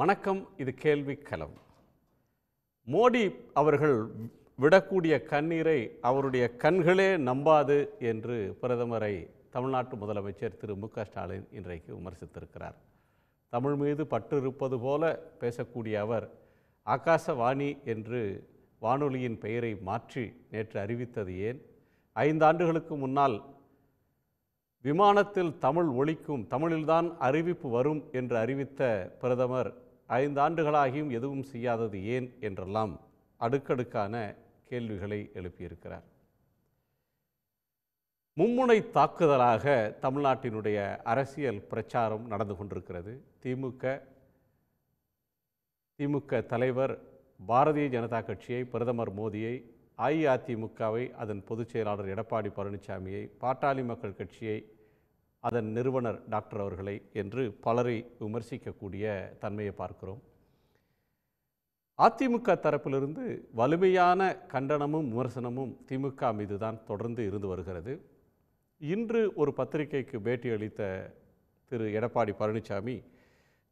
வணக்கம் இது கேள்வி கலவு மோடி அவர்கள் விடக்கூடிய கண்ணீரை அவருடைய கண்களே நம்பாது என்று பிரதமரை தமிழ்நாட்டு முதலமைச்சர் திரு மு க ஸ்டாலின் இன்றைக்கு விமர்சித்திருக்கிறார் தமிழ் மீது பற்று இருப்பது போல பேசக்கூடிய அவர் ஆகாசவாணி என்று வானொலியின் பெயரை மாற்றி நேற்று அறிவித்தது ஏன் ஐந்தாண்டுகளுக்கு முன்னால் விமானத்தில் தமிழ் ஒழிக்கும் தமிழில்தான் அறிவிப்பு வரும் என்று அறிவித்த பிரதமர் ஐந்து ஆண்டுகளாகியும் எதுவும் செய்யாதது ஏன் என்றெல்லாம் அடுக்கடுக்கான கேள்விகளை எழுப்பியிருக்கிறார் மும்முனை தாக்குதலாக தமிழ்நாட்டினுடைய அரசியல் பிரச்சாரம் நடந்து கொண்டிருக்கிறது திமுக திமுக தலைவர் பாரதிய ஜனதா கட்சியை பிரதமர் மோடியை அஇஅதிமுகவை அதன் பொதுச் செயலாளர் எடப்பாடி பழனிசாமியை பாட்டாளி மக்கள் கட்சியை அதன் நிறுவனர் டாக்டர் அவர்களை என்று பலரை விமர்சிக்கக்கூடிய தன்மையை பார்க்கிறோம் அதிமுக தரப்பிலிருந்து வலிமையான கண்டனமும் விமர்சனமும் திமுக மீது தான் தொடர்ந்து இருந்து வருகிறது இன்று ஒரு பத்திரிகைக்கு பேட்டியளித்த திரு எடப்பாடி பழனிசாமி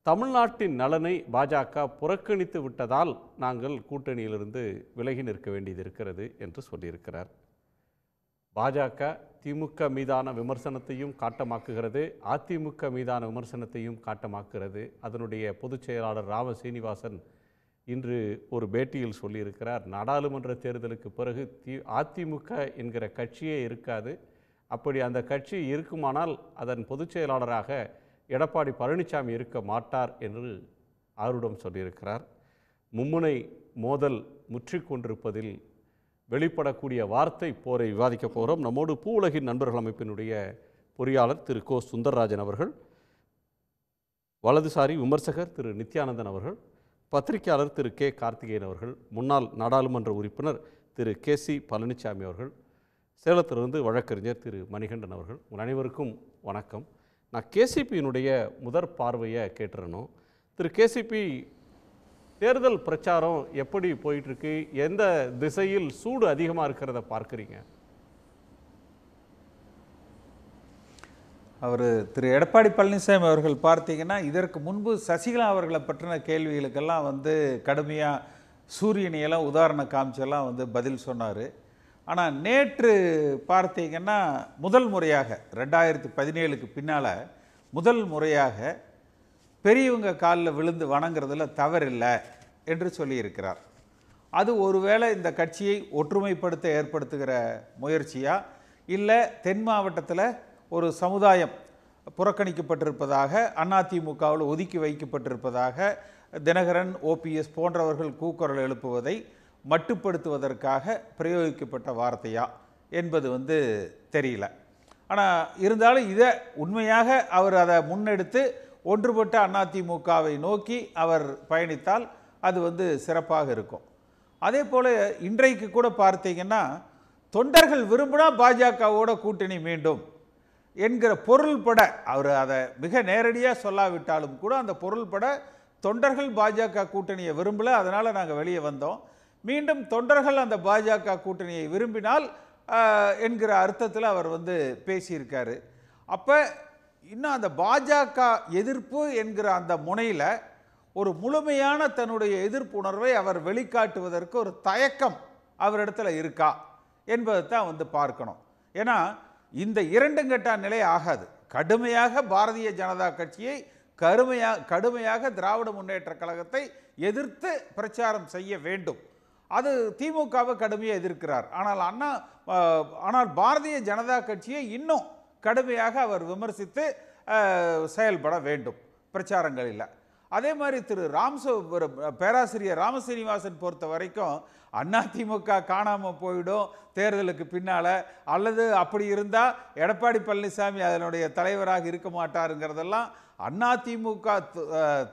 தமிழ்நாட்டின் நலனை பாஜக புறக்கணித்து விட்டதால் நாங்கள் கூட்டணியிலிருந்து விலகி நிற்க வேண்டியது இருக்கிறது என்று சொல்லியிருக்கிறார் பாஜக திமுக மீதான விமர்சனத்தையும் காட்டமாக்குகிறது அதிமுக மீதான விமர்சனத்தையும் காட்டமாக்குகிறது அதனுடைய பொதுச் செயலாளர் ராம சீனிவாசன் இன்று ஒரு பேட்டியில் சொல்லியிருக்கிறார் நாடாளுமன்ற தேர்தலுக்கு பிறகு தி அதிமுக என்கிற கட்சியே இருக்காது அப்படி அந்த கட்சி இருக்குமானால் அதன் பொதுச் செயலாளராக எடப்பாடி பழனிசாமி இருக்க மாட்டார் என்று ஆருடம் சொல்லியிருக்கிறார் மும்முனை மோதல் முற்றிக்கொண்டிருப்பதில் வெளிப்படக்கூடிய வார்த்தை போரை விவாதிக்க போகிறோம் நம்மோடு பூ உலகின் நண்பர்கள் அமைப்பினுடைய பொறியாளர் திரு கோ சுந்தரராஜன் அவர்கள் வலதுசாரி விமர்சகர் திரு நித்யானந்தன் அவர்கள் பத்திரிகையாளர் திரு கே கார்த்திகேயன் அவர்கள் முன்னாள் நாடாளுமன்ற உறுப்பினர் திரு கே சி பழனிசாமி அவர்கள் சேலத்திலிருந்து வழக்கறிஞர் திரு மணிகண்டன் அவர்கள் உங்கள் அனைவருக்கும் வணக்கம் நான் கேசிபியினுடைய முதற் பார்வையை கேட்டுறணும் திரு கேசிபி தேர்தல் பிரச்சாரம் எப்படி போயிட்டுருக்கு எந்த திசையில் சூடு அதிகமாக இருக்கிறத பார்க்குறீங்க அவர் திரு எடப்பாடி பழனிசாமி அவர்கள் பார்த்தீங்கன்னா இதற்கு முன்பு சசிகலா அவர்களை பற்றின கேள்விகளுக்கெல்லாம் வந்து கடுமையாக சூரியனையெல்லாம் உதாரணம் காமிச்செல்லாம் வந்து பதில் சொன்னார் ஆனால் நேற்று பார்த்தீங்கன்னா முதல் முறையாக ரெண்டாயிரத்து பதினேழுக்கு பின்னால் முதல் முறையாக பெரியவங்க காலில் விழுந்து வணங்குறதுல தவறில்லை என்று சொல்லியிருக்கிறார் அது ஒருவேளை இந்த கட்சியை ஒற்றுமைப்படுத்த ஏற்படுத்துகிற முயற்சியா இல்லை தென் மாவட்டத்தில் ஒரு சமுதாயம் புறக்கணிக்கப்பட்டிருப்பதாக அதிமுகவில் ஒதுக்கி வைக்கப்பட்டிருப்பதாக தினகரன் ஓபிஎஸ் போன்றவர்கள் கூக்குரல் எழுப்புவதை மட்டுப்படுத்துவதற்காக பிரயோகிக்கப்பட்ட வார்த்தையா என்பது வந்து தெரியல ஆனால் இருந்தாலும் இதை உண்மையாக அவர் அதை முன்னெடுத்து ஒன்றுபட்ட அதிமுகவை நோக்கி அவர் பயணித்தால் அது வந்து சிறப்பாக இருக்கும் அதே போல் இன்றைக்கு கூட பார்த்தீங்கன்னா தொண்டர்கள் விரும்பினா பாஜகவோட கூட்டணி மீண்டும் என்கிற பொருள்பட அவர் அதை மிக நேரடியாக சொல்லாவிட்டாலும் கூட அந்த பொருள்பட தொண்டர்கள் பாஜக கூட்டணியை விரும்பலை அதனால் நாங்கள் வெளியே வந்தோம் மீண்டும் தொண்டர்கள் அந்த பாஜக கூட்டணியை விரும்பினால் என்கிற அர்த்தத்தில் அவர் வந்து பேசியிருக்காரு அப்போ இன்னும் அந்த பாஜக எதிர்ப்பு என்கிற அந்த முனையில் ஒரு முழுமையான தன்னுடைய எதிர்ப்புணர்வை அவர் வெளிக்காட்டுவதற்கு ஒரு தயக்கம் அவரிடத்துல இருக்கா என்பதை தான் வந்து பார்க்கணும் ஏன்னா இந்த கட்ட நிலை ஆகாது கடுமையாக பாரதிய ஜனதா கட்சியை கருமையாக கடுமையாக திராவிட முன்னேற்ற கழகத்தை எதிர்த்து பிரச்சாரம் செய்ய வேண்டும் அது திமுகவை கடுமையாக எதிர்க்கிறார் ஆனால் அண்ணா ஆனால் பாரதிய ஜனதா கட்சியை இன்னும் கடுமையாக அவர் விமர்சித்து செயல்பட வேண்டும் பிரச்சாரங்களில் அதே மாதிரி திரு ராம் பேராசிரியர் ராமசீனிவாசன் பொறுத்த வரைக்கும் அதிமுக காணாமல் போயிடும் தேர்தலுக்கு பின்னால் அல்லது அப்படி இருந்தால் எடப்பாடி பழனிசாமி அதனுடைய தலைவராக இருக்க மாட்டாருங்கிறதெல்லாம் அதிமுக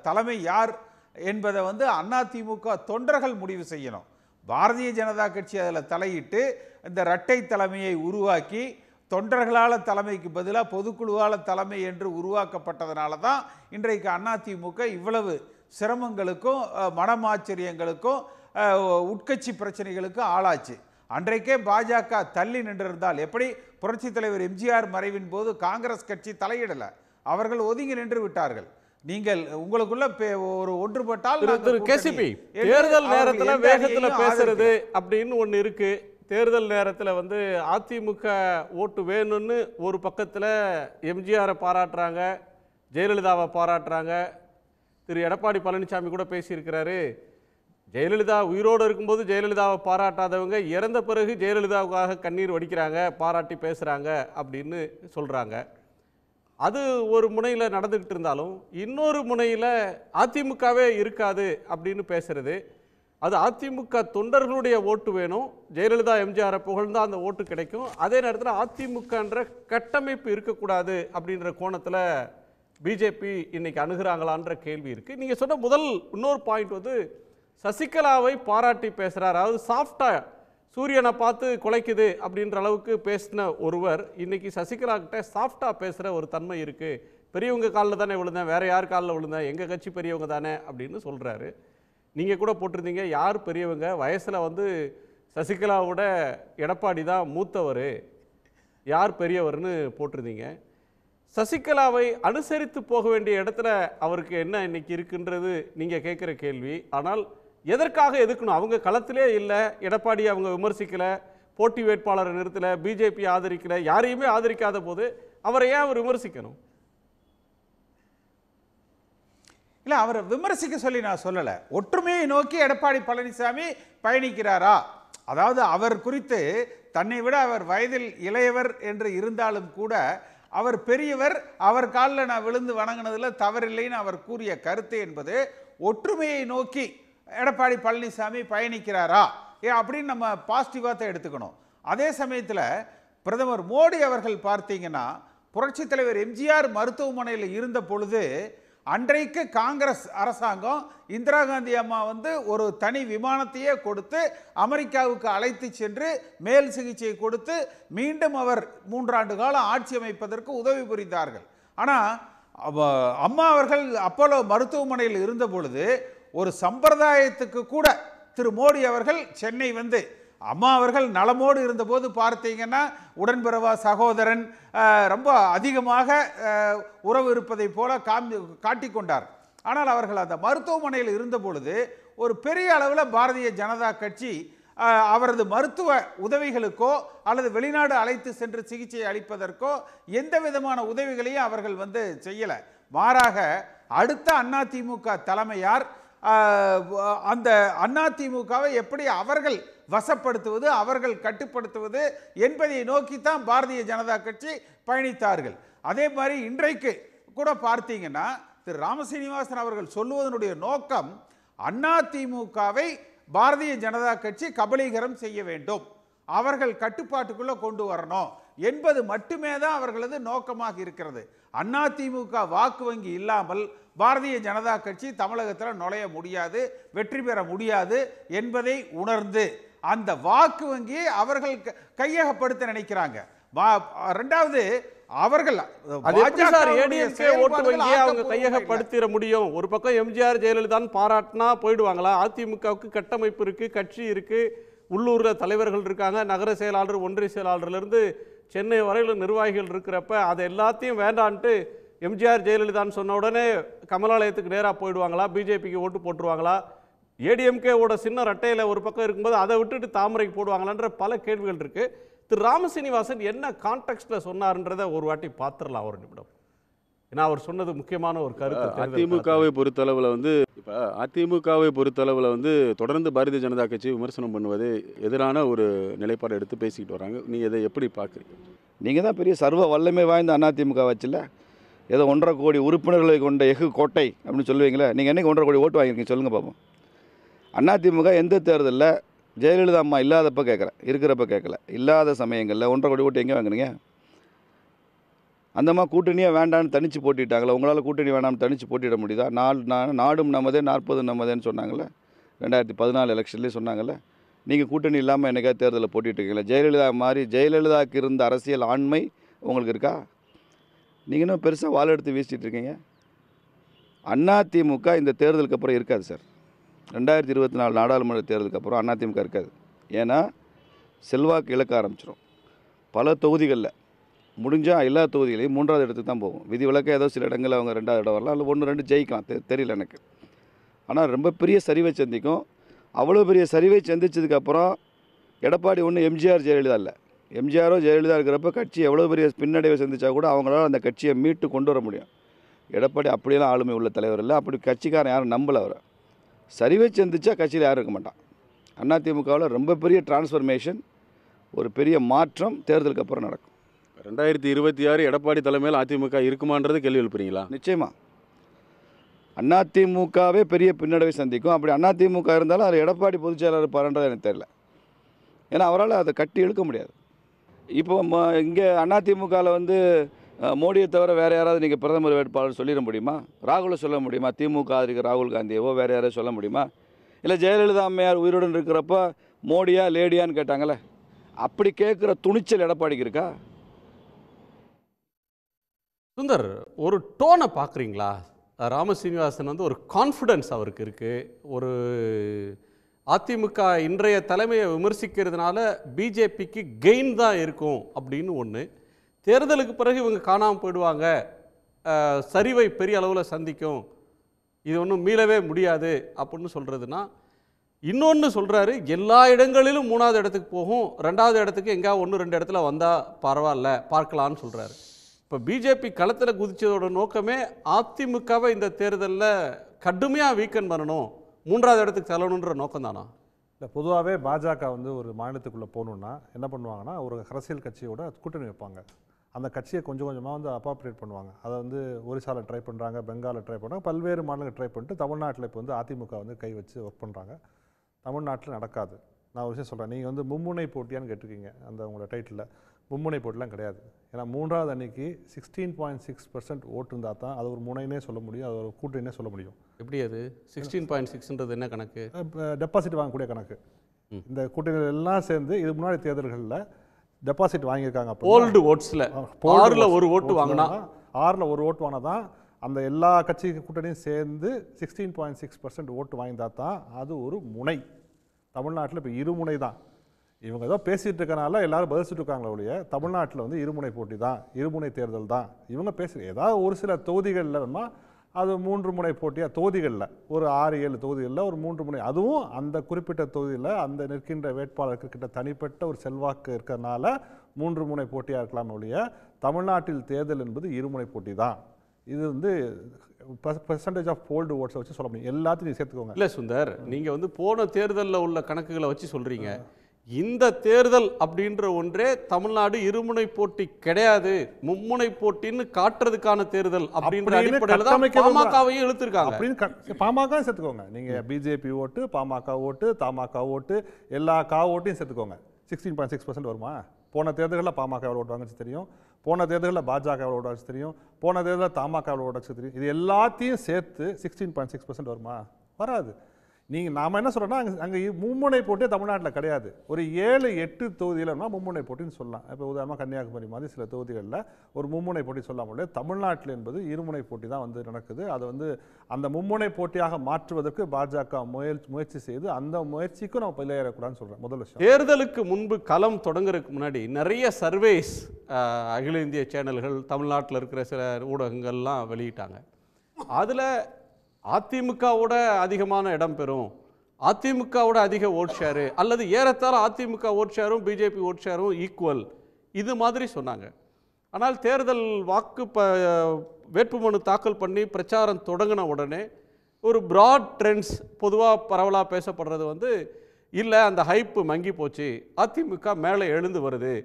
தலைமை யார் என்பதை வந்து அதிமுக தொண்டர்கள் முடிவு செய்யணும் பாரதிய ஜனதா கட்சி அதில் தலையிட்டு இந்த இரட்டை தலைமையை உருவாக்கி தொண்டர்களால் தலைமைக்கு பதிலாக பொதுக்குழுவால் தலைமை என்று உருவாக்கப்பட்டதுனால தான் இன்றைக்கு அதிமுக இவ்வளவு சிரமங்களுக்கும் மனமாச்சரியங்களுக்கும் உட்கட்சி பிரச்சனைகளுக்கும் ஆளாச்சு அன்றைக்கே பாஜக தள்ளி நின்றிருந்தால் எப்படி புரட்சித் தலைவர் எம்ஜிஆர் மறைவின் போது காங்கிரஸ் கட்சி தலையிடலை அவர்கள் ஒதுங்கி நின்று விட்டார்கள் நீங்கள் உங்களுக்குள்ள ஒரு ஒன்றுபட்டால் தேர்தல் நேரத்தில் வேகத்தில் பேசுறது அப்படின்னு ஒன்று இருக்கு தேர்தல் நேரத்தில் வந்து அதிமுக ஓட்டு வேணும்னு ஒரு பக்கத்தில் எம்ஜிஆரை பாராட்டுறாங்க ஜெயலலிதாவை பாராட்டுறாங்க திரு எடப்பாடி பழனிசாமி கூட பேசியிருக்கிறாரு ஜெயலலிதா உயிரோடு இருக்கும்போது ஜெயலலிதாவை பாராட்டாதவங்க இறந்த பிறகு ஜெயலலிதாவுக்காக கண்ணீர் வடிக்கிறாங்க பாராட்டி பேசுகிறாங்க அப்படின்னு சொல்கிறாங்க அது ஒரு முனையில் நடந்துக்கிட்டு இருந்தாலும் இன்னொரு முனையில் அதிமுகவே இருக்காது அப்படின்னு பேசுகிறது அது அதிமுக தொண்டர்களுடைய ஓட்டு வேணும் ஜெயலலிதா எம்ஜிஆரை புகழ்ந்தால் அந்த ஓட்டு கிடைக்கும் அதே நேரத்தில் அதிமுகன்ற கட்டமைப்பு இருக்கக்கூடாது அப்படின்ற கோணத்தில் பிஜேபி இன்னைக்கு அணுகிறாங்களான்ற கேள்வி இருக்குது நீங்கள் சொன்ன முதல் இன்னொரு பாயிண்ட் வந்து சசிகலாவை பாராட்டி பேசுகிறார் அதாவது சாஃப்டாக சூரியனை பார்த்து குலைக்குது அப்படின்ற அளவுக்கு பேசின ஒருவர் இன்றைக்கி சசிகலா கிட்ட சாஃப்டாக பேசுகிற ஒரு தன்மை இருக்குது பெரியவங்க காலில் தானே விழுந்தேன் வேறு யார் காலில் விழுந்தேன் எங்கள் கட்சி பெரியவங்க தானே அப்படின்னு சொல்கிறாரு நீங்கள் கூட போட்டிருந்தீங்க யார் பெரியவங்க வயசில் வந்து சசிகலாவோட எடப்பாடி தான் மூத்தவர் யார் பெரியவர்னு போட்டிருந்தீங்க சசிகலாவை அனுசரித்து போக வேண்டிய இடத்துல அவருக்கு என்ன இன்னைக்கு இருக்குன்றது நீங்கள் கேட்குற கேள்வி ஆனால் எதற்காக எதுக்கணும் அவங்க களத்திலே இல்லை எடப்பாடி அவங்க விமர்சிக்கலை போட்டி வேட்பாளரை நிறுத்தலை பிஜேபி ஆதரிக்கலை யாரையுமே ஆதரிக்காத போது அவரை ஏன் அவர் விமர்சிக்கணும் இல்லை அவரை விமர்சிக்க சொல்லி நான் சொல்லலை ஒற்றுமையை நோக்கி எடப்பாடி பழனிசாமி பயணிக்கிறாரா அதாவது அவர் குறித்து தன்னை விட அவர் வயதில் இளையவர் என்று இருந்தாலும் கூட அவர் பெரியவர் அவர் காலில் நான் விழுந்து வணங்கினதில் தவறில்லைன்னு அவர் கூறிய கருத்து என்பது ஒற்றுமையை நோக்கி எடப்பாடி பழனிசாமி பயணிக்கிறாரா ஏ அப்படின்னு நம்ம பாசிட்டிவாக தான் எடுத்துக்கணும் அதே சமயத்தில் பிரதமர் மோடி அவர்கள் பார்த்தீங்கன்னா புரட்சித் தலைவர் எம்ஜிஆர் மருத்துவமனையில் இருந்த பொழுது அன்றைக்கு காங்கிரஸ் அரசாங்கம் இந்திரா காந்தி அம்மா வந்து ஒரு தனி விமானத்தையே கொடுத்து அமெரிக்காவுக்கு அழைத்து சென்று மேல் சிகிச்சை கொடுத்து மீண்டும் அவர் மூன்றாண்டு காலம் ஆட்சி அமைப்பதற்கு உதவி புரிந்தார்கள் ஆனால் அம்மா அவர்கள் அப்போலோ மருத்துவமனையில் இருந்த பொழுது ஒரு சம்பிரதாயத்துக்கு கூட திரு மோடி அவர்கள் சென்னை வந்து அம்மா அவர்கள் நலமோடு இருந்தபோது பார்த்தீங்கன்னா உடன்பிறவா சகோதரன் ரொம்ப அதிகமாக உறவு இருப்பதைப் போல காமி காட்டிக்கொண்டார் ஆனால் அவர்கள் அந்த மருத்துவமனையில் இருந்த பொழுது ஒரு பெரிய அளவில் பாரதிய ஜனதா கட்சி அவரது மருத்துவ உதவிகளுக்கோ அல்லது வெளிநாடு அழைத்து சென்று சிகிச்சை அளிப்பதற்கோ எந்த விதமான உதவிகளையும் அவர்கள் வந்து செய்யலை மாறாக அடுத்த அதிமுக தலைமையார் அந்த அதிமுகவை எப்படி அவர்கள் வசப்படுத்துவது அவர்கள் கட்டுப்படுத்துவது என்பதை நோக்கித்தான் பாரதிய ஜனதா கட்சி பயணித்தார்கள் அதே மாதிரி இன்றைக்கு கூட பார்த்தீங்கன்னா திரு ராமசீனிவாசன் அவர்கள் சொல்லுவதனுடைய நோக்கம் அதிமுகவை பாரதிய ஜனதா கட்சி கபலீகரம் செய்ய வேண்டும் அவர்கள் கட்டுப்பாட்டுக்குள்ளே கொண்டு வரணும் என்பது மட்டுமே தான் அவர்களது நோக்கமாக இருக்கிறது அதிமுக வாக்கு வங்கி இல்லாமல் பாரதிய ஜனதா கட்சி தமிழகத்தில் நுழைய முடியாது வெற்றி பெற முடியாது என்பதை உணர்ந்து அந்த வாக்கு வங்கி அவர்கள் கையகப்படுத்த நினைக்கிறாங்க ரெண்டாவது அவர்கள் கையகப்படுத்திட முடியும் ஒரு பக்கம் எம்ஜிஆர் ஜெயலலிதான் பாராட்டினா போயிடுவாங்களா அதிமுகவுக்கு கட்டமைப்பு இருக்கு கட்சி இருக்கு உள்ளூர்ல தலைவர்கள் இருக்காங்க நகர செயலாளர் ஒன்றிய செயலாளர்ல இருந்து சென்னை வரையில் நிர்வாகிகள் இருக்கிறப்ப அதை எல்லாத்தையும் வேண்டான்ட்டு எம்ஜிஆர் ஜெயலலிதான்னு சொன்ன உடனே கமலாலயத்துக்கு நேராக போயிடுவாங்களா பிஜேபிக்கு ஓட்டு போட்டுருவாங்களா ஏடிஎம்கேவோட சின்ன ரட்டையில் ஒரு பக்கம் இருக்கும்போது அதை விட்டுட்டு தாமரைக்கு போடுவாங்களான்ற பல கேள்விகள் இருக்குது திரு ராமசீனிவாசன் என்ன கான்டெக்ட்டில் சொன்னார்ன்றதை ஒரு வாட்டி பார்த்துடலாம் ஒரு நிமிடம் ஏன்னா அவர் சொன்னது முக்கியமான ஒரு கருத்து அதிமுகவை பொறுத்தளவில் வந்து இப்போ அதிமுகவை பொறுத்தளவில் வந்து தொடர்ந்து பாரதிய ஜனதா கட்சி விமர்சனம் பண்ணுவது எதிரான ஒரு நிலைப்பாடு எடுத்து பேசிக்கிட்டு வராங்க நீங்கள் இதை எப்படி பார்க்குறீங்க நீங்கள் தான் பெரிய சர்வ வல்லமை வாய்ந்த அதிமுக வச்சுல ஏதோ ஒன்றரை கோடி உறுப்பினர்களை கொண்ட எஃகு கோட்டை அப்படின்னு சொல்லுவீங்களே நீங்கள் என்றைக்கு ஒன்றரை கோடி ஓட்டு வாங்கிருக்கீங்க சொல்லுங்கள் பார்ப்போம் அதிமுக எந்த தேர்தலில் ஜெயலலிதா அம்மா இல்லாதப்போ கேட்குறேன் இருக்கிறப்ப கேட்கல இல்லாத சமயங்களில் ஒன்றரை கோடி ஓட்டு எங்கே வாங்கினீங்க அந்தம்மா கூட்டணியே வேண்டான்னு தனித்து போட்டிட்டாங்களே உங்களால் கூட்டணி வேணாம்னு தனித்து போட்டிட முடியுதா நாலு நாடும் நமதே நாற்பது நமதேன்னு சொன்னாங்களே ரெண்டாயிரத்தி பதினாலு எலெக்ஷன்லேயே சொன்னாங்களே நீங்கள் கூட்டணி இல்லாமல் என்னைக்காவது தேர்தலில் போட்டிட்டுருக்கீங்களா ஜெயலலிதா மாதிரி ஜெயலலிதாவுக்கு இருந்த அரசியல் ஆண்மை உங்களுக்கு இருக்கா நீங்கள் இன்னும் பெருசாக எடுத்து வீசிட்டு இருக்கீங்க அதிமுக இந்த தேர்தலுக்கு அப்புறம் இருக்காது சார் ரெண்டாயிரத்தி இருபத்தி நாலு நாடாளுமன்ற தேர்தலுக்கு அப்புறம் அதிமுக இருக்காது ஏன்னா செல்வாக்கு இழக்க ஆரம்பிச்சிடும் பல தொகுதிகளில் முடிஞ்சால் எல்லா தொகுதிகளையும் மூன்றாவது இடத்துக்கு தான் போகும் விதி விளக்க ஏதோ சில இடங்களில் அவங்க ரெண்டாவது இடம் வரலாம் இல்லை ஒன்று ரெண்டு ஜெயிக்கலாம் தெரியல எனக்கு ஆனால் ரொம்ப பெரிய சரிவை சந்திக்கும் அவ்வளோ பெரிய சரிவை சந்தித்ததுக்கப்புறம் எடப்பாடி ஒன்று எம்ஜிஆர் ஜெயலலிதா இல்லை எம்ஜிஆரோ ஜெயலலிதா இருக்கிறப்ப கட்சி எவ்வளோ பெரிய பின்னடைவை சந்தித்தா கூட அவங்களால அந்த கட்சியை மீட்டு கொண்டு வர முடியும் எடப்பாடி அப்படியெல்லாம் ஆளுமை உள்ள தலைவர் இல்லை அப்படி கட்சிக்காரன் யாரும் நம்பலை அவரை சரிவை சந்திச்சா கட்சியில் யாரும் இருக்க மாட்டான் அதிமுகவில் ரொம்ப பெரிய டிரான்ஸ்ஃபர்மேஷன் ஒரு பெரிய மாற்றம் தேர்தலுக்கு அப்புறம் நடக்கும் ரெண்டாயிரத்தி இருபத்தி ஆறு எடப்பாடி தலைமையில் அதிமுக இருக்குமான்றது கேள்வி எழுப்புறீங்களா நிச்சயமாக அதிமுகவே பெரிய பின்னடைவை சந்திக்கும் அப்படி அதிமுக இருந்தாலும் அது எடப்பாடி பொதுச்செயலாளர் பாருன்றது எனக்கு தெரியல ஏன்னா அவரால் அதை கட்டி இழுக்க முடியாது இப்போ இங்கே அதிமுகவில் வந்து மோடியை தவிர வேறு யாராவது நீங்கள் பிரதமர் வேட்பாளர் சொல்லிட முடியுமா ராகுலை சொல்ல முடியுமா திமுக ஆதரிக்க ராகுல் காந்தியவோ வேறு யாராவது சொல்ல முடியுமா இல்லை ஜெயலலிதா அம்மையார் உயிருடன் இருக்கிறப்ப மோடியா லேடியான்னு கேட்டாங்களே அப்படி கேட்குற துணிச்சல் எடப்பாடிக்கு இருக்கா சுந்தர் ஒரு டோனை பார்க்குறீங்களா ராம சீனிவாசன் வந்து ஒரு கான்ஃபிடென்ஸ் அவருக்கு இருக்குது ஒரு அதிமுக இன்றைய தலைமையை விமர்சிக்கிறதுனால பிஜேபிக்கு கெயின் தான் இருக்கும் அப்படின்னு ஒன்று தேர்தலுக்கு பிறகு இவங்க காணாமல் போயிடுவாங்க சரிவை பெரிய அளவில் சந்திக்கும் இது ஒன்றும் மீளவே முடியாது அப்படின்னு சொல்கிறதுனா இன்னொன்று சொல்கிறாரு எல்லா இடங்களிலும் மூணாவது இடத்துக்கு போகும் ரெண்டாவது இடத்துக்கு எங்கேயாவது ஒன்று ரெண்டு இடத்துல வந்தால் பரவாயில்ல பார்க்கலான்னு சொல்கிறாரு இப்போ பிஜேபி களத்தில் குதித்ததோட நோக்கமே அதிமுகவை இந்த தேர்தலில் கடுமையாக வீக்கன் பண்ணணும் மூன்றாவது இடத்துக்கு செல்லணுன்ற நோக்கம் தானா இல்லை பொதுவாகவே பாஜக வந்து ஒரு மாநிலத்துக்குள்ளே போகணுன்னா என்ன பண்ணுவாங்கன்னா ஒரு அரசியல் கட்சியோட கூட்டணி வைப்பாங்க அந்த கட்சியை கொஞ்சம் கொஞ்சமாக வந்து அப்பாப்ரேட் பண்ணுவாங்க அதை வந்து ஒரிசாவில் ட்ரை பண்ணுறாங்க பெங்காலில் ட்ரை பண்ணுறாங்க பல்வேறு மாநிலங்கள் ட்ரை பண்ணிட்டு தமிழ்நாட்டில் இப்போ வந்து அதிமுக வந்து கை வச்சு ஒர்க் பண்ணுறாங்க தமிழ்நாட்டில் நடக்காது நான் ஒரு விஷயம் சொல்கிறேன் நீங்கள் வந்து மும்முனை போட்டியான்னு கேட்டிருக்கீங்க அந்த உங்களோட டைட்டிலில் மும்முனை போட்டிலாம் கிடையாது ஏன்னா மூன்றாவது அன்னைக்கு சிக்ஸ்டீன் பாயிண்ட் சிக்ஸ் பர்சன்ட் ஓட்டு இருந்தால் தான் அது ஒரு முனைனே சொல்ல முடியும் அது ஒரு கூட்டணே சொல்ல முடியும் எப்படி அது சிக்ஸ்டீன் பாயிண்ட் சிக்ஸ்ன்றது என்ன கணக்கு டெபாசிட் வாங்கக்கூடிய கணக்கு இந்த கூட்டணிகள் எல்லாம் சேர்ந்து இது முன்னாடி தேர்தல்களில் டெபாசிட் வாங்கியிருக்காங்க போல்டு ஓட்ஸில் ஆறில் ஒரு ஓட்டு வாங்கினா ஆறில் ஒரு ஓட்டு வாங்கினா தான் அந்த எல்லா கட்சி கூட்டணியும் சேர்ந்து சிக்ஸ்டீன் பாயிண்ட் சிக்ஸ் பர்சன்ட் ஓட்டு வாங்கினா தான் அது ஒரு முனை தமிழ்நாட்டில் இப்போ இருமுனை தான் இவங்க ஏதோ பேசிகிட்டு இருக்கனால எல்லாரும் பதிலிச்சுட்டு இருக்காங்களே ஒழிய தமிழ்நாட்டில் வந்து இருமுனை போட்டி தான் இருமுனை தேர்தல் தான் இவங்க பேசுகிற ஏதாவது ஒரு சில தொகுதிகளில் வேணுமா அது மூன்று முனை போட்டியாக தொகுதிகளில் ஒரு ஆறு ஏழு தொகுதிகளில் ஒரு மூன்று முனை அதுவும் அந்த குறிப்பிட்ட தொகுதியில் அந்த நிற்கின்ற வேட்பாளருக்கு கிட்ட தனிப்பட்ட ஒரு செல்வாக்கு இருக்கிறதுனால மூன்று முனை போட்டியாக இருக்கலாம் ஒழிய தமிழ்நாட்டில் தேர்தல் என்பது இருமுனை போட்டி தான் இது வந்து பெர்சன்டேஜ் ஆஃப் போல்டு ஓட்ஸை வச்சு சொல்ல முடியும் எல்லாத்தையும் சேர்த்துக்கோங்க இல்லை சுந்தர் நீங்கள் வந்து போன தேர்தலில் உள்ள கணக்குகளை வச்சு சொல்கிறீங்க இந்த தேர்தல் அப்படின்ற ஒன்றே தமிழ்நாடு இருமுனை போட்டி கிடையாது மும்முனை போட்டின்னு காட்டுறதுக்கான தேர்தல் அப்படின்ற அடிப்படையில் தான் பாமகவையும் இழுத்துருக்காங்க அப்படின்னு பாமக சேர்த்துக்கோங்க நீங்க பிஜேபி ஓட்டு பாமக ஓட்டு தமாக ஓட்டு எல்லா கா ஓட்டையும் சேர்த்துக்கோங்க சிக்ஸ்டீன் பாயிண்ட் சிக்ஸ் பர்சன்ட் வருமா போன தேர்தலில் பாமக எவ்வளோ ஓட்டுவாங்கன்னு தெரியும் போன தேர்தலில் பாஜக எவ்வளோ ஓட்டாச்சு தெரியும் போன தேர்தலில் தமாக எவ்வளோ ஓட்டாச்சு தெரியும் இது எல்லாத்தையும் சேர்த்து சிக்ஸ்டீன் பாயிண்ட் சிக்ஸ் பர்சன்ட் வருமா வராது நீங்கள் நாம் என்ன சொல்கிறோன்னா அங்கே அங்கே மும்முனை போட்டே தமிழ்நாட்டில் கிடையாது ஒரு ஏழு எட்டு தொகுதியில்னா மும்முனை போட்டின்னு சொல்லலாம் இப்போ உதாரணமாக கன்னியாகுமரி மாதிரி சில தொகுதிகளில் ஒரு மும்முனை போட்டி சொல்ல முடியாது தமிழ்நாட்டில் என்பது இருமுனை போட்டி தான் வந்து நடக்குது அதை வந்து அந்த மும்முனை போட்டியாக மாற்றுவதற்கு பாஜக முயற்சி முயற்சி செய்து அந்த முயற்சிக்கும் நம்ம பிள்ளையறக்கூடாதுன்னு சொல்கிறேன் முதல் விஷயம் தேர்தலுக்கு முன்பு களம் தொடங்குறதுக்கு முன்னாடி நிறைய சர்வேஸ் அகில இந்திய சேனல்கள் தமிழ்நாட்டில் இருக்கிற சில ஊடகங்கள்லாம் வெளியிட்டாங்க அதில் அதிமுகவோட அதிகமான இடம் பெறும் அதிமுகவோட அதிக ஓட் ஷேரு அல்லது ஏறத்தாழ அதிமுக ஓட் ஷேரும் பிஜேபி ஓட் ஷேரும் ஈக்குவல் இது மாதிரி சொன்னாங்க ஆனால் தேர்தல் வாக்கு ப வேட்புமனு தாக்கல் பண்ணி பிரச்சாரம் தொடங்கின உடனே ஒரு ப்ராட் ட்ரெண்ட்ஸ் பொதுவாக பரவலாக பேசப்படுறது வந்து இல்லை அந்த ஹைப்பு மங்கி போச்சு அதிமுக மேலே எழுந்து வருது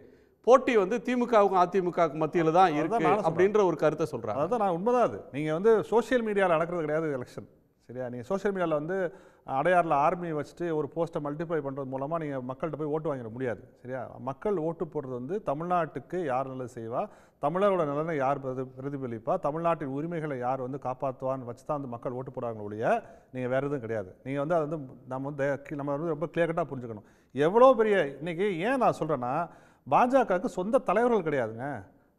போட்டி வந்து திமுகவுக்கும் அதிமுக மத்தியில் தான் இருக்கு அப்படின்ற ஒரு கருத்தை சொல்கிறேன் அதான் நான் உண்மைதான் அது நீங்கள் வந்து சோஷியல் மீடியாவில் நடக்கிறது கிடையாது எலெக்ஷன் சரியா நீங்கள் சோஷியல் மீடியாவில் வந்து அடையாறில் ஆர்மி வச்சுட்டு ஒரு போஸ்ட்டை மல்டிப்ளை பண்ணுறது மூலமாக நீங்கள் மக்கள்கிட்ட போய் ஓட்டு வாங்கிட முடியாது சரியா மக்கள் ஓட்டு போடுறது வந்து தமிழ்நாட்டுக்கு யார் நல்லது செய்வா தமிழரோட நலனை யார் பிரதி பிரதிபலிப்பா தமிழ்நாட்டின் உரிமைகளை யார் வந்து காப்பாற்றுவான்னு வச்சு தான் வந்து மக்கள் ஓட்டு போடுறாங்களோ ஒழிய நீங்கள் வேறு எதுவும் கிடையாது நீங்கள் வந்து அதை வந்து நம்ம வந்து நம்ம வந்து ரொம்ப கிளியர் கட்டாக புரிஞ்சுக்கணும் எவ்வளோ பெரிய இன்றைக்கி ஏன் நான் சொல்கிறேன்னா பாஜகவுக்கு சொந்த தலைவர்கள் கிடையாதுங்க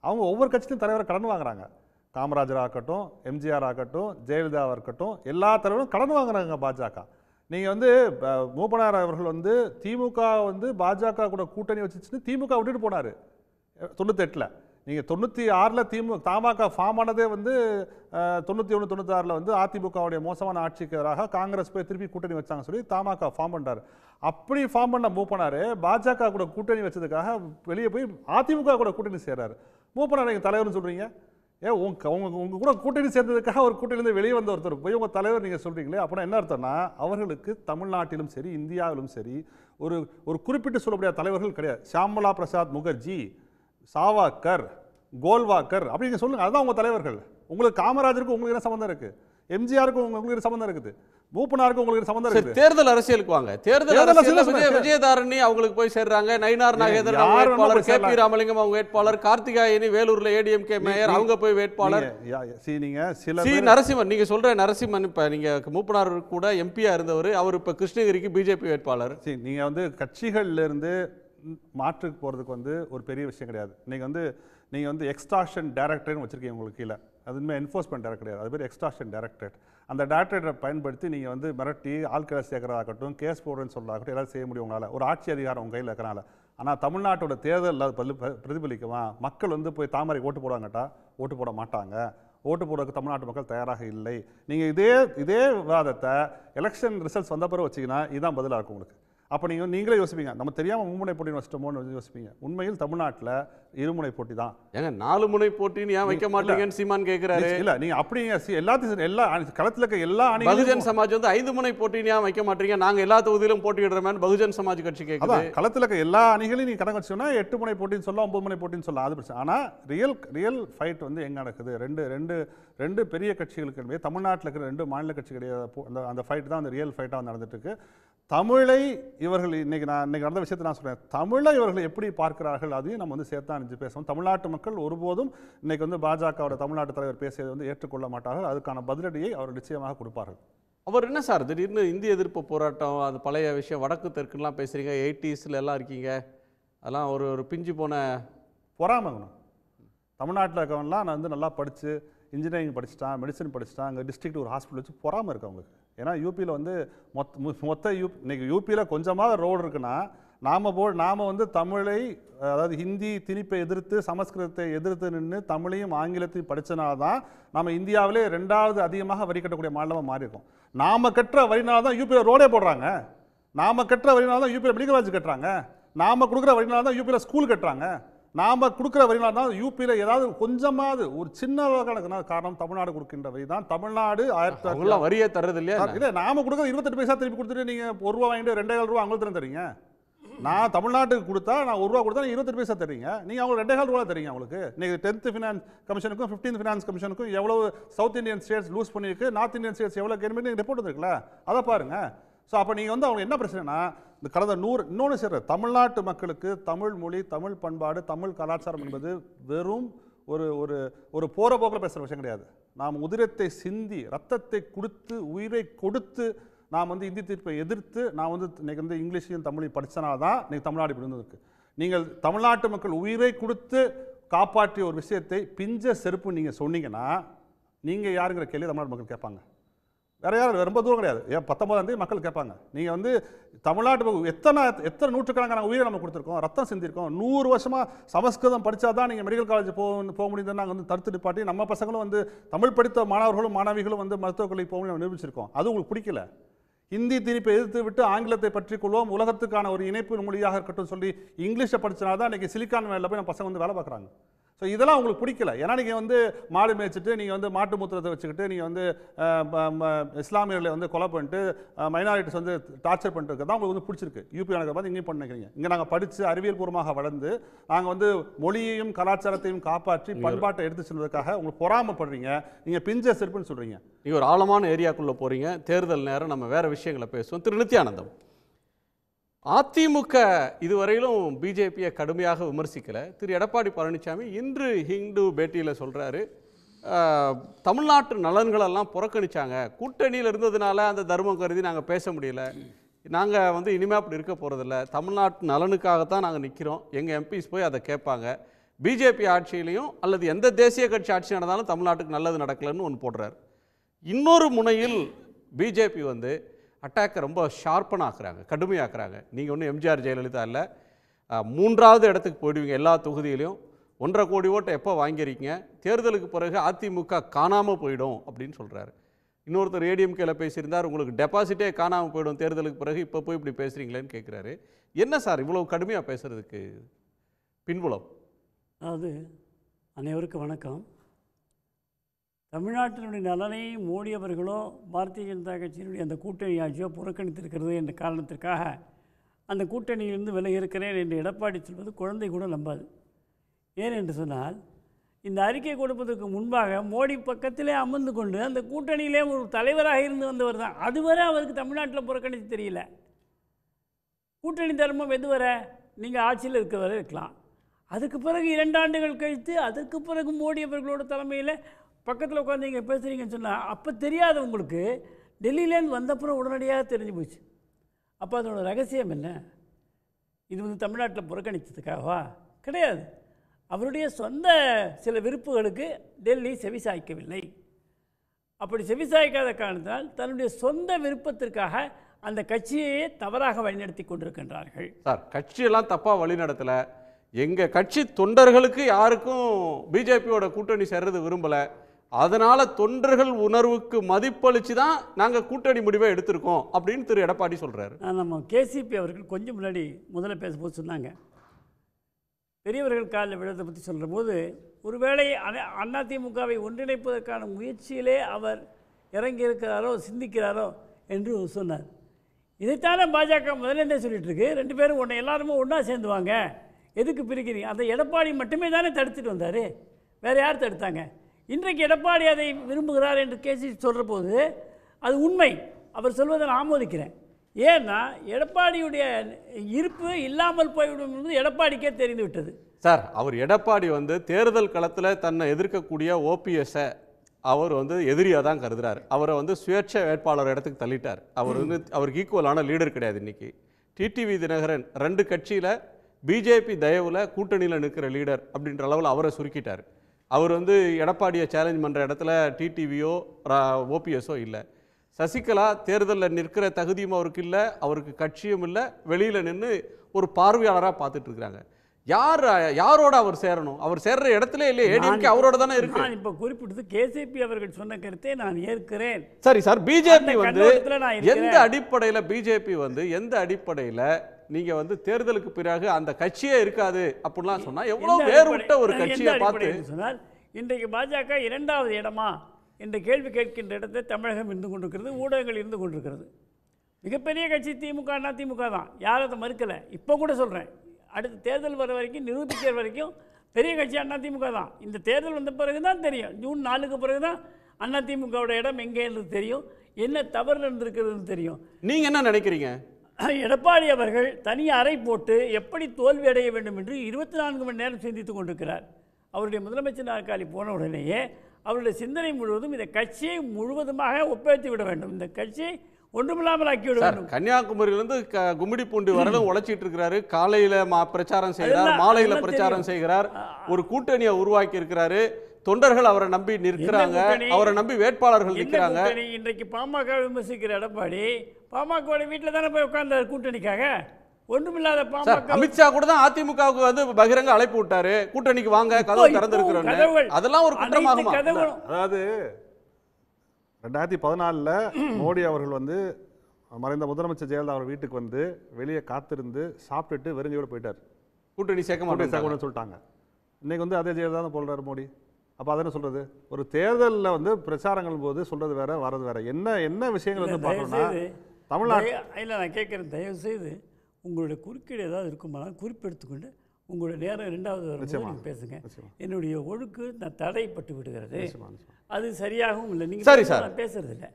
அவங்க ஒவ்வொரு கட்சியிலும் தலைவரை கடன் வாங்குறாங்க காமராஜர் ஆகட்டும் எம்ஜிஆர் ஆகட்டும் ஜெயலலிதாவாக இருக்கட்டும் எல்லா தலைவரும் கடன் வாங்குறாங்க பாஜக நீங்கள் வந்து மூப்பனார் அவர்கள் வந்து திமுக வந்து பாஜக கூட கூட்டணி வச்சுச்சுன்னு திமுக விட்டுட்டு போனார் தொண்ணூத்தெட்டில் நீங்கள் தொண்ணூற்றி ஆறில் திமுக தமாக ஃபார்ம் ஆனதே வந்து தொண்ணூற்றி ஒன்று தொண்ணூற்றி ஆறில் வந்து அதிமுகவுடைய மோசமான ஆட்சிக்கு எதிராக காங்கிரஸ் போய் திருப்பி கூட்டணி வச்சாங்க சொல்லி தமாக ஃபார்ம் பண்ணார் அப்படி ஃபார்ம் பண்ண மூவ் பண்ணார் பாஜக கூட கூட்டணி வச்சதுக்காக வெளியே போய் அதிமுக கூட கூட்டணி சேர்றாரு மூவ் பண்ணார் எங்கள் தலைவர்னு சொல்கிறீங்க ஏன் உங்க உங்க உங்கள் கூட கூட்டணி சேர்ந்ததுக்காக ஒரு கூட்டணியிலேருந்து வெளியே வந்த ஒருத்தர் போய் உங்கள் தலைவர் நீங்கள் சொல்கிறீங்களே அப்படின்னா என்ன அர்த்தம்னா அவர்களுக்கு தமிழ்நாட்டிலும் சரி இந்தியாவிலும் சரி ஒரு ஒரு குறிப்பிட்டு சொல்லக்கூடிய தலைவர்கள் கிடையாது ஷியாமலா பிரசாத் முகர்ஜி சாவாக்கர் கோல்வாக்கர் அப்படிங்க சொல்லுங்கள் அதுதான் உங்கள் தலைவர்கள் உங்களுக்கு காமராஜருக்கும் உங்களுக்கு என்ன சம்மந்தம் இருக்குது எம்ஜிஆருக்கும் உங்களுக்கு சம்மந்தம் இருக்குது மூப்பனாருக்கு உங்களுக்கு சம்மந்தம் இருக்குது தேர்தல் அரசியலுக்கு வாங்க தேர்தல் அரசியல் விஜய விஜயதாரணி அவங்களுக்கு போய் சேர்றாங்க நயினார் நாகேந்திரன் வேட்பாளர் கே பி ராமலிங்கம் அவங்க வேட்பாளர் கார்த்திகாயனி வேலூர்ல ஏடிஎம் கே மேயர் அவங்க போய் வேட்பாளர் சி நீங்க சில சி நரசிம்மன் நீங்க சொல்ற நரசிம்மன் இப்ப நீங்க மூப்பனார் கூட எம்பியா இருந்தவர் அவர் இப்ப கிருஷ்ணகிரிக்கு பிஜேபி வேட்பாளர் நீங்க வந்து கட்சிகள்ல இருந்து மாற்றுக்கு போகிறதுக்கு வந்து ஒரு பெரிய விஷயம் கிடையாது நீங்கள் வந்து நீங்கள் வந்து எக்ஸ்ட்ராஷன் டேரக்டர்னு வச்சுருக்கீங்க உங்களுக்கு கீழே அது உண்மை என்ஃபோர்ஸ்மெண்ட் டேரக்டர் கிடையாது அது பேர் எக்ஸ்ட்ராஷன் டேரக்டரேட் அந்த டேரக்டரேட்டை பயன்படுத்தி நீங்கள் வந்து மிரட்டி ஆட்களை சேர்க்கறதாகட்டும் கேஸ் போடுறேன்னு சொல்கிறாகட்டும் எல்லாம் செய்ய முடியும் உங்களால் ஒரு ஆட்சி அதிகாரம் உங்கள் கையில் இருக்கிறனால ஆனால் தமிழ்நாட்டோட தேர்தலில் அது பல்லு பிரதிபலிக்குமா மக்கள் வந்து போய் தாமரை ஓட்டு போடுவாங்கட்டா ஓட்டு போட மாட்டாங்க ஓட்டு போடுறதுக்கு தமிழ்நாட்டு மக்கள் தயாராக இல்லை நீங்கள் இதே இதே விவாதத்தை எலெக்ஷன் ரிசல்ட்ஸ் வந்த பிறகு வச்சிங்கன்னா இதுதான் பதிலாக இருக்கும் உங்களுக்கு அப்போ நீங்கள் நீங்களே யோசிப்பீங்க நம்ம தெரியாமல் மும்முனை போட்டி வச்சிட்டோமோன்னு யோசிப்பீங்க உண்மையில் தமிழ்நாட்டில் இருமுனை போட்டி தான் ஏங்க நாலு முனை போட்டின்னு ஏன் வைக்க மாட்டீங்கன்னு சீமான் கேட்குறாரு இல்லை நீங்கள் அப்படிங்க எல்லாத்தையும் எல்லா களத்தில் இருக்க எல்லா அணி பகுஜன் சமாஜ் வந்து ஐந்து முனை போட்டின்னு ஏன் வைக்க மாட்டீங்க நாங்கள் எல்லா தொகுதியிலும் போட்டியிடுறோமேனு பகுஜன் சமாஜ் கட்சி கேட்குது களத்தில் இருக்க எல்லா அணிகளையும் நீ கணக்கு வச்சுன்னா எட்டு முனை போட்டின்னு சொல்லலாம் ஒன்பது முனை போட்டின்னு சொல்லலாம் அது பிரச்சனை ஆனால் ரியல் ரியல் ஃபைட் வந்து எங்கே நடக்குது ரெண்டு ரெண்டு ரெண்டு பெரிய கட்சிகளுக்கு தமிழ்நாட்டில் இருக்கிற ரெண்டு மாநில கட்சி கிடையாது அந்த அந்த ஃபைட் தான் அந்த ரியல் ஃபைட்டாக நடந்துட்டு இருக்கு தமிழை இவர்கள் இன்றைக்கி நான் இன்றைக்கி நடந்த விஷயத்தை நான் சொல்கிறேன் தமிழை இவர்கள் எப்படி பார்க்கிறார்கள் அதையும் நம்ம வந்து சேர்த்தா நினச்சி பேசணும் தமிழ்நாட்டு மக்கள் ஒருபோதும் இன்னைக்கு வந்து பாஜகவோட தமிழ்நாட்டு தலைவர் பேசியதை வந்து ஏற்றுக்கொள்ள மாட்டார்கள் அதுக்கான பதிலடியை அவர் நிச்சயமாக கொடுப்பார்கள் அவர் என்ன சார் திடீர்னு இந்திய எதிர்ப்பு போராட்டம் அது பழைய விஷயம் வடக்கு தெற்குலாம் பேசுகிறீங்க எயிட்டிஸ்ல எல்லாம் இருக்கீங்க அதெல்லாம் ஒரு ஒரு பிஞ்சு போன பொறாமை தமிழ்நாட்டில் இருக்கவன்லாம் நான் வந்து நல்லா படித்து இன்ஜினியரிங் படிச்சுட்டான் மெடிசன் படிச்சுட்டான் அங்கே டிஸ்ட்ரிக்ட் ஒரு ஹாஸ்பிட்டல் வச்சு பொறாமல் இருக்கு அவங்களுக்கு ஏன்னா யூபியில் வந்து மொத்த மொத்த யூ இன்றைக்கி யூபியில் கொஞ்சமாக ரோடு இருக்குன்னா நாம் போ நாம் வந்து தமிழை அதாவது ஹிந்தி திணிப்பை எதிர்த்து சமஸ்கிருதத்தை எதிர்த்து நின்று தமிழையும் ஆங்கிலத்தையும் படித்தனால தான் நம்ம இந்தியாவிலே ரெண்டாவது அதிகமாக வரி கட்டக்கூடிய மாநிலமாக மாறியிருக்கோம் நாம் கட்டுற வரினால தான் யூபியில் ரோடே போடுறாங்க நாம் கட்டுற வரினால தான் யூபியில் மெடிக்கல் காலேஜ் கட்டுறாங்க நாம் கொடுக்குற வரினால தான் யூபியில் ஸ்கூல் கட்டுறாங்க நாம் கொடுக்குற வரினால் தான் யூபியில் ஏதாவது கொஞ்சமாவது ஒரு சின்ன கணக்கு காரணம் தமிழ்நாடு கொடுக்கின்ற வரி தான் தமிழ்நாடு ஆயிரத்தி தொள்ளாயிரம் வரியே தர்றது இல்லையா இல்லை நாம் கொடுக்க இருபத்தெட்டு பைசா திருப்பி கொடுத்துட்டு நீங்கள் ஒரு ரூபா வாங்கிட்டு ரெண்டாயிரம் ரூபா அவங்களுக்கு தரீங்க நான் தமிழ்நாட்டுக்கு கொடுத்தா நான் ஒரு ரூபா கொடுத்தா நீங்கள் இருபத்தெட்டு பைசா தரீங்க நீங்கள் அவங்களுக்கு கால் ரூபா தரீங்க அவங்களுக்கு நீங்கள் டென்த்து ஃபினான்ஸ் கமிஷனுக்கும் ஃபிஃப்டீன் ஃபினான்ஸ் கமிஷனுக்கும் எவ்வளோ சவுத் இந்தியன் ஸ்டேட்ஸ் லூஸ் பண்ணியிருக்கு நார்த் இந்தியன் ஸ்டேட்ஸ் எவ்வளோ கேன்மெண்ட் நீங்கள் ரிப்போர்ட் வந்துருக்கல அதை பாருங்கள் ஸோ அப்போ நீங்கள் வந்து அவங்க என்ன பிரச்சனைனா இந்த கடந்த நூறு இன்னொன்று சரி தமிழ்நாட்டு மக்களுக்கு தமிழ் மொழி தமிழ் பண்பாடு தமிழ் கலாச்சாரம் என்பது வெறும் ஒரு ஒரு ஒரு போகிற போக்கில் பேசுகிற விஷயம் கிடையாது நாம் உதிரத்தை சிந்தி ரத்தத்தை கொடுத்து உயிரை கொடுத்து நாம் வந்து இந்தி தீர்ப்பை எதிர்த்து நான் வந்து இன்றைக்கி வந்து இங்கிலீஷையும் தமிழையும் படித்தனால தான் இன்றைக்கி தமிழ்நாடு இப்படி இருந்திருக்கு நீங்கள் தமிழ்நாட்டு மக்கள் உயிரை கொடுத்து காப்பாற்றிய ஒரு விஷயத்தை பிஞ்ச செருப்பு நீங்கள் சொன்னீங்கன்னா நீங்கள் யாருங்கிற கேள்வி தமிழ்நாடு மக்கள் கேட்பாங்க வேறு யாரும் ரொம்ப தூரம் கிடையாது ஏன் பத்தொம்பதாந்தேதி மக்கள் கேட்பாங்க நீங்கள் வந்து தமிழ்நாட்டு எத்தனை எத்தனை நூற்றுக்கணக்கான உயிரை நம்ம கொடுத்துருக்கோம் ரத்தம் சிந்திருக்கோம் நூறு வருஷமாக சமஸ்கிருதம் படித்தா தான் நீங்கள் மெடிக்கல் காலேஜ் போக போக முடியுதுன்னு நாங்கள் வந்து தடுத்து நிப்பாட்டி நம்ம பசங்களும் வந்து தமிழ் படித்த மாணவர்களும் மாணவிகளும் வந்து மருத்துவக் கல்வி போக முடியும் நிரூபிச்சிருக்கோம் அது உங்களுக்கு பிடிக்கல இந்தி திணிப்பை எதிர்த்து விட்டு ஆங்கிலத்தை பற்றி கொள்வோம் உலகத்துக்கான ஒரு இணைப்பு மொழியாக இருக்கட்டும் சொல்லி இங்கிலீஷை படித்தனால தான் இன்றைக்கி சிலிக்கான் வேலை போய் நம்ம பசங்க வந்து வேலை பார்க்குறாங்க ஸோ இதெல்லாம் உங்களுக்கு பிடிக்கல ஏன்னா நீங்கள் வந்து மாடு மேய்ச்சிட்டு நீங்கள் வந்து மாட்டு மூத்திரத்தை வச்சுக்கிட்டு நீங்கள் வந்து இஸ்லாமியர்களை வந்து கொலை பண்ணிட்டு மைனாரிட்டிஸ் வந்து டார்ச்சர் பண்ணிட்டு தான் உங்களுக்கு வந்து பிடிச்சிருக்கு யூபி எனக்கு பார்த்து இங்கேயும் பண்ணிக்கிறீங்க இங்கே நாங்கள் படித்து அறிவியல் பூர்வமாக வளர்ந்து நாங்கள் வந்து மொழியையும் கலாச்சாரத்தையும் காப்பாற்றி பண்பாட்டை எடுத்து செல்வதற்காக உங்களுக்கு பொறாமப்படுறீங்க நீங்கள் பிஞ்ச செருப்புன்னு சொல்கிறீங்க நீங்கள் ஒரு ஆழமான ஏரியாக்குள்ளே போகிறீங்க தேர்தல் நேரம் நம்ம வேறு விஷயங்களை பேசுவோம் திரு நித்தியானந்தம் அதிமுக இதுவரையிலும் பிஜேபியை கடுமையாக விமர்சிக்கலை திரு எடப்பாடி பழனிசாமி இன்று ஹிந்து பேட்டியில் சொல்கிறாரு தமிழ்நாட்டு நலன்களெல்லாம் புறக்கணித்தாங்க கூட்டணியில் இருந்ததுனால அந்த தர்மம் கருதி நாங்கள் பேச முடியல நாங்கள் வந்து இனிமேல் அப்படி இருக்க போகிறதில்ல தமிழ்நாட்டு நலனுக்காகத்தான் நாங்கள் நிற்கிறோம் எங்கள் எம்பிஸ் போய் அதை கேட்பாங்க பிஜேபி ஆட்சியிலையும் அல்லது எந்த தேசிய கட்சி ஆட்சி நடந்தாலும் தமிழ்நாட்டுக்கு நல்லது நடக்கலைன்னு ஒன்று போடுறார் இன்னொரு முனையில் பிஜேபி வந்து அட்டாக்கை ரொம்ப ஆக்குறாங்க கடுமையாக்குறாங்க நீங்கள் ஒன்றும் எம்ஜிஆர் ஜெயலலிதா இல்லை மூன்றாவது இடத்துக்கு போயிடுவீங்க எல்லா தொகுதியிலையும் ஒன்றரை கோடி ஓட்டை எப்போ வாங்கியிருக்கீங்க தேர்தலுக்கு பிறகு அதிமுக காணாமல் போயிடும் அப்படின்னு சொல்கிறாரு இன்னொருத்தர் கேல பேசியிருந்தார் உங்களுக்கு டெபாசிட்டே காணாமல் போயிடும் தேர்தலுக்கு பிறகு இப்போ போய் இப்படி பேசுகிறீங்களேன்னு கேட்குறாரு என்ன சார் இவ்வளோ கடுமையாக பேசுகிறதுக்கு பின்புலம் அதாவது அனைவருக்கும் வணக்கம் தமிழ்நாட்டினுடைய நலனை மோடியவர்களோ பாரதிய ஜனதா கட்சியினுடைய அந்த கூட்டணி ஆட்சியோ புறக்கணித்திருக்கிறது என்ற காரணத்திற்காக அந்த கூட்டணியிலிருந்து விலகியிருக்கிறேன் இருக்கிறேன் என்று எடப்பாடி சொல்வது குழந்தை கூட நம்பாது ஏன் என்று சொன்னால் இந்த அறிக்கை கொடுப்பதற்கு முன்பாக மோடி பக்கத்திலே அமர்ந்து கொண்டு அந்த கூட்டணியிலே ஒரு தலைவராக இருந்து வந்தவர் தான் அதுவரை அவருக்கு தமிழ்நாட்டில் புறக்கணித்து தெரியல கூட்டணி தர்மம் எதுவரை நீங்கள் ஆட்சியில் இருக்கிறவரை இருக்கலாம் அதுக்கு பிறகு இரண்டு ஆண்டுகள் கழித்து அதற்கு பிறகு மோடி அவர்களோட தலைமையில் பக்கத்தில் உட்காந்து நீங்கள் பேசுகிறீங்கன்னு சொன்னால் அப்போ தெரியாது உங்களுக்கு டெல்லியிலேருந்து வந்தப்புறம் உடனடியாக தெரிஞ்சு போச்சு அப்போ அதோடய ரகசியம் என்ன இது வந்து தமிழ்நாட்டில் புறக்கணித்ததுக்காகவா கிடையாது அவருடைய சொந்த சில விருப்புகளுக்கு டெல்லி சாய்க்கவில்லை அப்படி சாய்க்காத காரணத்தினால் தன்னுடைய சொந்த விருப்பத்திற்காக அந்த கட்சியையே தவறாக வழிநடத்தி கொண்டிருக்கின்றார்கள் சார் கட்சியெல்லாம் தப்பாக வழிநடத்தலை எங்கள் கட்சி தொண்டர்களுக்கு யாருக்கும் பிஜேபியோட கூட்டணி சேர்றது விரும்பலை அதனால் தொண்டர்கள் உணர்வுக்கு மதிப்பளித்து தான் நாங்கள் கூட்டணி முடிவை எடுத்திருக்கோம் அப்படின்னு திரு எடப்பாடி சொல்கிறாரு நம்ம கேசிபி அவர்கள் கொஞ்சம் முன்னாடி முதல்ல பேசும்போது சொன்னாங்க பெரியவர்கள் காலில் விழுதை பற்றி சொல்கிற போது ஒருவேளை அதிமுகவை ஒன்றிணைப்பதற்கான முயற்சியிலே அவர் இறங்கி இருக்கிறாரோ சிந்திக்கிறாரோ என்று சொன்னார் இதைத்தானே பாஜக முதலேருந்தே சொல்லிகிட்ருக்கு ரெண்டு பேரும் ஒன்று எல்லாருமே ஒன்றா சேர்ந்துவாங்க எதுக்கு பிரிக்கிறீங்க அந்த எடப்பாடி மட்டுமே தானே தடுத்துட்டு வந்தார் வேறு யார் தடுத்தாங்க இன்றைக்கு எடப்பாடி அதை விரும்புகிறார் என்று கேசி சொல்கிற போது அது உண்மை அவர் சொல்வதை நான் ஆமோதிக்கிறேன் ஏன்னா எடப்பாடியுடைய இருப்பு இல்லாமல் போய்விடும் என்பது எடப்பாடிக்கே தெரிந்து விட்டது சார் அவர் எடப்பாடி வந்து தேர்தல் களத்தில் தன்னை எதிர்க்கக்கூடிய ஓபிஎஸ்ஸை அவர் வந்து எதிரியாக தான் கருதுறார் அவரை வந்து சுயேட்சை வேட்பாளர் இடத்துக்கு தள்ளிட்டார் அவர் வந்து அவருக்கு ஈக்குவலான லீடர் கிடையாது இன்றைக்கி டிடிவி தினகரன் ரெண்டு கட்சியில் பிஜேபி தயவில் கூட்டணியில் நிற்கிற லீடர் அப்படின்ற அளவில் அவரை சுருக்கிட்டார் அவர் வந்து எடப்பாடியை சேலஞ்ச் பண்ணுற இடத்துல டிடிவியோ ஓபிஎஸோ இல்லை சசிகலா தேர்தலில் நிற்கிற தகுதியும் அவருக்கு இல்லை அவருக்கு கட்சியும் இல்லை வெளியில் நின்று ஒரு பார்வையாளராக பார்த்துட்ருக்குறாங்க யார் யாரோட அவர் சேரணும் அவர் சேர்ற இடத்துல இல்லையே ஏடிஎம்கே அவரோட தானே இருக்கு நான் இப்போ குறிப்பிட்டது கேசிபி அவர்கள் சொன்ன கருத்தை நான் ஏற்கிறேன் சரி சார் பிஜேபி வந்து எந்த அடிப்படையில் பிஜேபி வந்து எந்த அடிப்படையில் நீங்கள் வந்து தேர்தலுக்கு பிறகு அந்த கட்சியே இருக்காது அப்படிலாம் சொன்னால் எவ்வளோ வேறுபட்ட ஒரு கட்சியை பார்த்து சொன்னால் இன்றைக்கு பாஜக இரண்டாவது இடமா என்ற கேள்வி கேட்கின்ற இடத்தை தமிழகம் இருந்து கொண்டிருக்கிறது ஊடகங்கள் இருந்து கொண்டிருக்கிறது மிகப்பெரிய கட்சி திமுக திமுக தான் யாரும் அதை மறுக்கலை இப்போ கூட சொல்கிறேன் அடுத்து தேர்தல் வர வரைக்கும் நிரூபிக்கிற வரைக்கும் பெரிய கட்சி அண்ணா திமுக தான் இந்த தேர்தல் வந்த பிறகு தான் தெரியும் ஜூன் நாலுக்கு பிறகு தான் அண்ணா திமுகவோட இடம் எங்கேன்றது தெரியும் என்ன தவறு நடந்திருக்கிறதுன்னு தெரியும் நீங்கள் என்ன நினைக்கிறீங்க எடப்பாடி அவர்கள் தனி அறை போட்டு எப்படி தோல்வி அடைய வேண்டும் என்று இருபத்தி நான்கு மணி நேரம் சிந்தித்து கொண்டிருக்கிறார் அவருடைய முதலமைச்சர் நாற்காலி போன உடனேயே அவருடைய சிந்தனை முழுவதும் இந்த கட்சியை முழுவதுமாக ஒப்பேற்றி விட வேண்டும் இந்த கட்சியை ஒன்றுமில்லாமல் ஆக்கிவிட வேண்டும் கன்னியாகுமரியிலிருந்து கும்மிடி பூண்டு வரலும் உழைச்சிட்டு இருக்கிறாரு காலையில பிரச்சாரம் செய்கிறார் மாலையில பிரச்சாரம் செய்கிறார் ஒரு கூட்டணியை உருவாக்கி இருக்கிறாரு தொண்டர்கள் அவரை நம்பி நிற்கிறாங்க அவரை நம்பி வேட்பாளர்கள் நிற்கிறாங்க இன்றைக்கு பாமக விமர்சிக்கிற எடப்பாடி பாமகவோட வீட்டில் தானே போய் உட்காந்தாரு கூட்டணிக்காக ஒன்றுமில்லாத பாமக அமித்ஷா கூட தான் அதிமுகவுக்கு வந்து பகிரங்க அழைப்பு விட்டாரு கூட்டணிக்கு வாங்க கதவு திறந்திருக்கிறோம் அதெல்லாம் ஒரு குற்றமாக அதாவது ரெண்டாயிரத்தி பதினாலில் மோடி அவர்கள் வந்து மறைந்த முதலமைச்சர் ஜெயலலிதா அவர் வீட்டுக்கு வந்து வெளியே காத்திருந்து சாப்பிட்டுட்டு வெறுங்கையோட போயிட்டார் கூட்டணி சேர்க்க மாட்டேன் சேர்க்கணும்னு சொல்லிட்டாங்க இன்னைக்கு வந்து அதே ஜெயலலிதா தான் போடுறாரு மோடி அப்போ அதை என்ன சொல்கிறது ஒரு தேர்தலில் வந்து பிரச்சாரங்கள் போது சொல்கிறது வேற வர்றது வேற என்ன என்ன விஷயங்கள் வந்து பார்க்கணும்னா தமிழ்நாடு இல்லை நான் கேட்குறேன் தயவுசெய்து உங்களுடைய குறுக்கீடு ஏதாவது இருக்குமா குறிப்பெடுத்துக்கொண்டு உங்களுடைய நேரம் ரெண்டாவது வரும்போது பேசுங்க என்னுடைய ஒழுக்கு நான் தடைப்பட்டு விடுகிறது அது சரியாகவும் இல்லை நீங்கள் சரி பேசுறது இல்லை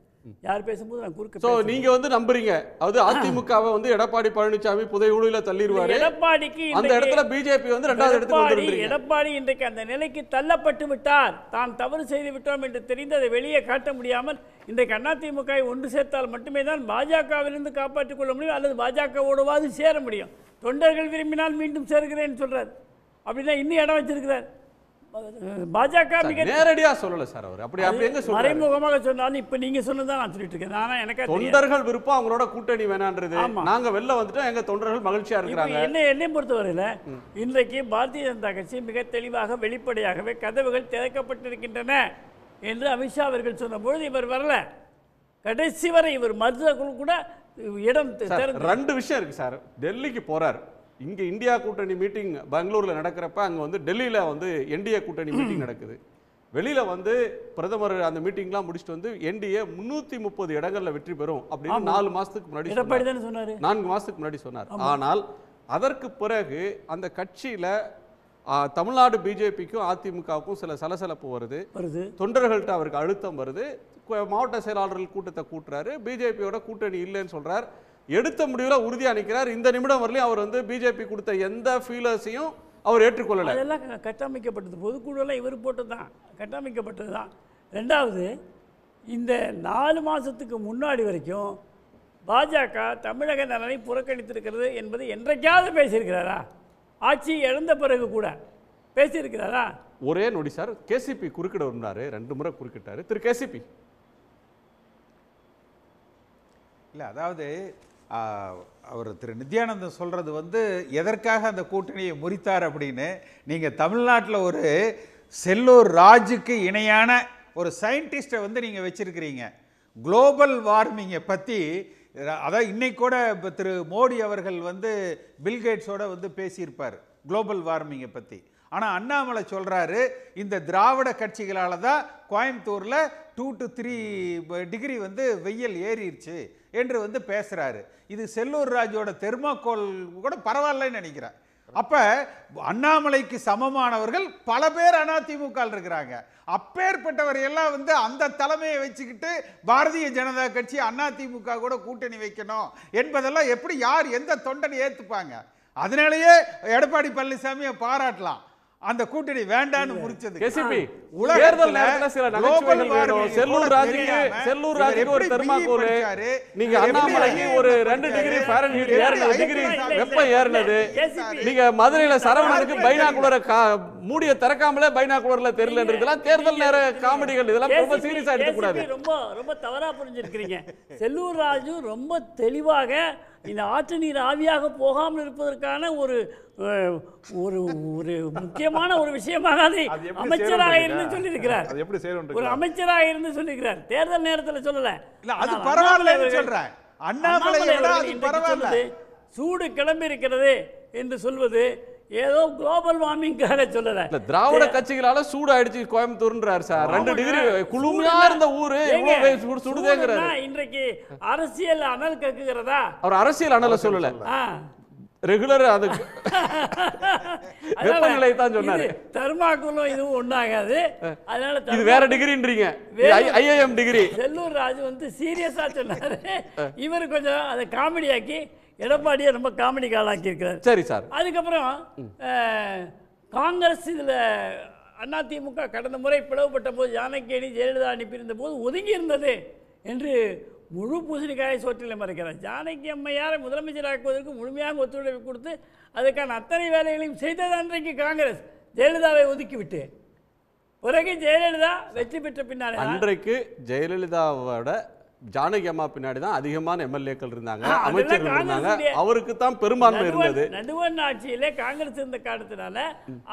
யார் பேசும்போது நான் குறுக்க ஸோ நீங்கள் வந்து நம்புறீங்க அது அதிமுகவை வந்து எடப்பாடி பழனிசாமி புதையுழுல தள்ளிடுவார் எடப்பாடிக்கு அந்த இடத்துல பிஜேபி வந்து ரெண்டாவது இடத்துல எடப்பாடி இன்றைக்கு அந்த நிலைக்கு தள்ளப்பட்டு விட்டார் தான் தவறு செய்து விட்டோம் என்று தெரிந்து அதை வெளியே காட்ட முடியாமல் இன்றைக்கு அதிமுகவை ஒன்று சேர்த்தால் மட்டுமே தான் பாஜகவிலிருந்து காப்பாற்றிக் கொள்ள முடியும் அல்லது பாஜகவோடவாது சேர முடியும் தொண்டர்கள் விரும்பினால் மீண்டும் சேர்கிறேன்னு சொல்கிறார் அப்படின்னா இன்னும் இடம் வச்சிருக்கிறார் பாஜக மிக நேரடியா சொல்லல சார் அவர் அப்படி அப்படி எங்க சொல்றாரு மறைமுகமாக சொன்னாலும் இப்ப நீங்க சொன்னதா நான் சொல்லிட்டு இருக்கேன் நானா எனக்கு தொண்டர்கள் விருப்பம் அவங்களோட கூட்டணி வேணான்றது நாங்க வெளில வந்துட்டோம் எங்க தொண்டர்கள் மகிழ்ச்சியா இருக்காங்க என்ன என்னை பொறுத்தவரையில இன்றைக்கு பாரதிய ஜனதா கட்சி மிக தெளிவாக வெளிப்படையாகவே கதவுகள் திறக்கப்பட்டிருக்கின்றன என்று அமித்ஷா அவர்கள் சொன்னபொழுது இவர் வரல கடைசி வரை இவர் மருத்துவக்குழு கூட இடம் ரெண்டு விஷயம் இருக்கு சார் டெல்லிக்கு போறாரு இங்கே இந்தியா கூட்டணி மீட்டிங் பெங்களூரில் நடக்கிறப்ப அங்கே வந்து டெல்லியில் வந்து என்டிஏ கூட்டணி மீட்டிங் நடக்குது வெளியில் வந்து பிரதமர் அந்த மீட்டிங்லாம் முடிச்சுட்டு வந்து என்டிஏ முன்னூற்றி முப்பது இடங்களில் வெற்றி பெறும் அப்படின்னு நாலு மாதத்துக்கு முன்னாடி சொன்னார் நான்கு மாதத்துக்கு முன்னாடி சொன்னார் ஆனால் அதற்கு பிறகு அந்த கட்சியில் தமிழ்நாடு பிஜேபிக்கும் அதிமுகவுக்கும் சில சலசலப்பு வருது தொண்டர்கள்ட்ட அவருக்கு அழுத்தம் வருது மாவட்ட செயலாளர்கள் கூட்டத்தை கூட்டுறாரு பிஜேபியோட கூட்டணி இல்லைன்னு சொல்கிறார் எடுத்த முடிவில் உறுதியாக நிற்கிறார் இந்த நிமிடம் வரலையும் அவர் வந்து பிஜேபி கொடுத்த எந்த ஃபீலர்ஸையும் அவர் ஏற்றுக்கொள்ளலை அதெல்லாம் கட்டமைக்கப்பட்டது பொதுக்குழுலாம் இவர் போட்டது தான் கட்டமைக்கப்பட்டது தான் ரெண்டாவது இந்த நாலு மாதத்துக்கு முன்னாடி வரைக்கும் பாஜக தமிழக நலனை புறக்கணித்திருக்கிறது என்பது என்றைக்காவது பேசியிருக்கிறாரா ஆட்சி இழந்த பிறகு கூட பேசியிருக்கிறாரா ஒரே நொடி சார் கேசிபி குறுக்கிட வந்தார் ரெண்டு முறை குறுக்கிட்டார் திரு கேசிபி இல்லை அதாவது அவர் திரு நித்யானந்தன் சொல்கிறது வந்து எதற்காக அந்த கூட்டணியை முறித்தார் அப்படின்னு நீங்கள் தமிழ்நாட்டில் ஒரு செல்லூர் ராஜுக்கு இணையான ஒரு சயின்டிஸ்ட்டை வந்து நீங்கள் வச்சுருக்கிறீங்க குளோபல் வார்மிங்கை பற்றி அதான் இன்னைக்கு கூட இப்போ திரு மோடி அவர்கள் வந்து பில்கேட்ஸோட வந்து பேசியிருப்பார் குளோபல் வார்மிங்கை பற்றி ஆனால் அண்ணாமலை சொல்கிறாரு இந்த திராவிட கட்சிகளால் தான் கோயம்புத்தூரில் டூ டு த்ரீ டிகிரி வந்து வெயில் ஏறிடுச்சு என்று வந்து பேசுகிறாரு இது செல்லூர் ராஜோட தெர்மாக்கோல் கூட பரவாயில்லன்னு நினைக்கிறேன் அப்போ அண்ணாமலைக்கு சமமானவர்கள் பல பேர் அதிமுக இருக்கிறாங்க அப்பேற்பட்டவர் எல்லாம் வந்து அந்த தலைமையை வச்சுக்கிட்டு பாரதிய ஜனதா கட்சி அதிமுக கூட கூட்டணி வைக்கணும் என்பதெல்லாம் எப்படி யார் எந்த தொண்டனை ஏற்றுப்பாங்க அதனாலேயே எடப்பாடி பழனிசாமியை பாராட்டலாம் அந்த கூட்டணி வேண்டான்னு முடிச்சது கேசிபி தேர்தல் நேரத்துல சில நகைச்சுவைகள் செல்லூர் ராஜுக்கு செல்லூர் ராஜுக்கு ஒரு தெர்மாகோல் நீங்க அண்ணாமலைக்கு ஒரு ரெண்டு டிகிரி ஃபாரன்ஹீட் ஏறினது டிகிரி வெப்பம் ஏறினது நீங்க மதுரையில சரவணனுக்கு பைனாகுலர மூடிய திறக்காமலே பைனாகுலர்ல தெரியலன்றதுலாம் தேர்தல் நேர காமெடிகள் இதெல்லாம் ரொம்ப சீரியஸா எடுக்க கூடாது ரொம்ப ரொம்ப தவறா புரிஞ்சிருக்கீங்க செல்லூர் ராஜு ரொம்ப தெளிவாக இந்த ஆற்று நீர் ஆவியாக போகாமல் இருப்பதற்கான ஒரு ஒரு ஒரு முக்கியமான ஒரு விஷயமாக அதை அமைச்சராக இருந்து சொல்லியிருக்கிறார் ஒரு அமைச்சராக இருந்து சொல்லியிருக்கிறார் தேர்தல் நேரத்தில் சொல்லல அது பரவாயில்ல சொல்றேன் அண்ணாமலை சூடு கிளம்பி இருக்கிறது என்று சொல்வது ஏதோ குளோபல் வார்மிங்காக சொல்லல இல்ல திராவிட கட்சிகளால சூடாயிடுச்சு கோயம்புத்தூர்ன்றாரு சார் ரெண்டு டிகிரி குளுமையா இருந்த ஊரு சுடுதேங்கிறாரு இன்றைக்கு அரசியல் அனல் கக்குகிறதா அவர் அரசியல் அனல சொல்லல ரெகுலர் அது வெப்பநிலை தான் சொன்னாரு தர்மாக்குளும் இதுவும் ஒண்ணாகாது அதனால இது வேற டிகிரின்றீங்க ஐஏஎம் டிகிரி செல்லூர் ராஜு வந்து சீரியஸா சொன்னாரு இவர் கொஞ்சம் அதை காமெடியாக்கி எடப்பாடியை ரொம்ப காமெடி காலாக்கியிருக்கிறார் சரி சார் அதுக்கப்புறம் காங்கிரஸ் இதில் அதிமுக கடந்த முறை பிளவுபட்ட போது ஜானகேணி ஜெயலலிதா அனுப்பியிருந்த போது ஒதுங்கி இருந்தது என்று முழு பூசணிக்காயை சோற்றில் மறைக்கிறார் ஜானகி அம்மையாரை முதலமைச்சராக்குவதற்கு முழுமையாக ஒத்துழைப்பு கொடுத்து அதுக்கான அத்தனை வேலைகளையும் செய்தது அன்றைக்கு காங்கிரஸ் ஜெயலலிதாவை ஒதுக்கிவிட்டு பிறகு ஜெயலலிதா வெற்றி பெற்ற பின்னாடி அன்றைக்கு ஜெயலலிதாவோட ஜானகி அம்மா பின்னாடி தான் அதிகமான எம்எல்ஏக்கள் இருந்தாங்க அமைச்சர்கள் இருந்தாங்க அவருக்கு தான் பெரும்பான்மை இருந்தது நடுவன் ஆட்சியிலே காங்கிரஸ் இருந்த காலத்தினால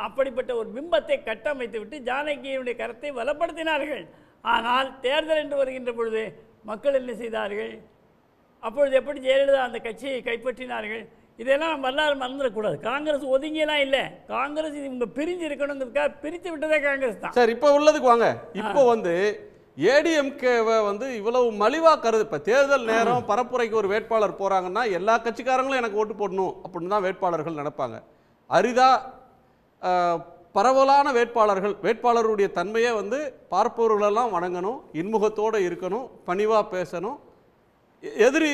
அப்படிப்பட்ட ஒரு பிம்பத்தை கட்டமைத்து விட்டு ஜானகியுடைய கருத்தை வலப்படுத்தினார்கள் ஆனால் தேர்தல் என்று வருகின்ற பொழுது மக்கள் என்ன செய்தார்கள் அப்பொழுது எப்படி ஜெயலலிதா அந்த கட்சியை கைப்பற்றினார்கள் இதெல்லாம் வரலாறு மறந்துடக்கூடாது காங்கிரஸ் ஒதுங்கியெல்லாம் இல்லை காங்கிரஸ் இவங்க பிரிஞ்சு இருக்கணுங்கிறதுக்காக பிரித்து விட்டதே காங்கிரஸ் தான் சார் இப்போ உள்ளதுக்கு வாங்க இப்போ வந்து ஏடிஎம்கேவை வந்து இவ்வளவு மலிவாக கருது இப்போ தேர்தல் நேரம் பரப்புரைக்கு ஒரு வேட்பாளர் போகிறாங்கன்னா எல்லா கட்சிக்காரங்களும் எனக்கு ஓட்டு போடணும் அப்படின்னு தான் வேட்பாளர்கள் நடப்பாங்க அரிதா பரவலான வேட்பாளர்கள் வேட்பாளருடைய தன்மையை வந்து பார்ப்பவர்களெல்லாம் வணங்கணும் இன்முகத்தோடு இருக்கணும் பணிவாக பேசணும் எதிரி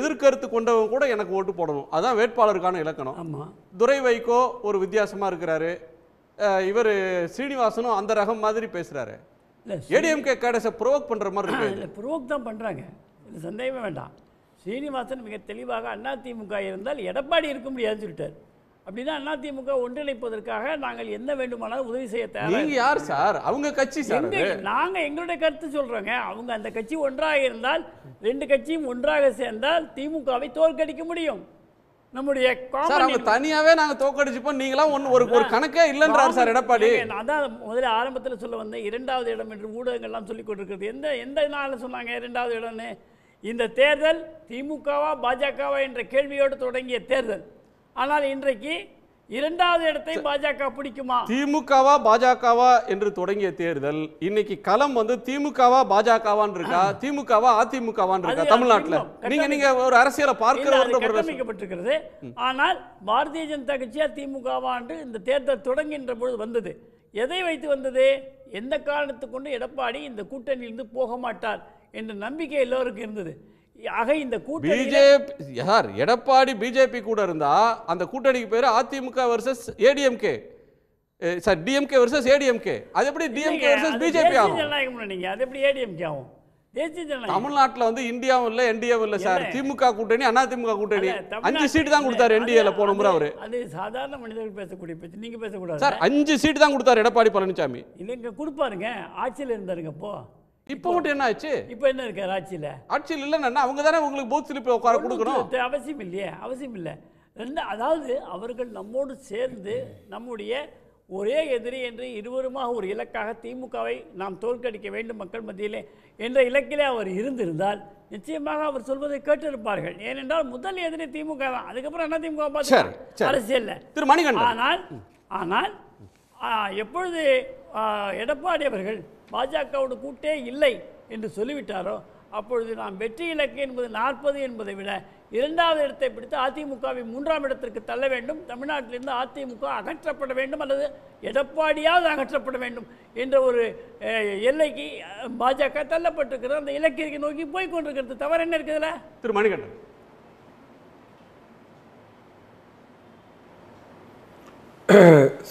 எதிர்கருத்து கொண்டவங்க கூட எனக்கு ஓட்டு போடணும் அதுதான் வேட்பாளருக்கான இலக்கணம் ஆமாம் துரை வைகோ ஒரு வித்தியாசமாக இருக்கிறாரு இவர் சீனிவாசனும் அந்த ரகம் மாதிரி பேசுகிறாரு ஏடிஎம்கே கேடஸை ப்ரோவோக் பண்ணுற மாதிரி இருக்கு இல்லை ப்ரோவோக் தான் பண்ணுறாங்க இது சந்தேகமே வேண்டாம் சீனிவாசன் மிக தெளிவாக அதிமுக இருந்தால் எடப்பாடி இருக்க முடியாதுன்னு சொல்லிட்டார் அப்படிதான் அதிமுக ஒன்றிணைப்பதற்காக நாங்கள் என்ன வேண்டுமானாலும் உதவி செய்ய தேவை யார் சார் அவங்க கட்சி நாங்கள் எங்களுடைய கருத்து சொல்கிறோங்க அவங்க அந்த கட்சி ஒன்றாக இருந்தால் ரெண்டு கட்சியும் ஒன்றாக சேர்ந்தால் திமுகவை தோற்கடிக்க முடியும் நம்முடைய சார் அவங்க தனியாவே நாங்க தோக்கடிச்சுப்போம் நீங்களாம் ஒன்று ஒரு ஒரு கணக்கே இல்லைன்றார் சார் எடப்பாடி அதான் முதல்ல ஆரம்பத்தில் சொல்ல வந்தேன் இரண்டாவது இடம் என்று ஊடகங்கள்லாம் சொல்லி கொண்டிருக்கிறது எந்த எந்த நாளில் சொன்னாங்க இரண்டாவது இடம்னு இந்த தேர்தல் திமுகவா பாஜகவா என்ற கேள்வியோடு தொடங்கிய தேர்தல் ஆனால் இன்றைக்கு இரண்டாவது இடத்தை பாஜக பிடிக்குமா திமுகவா பாஜகவா என்று தொடங்கிய தேர்தல் இன்னைக்கு களம் வந்து திமுகவா பாஜகவான் இருக்கா திமுகவா அதிமுகவான் இருக்கா தமிழ்நாட்டுல நீங்க நீங்க ஒரு அரசியலை பார்க்கிறவர்கள் கட்டமைக்கப்பட்டிருக்கிறது ஆனால் பாரதிய ஜனதா கட்சியா திமுகவா என்று இந்த தேர்தல் தொடங்குகின்ற பொழுது வந்தது எதை வைத்து வந்தது எந்த காரணத்துக்கு கொண்டு எடப்பாடி இந்த கூட்டணியிலிருந்து போக மாட்டார் என்ற நம்பிக்கை எல்லோருக்கும் இருந்தது ஆக இந்த பிஜேபி யார் எடப்பாடி பிஜேபி கூட இருந்தா அந்த கூட்டணிக்கு பேர் AIADMK versus ADMK sir DMK versus ADMK அது எப்படி டிஎம்கே வர்சஸ் பிஜேபி ஆகும் ஜனநாயகம் நீங்க அது எப்படி ஏடிஎம்கே ஆகும் தமிழ்நாட்டில் வந்து இந்தியாவும் இல்லை என்டிஏவும் இல்லை சார் திமுக கூட்டணி அண்ணா திமுக கூட்டணி அஞ்சு சீட்டு தான் கொடுத்தாரு என்டிஏல போன முறை அவரு அது சாதாரண மனிதர்கள் பேசக்கூடிய பேச்சு நீங்க பேசக்கூடாது சார் அஞ்சு சீட்டு தான் கொடுத்தாரு எடப்பாடி பழனிசாமி இல்லைங்க கொடுப்பாருங்க ஆட்சியில் இருந்தாருங்க இப்போ இப்போ மட்டும் என்ன ஆச்சு இப்போ என்ன இருக்கார் ஆட்சியில் ஆட்சியில் இல்லைன்னா அவங்க தானே உங்களுக்கு பூத் ஸ்லிப் உட்கார கொடுக்கணும் அவசியம் இல்லையே அவசியம் இல்லை ரெண்டு அதாவது அவர்கள் நம்மோடு சேர்ந்து நம்முடைய ஒரே எதிரி என்று இருவருமாக ஒரு இலக்காக திமுகவை நாம் தோற்கடிக்க வேண்டும் மக்கள் மத்தியிலே என்ற இலக்கிலே அவர் இருந்திருந்தால் நிச்சயமாக அவர் சொல்வதை கேட்டிருப்பார்கள் ஏனென்றால் முதல் எதிரி திமுக தான் அதுக்கப்புறம் என்ன திமுக பார்த்து அரசியல் ஆனால் ஆனால் எப்பொழுது எடப்பாடி அவர்கள் பாஜகவோட கூட்டே இல்லை என்று சொல்லிவிட்டாரோ அப்பொழுது நாம் வெற்றி இலக்கு என்பது நாற்பது என்பதை விட இரண்டாவது இடத்தை பிடித்து அதிமுகவை மூன்றாம் இடத்திற்கு தள்ள வேண்டும் தமிழ்நாட்டிலிருந்து அதிமுக அகற்றப்பட வேண்டும் அல்லது எடப்பாடியாவது அகற்றப்பட வேண்டும் என்ற ஒரு எல்லைக்கு பாஜக தள்ளப்பட்டிருக்கிறது அந்த இலக்கிற்கு நோக்கி போய் கொண்டிருக்கிறது தவறு என்ன இருக்குதுல்ல திரு மணிகண்டன்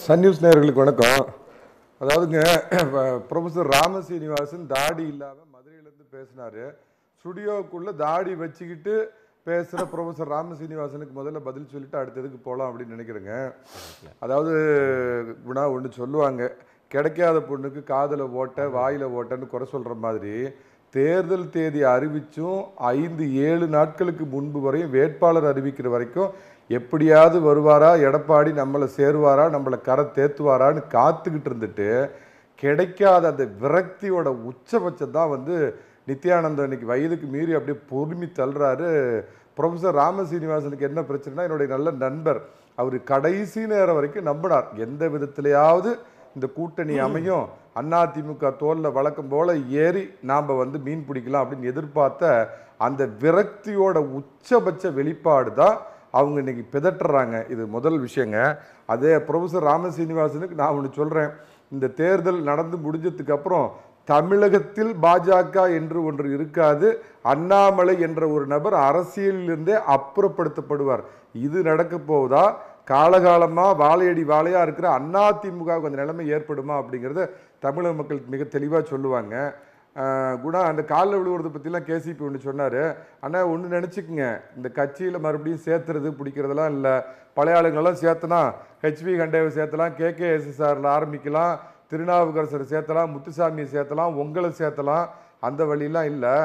சன் நியூஸ் நேர்களுக்கு வணக்கம் அதாவதுங்க ப்ரொஃபஸர் ராம சீனிவாசன் தாடி இல்லாமல் மதுரையிலேருந்து பேசினார் ஸ்டுடியோவுக்குள்ளே தாடி வச்சுக்கிட்டு பேசுகிற ப்ரொஃபஸர் ராம சீனிவாசனுக்கு முதல்ல பதில் சொல்லிவிட்டு அடுத்ததுக்கு போகலாம் அப்படின்னு நினைக்கிறேங்க அதாவது குணா ஒன்று சொல்லுவாங்க கிடைக்காத பொண்ணுக்கு காதில் ஓட்ட வாயில் ஓட்டன்னு குறை சொல்கிற மாதிரி தேர்தல் தேதி அறிவித்தும் ஐந்து ஏழு நாட்களுக்கு முன்பு வரையும் வேட்பாளர் அறிவிக்கிற வரைக்கும் எப்படியாவது வருவாரா எடப்பாடி நம்மளை சேருவாரா நம்மளை கரை தேத்துவாரான்னு காத்துக்கிட்டு இருந்துட்டு கிடைக்காத அந்த விரக்தியோட உச்சபட்சம் தான் வந்து நித்யானந்தன் இன்னைக்கு வயதுக்கு மீறி அப்படியே பொறுமி தள்ளுறாரு ப்ரொஃபஸர் ராம சீனிவாசனுக்கு என்ன பிரச்சனைனா என்னுடைய நல்ல நண்பர் அவர் கடைசி நேரம் வரைக்கும் நம்பினார் எந்த விதத்திலேயாவது இந்த கூட்டணி அமையும் அண்ணா திமுக தோலில் வழக்கம் போல் ஏறி நாம் வந்து மீன் பிடிக்கலாம் அப்படின்னு எதிர்பார்த்த அந்த விரக்தியோட உச்சபட்ச வெளிப்பாடு தான் அவங்க இன்றைக்கி பிதட்டுறாங்க இது முதல் விஷயங்க அதே ப்ரொஃபஸர் ராம சீனிவாசனுக்கு நான் ஒன்று சொல்கிறேன் இந்த தேர்தல் நடந்து முடிஞ்சதுக்கப்புறம் தமிழகத்தில் பாஜக என்று ஒன்று இருக்காது அண்ணாமலை என்ற ஒரு நபர் அரசியலிருந்தே அப்புறப்படுத்தப்படுவார் இது நடக்க போவதா காலகாலமாக வாழையடி வாழையாக இருக்கிற அதிமுக அந்த நிலைமை ஏற்படுமா அப்படிங்கிறத தமிழக மக்கள் மிக தெளிவாக சொல்லுவாங்க குணா அந்த காலில் விழுவுறதை பற்றிலாம் கேசிபி ஒன்று சொன்னார் ஆனால் ஒன்று நினச்சிக்கங்க இந்த கட்சியில் மறுபடியும் சேர்த்துறது பிடிக்கிறதெல்லாம் இல்லை பழைய ஆளுங்களெல்லாம் சேர்த்தலாம் ஹெச்வி கண்டேவை சேர்த்தலாம் கேகேஎஸ்எஸ்ஆரில் ஆரம்பிக்கலாம் திருநாவுக்கரசர் சேர்த்தலாம் முத்துசாமியை சேர்த்தலாம் உங்களை சேர்த்தலாம் அந்த வழியெலாம் இல்லை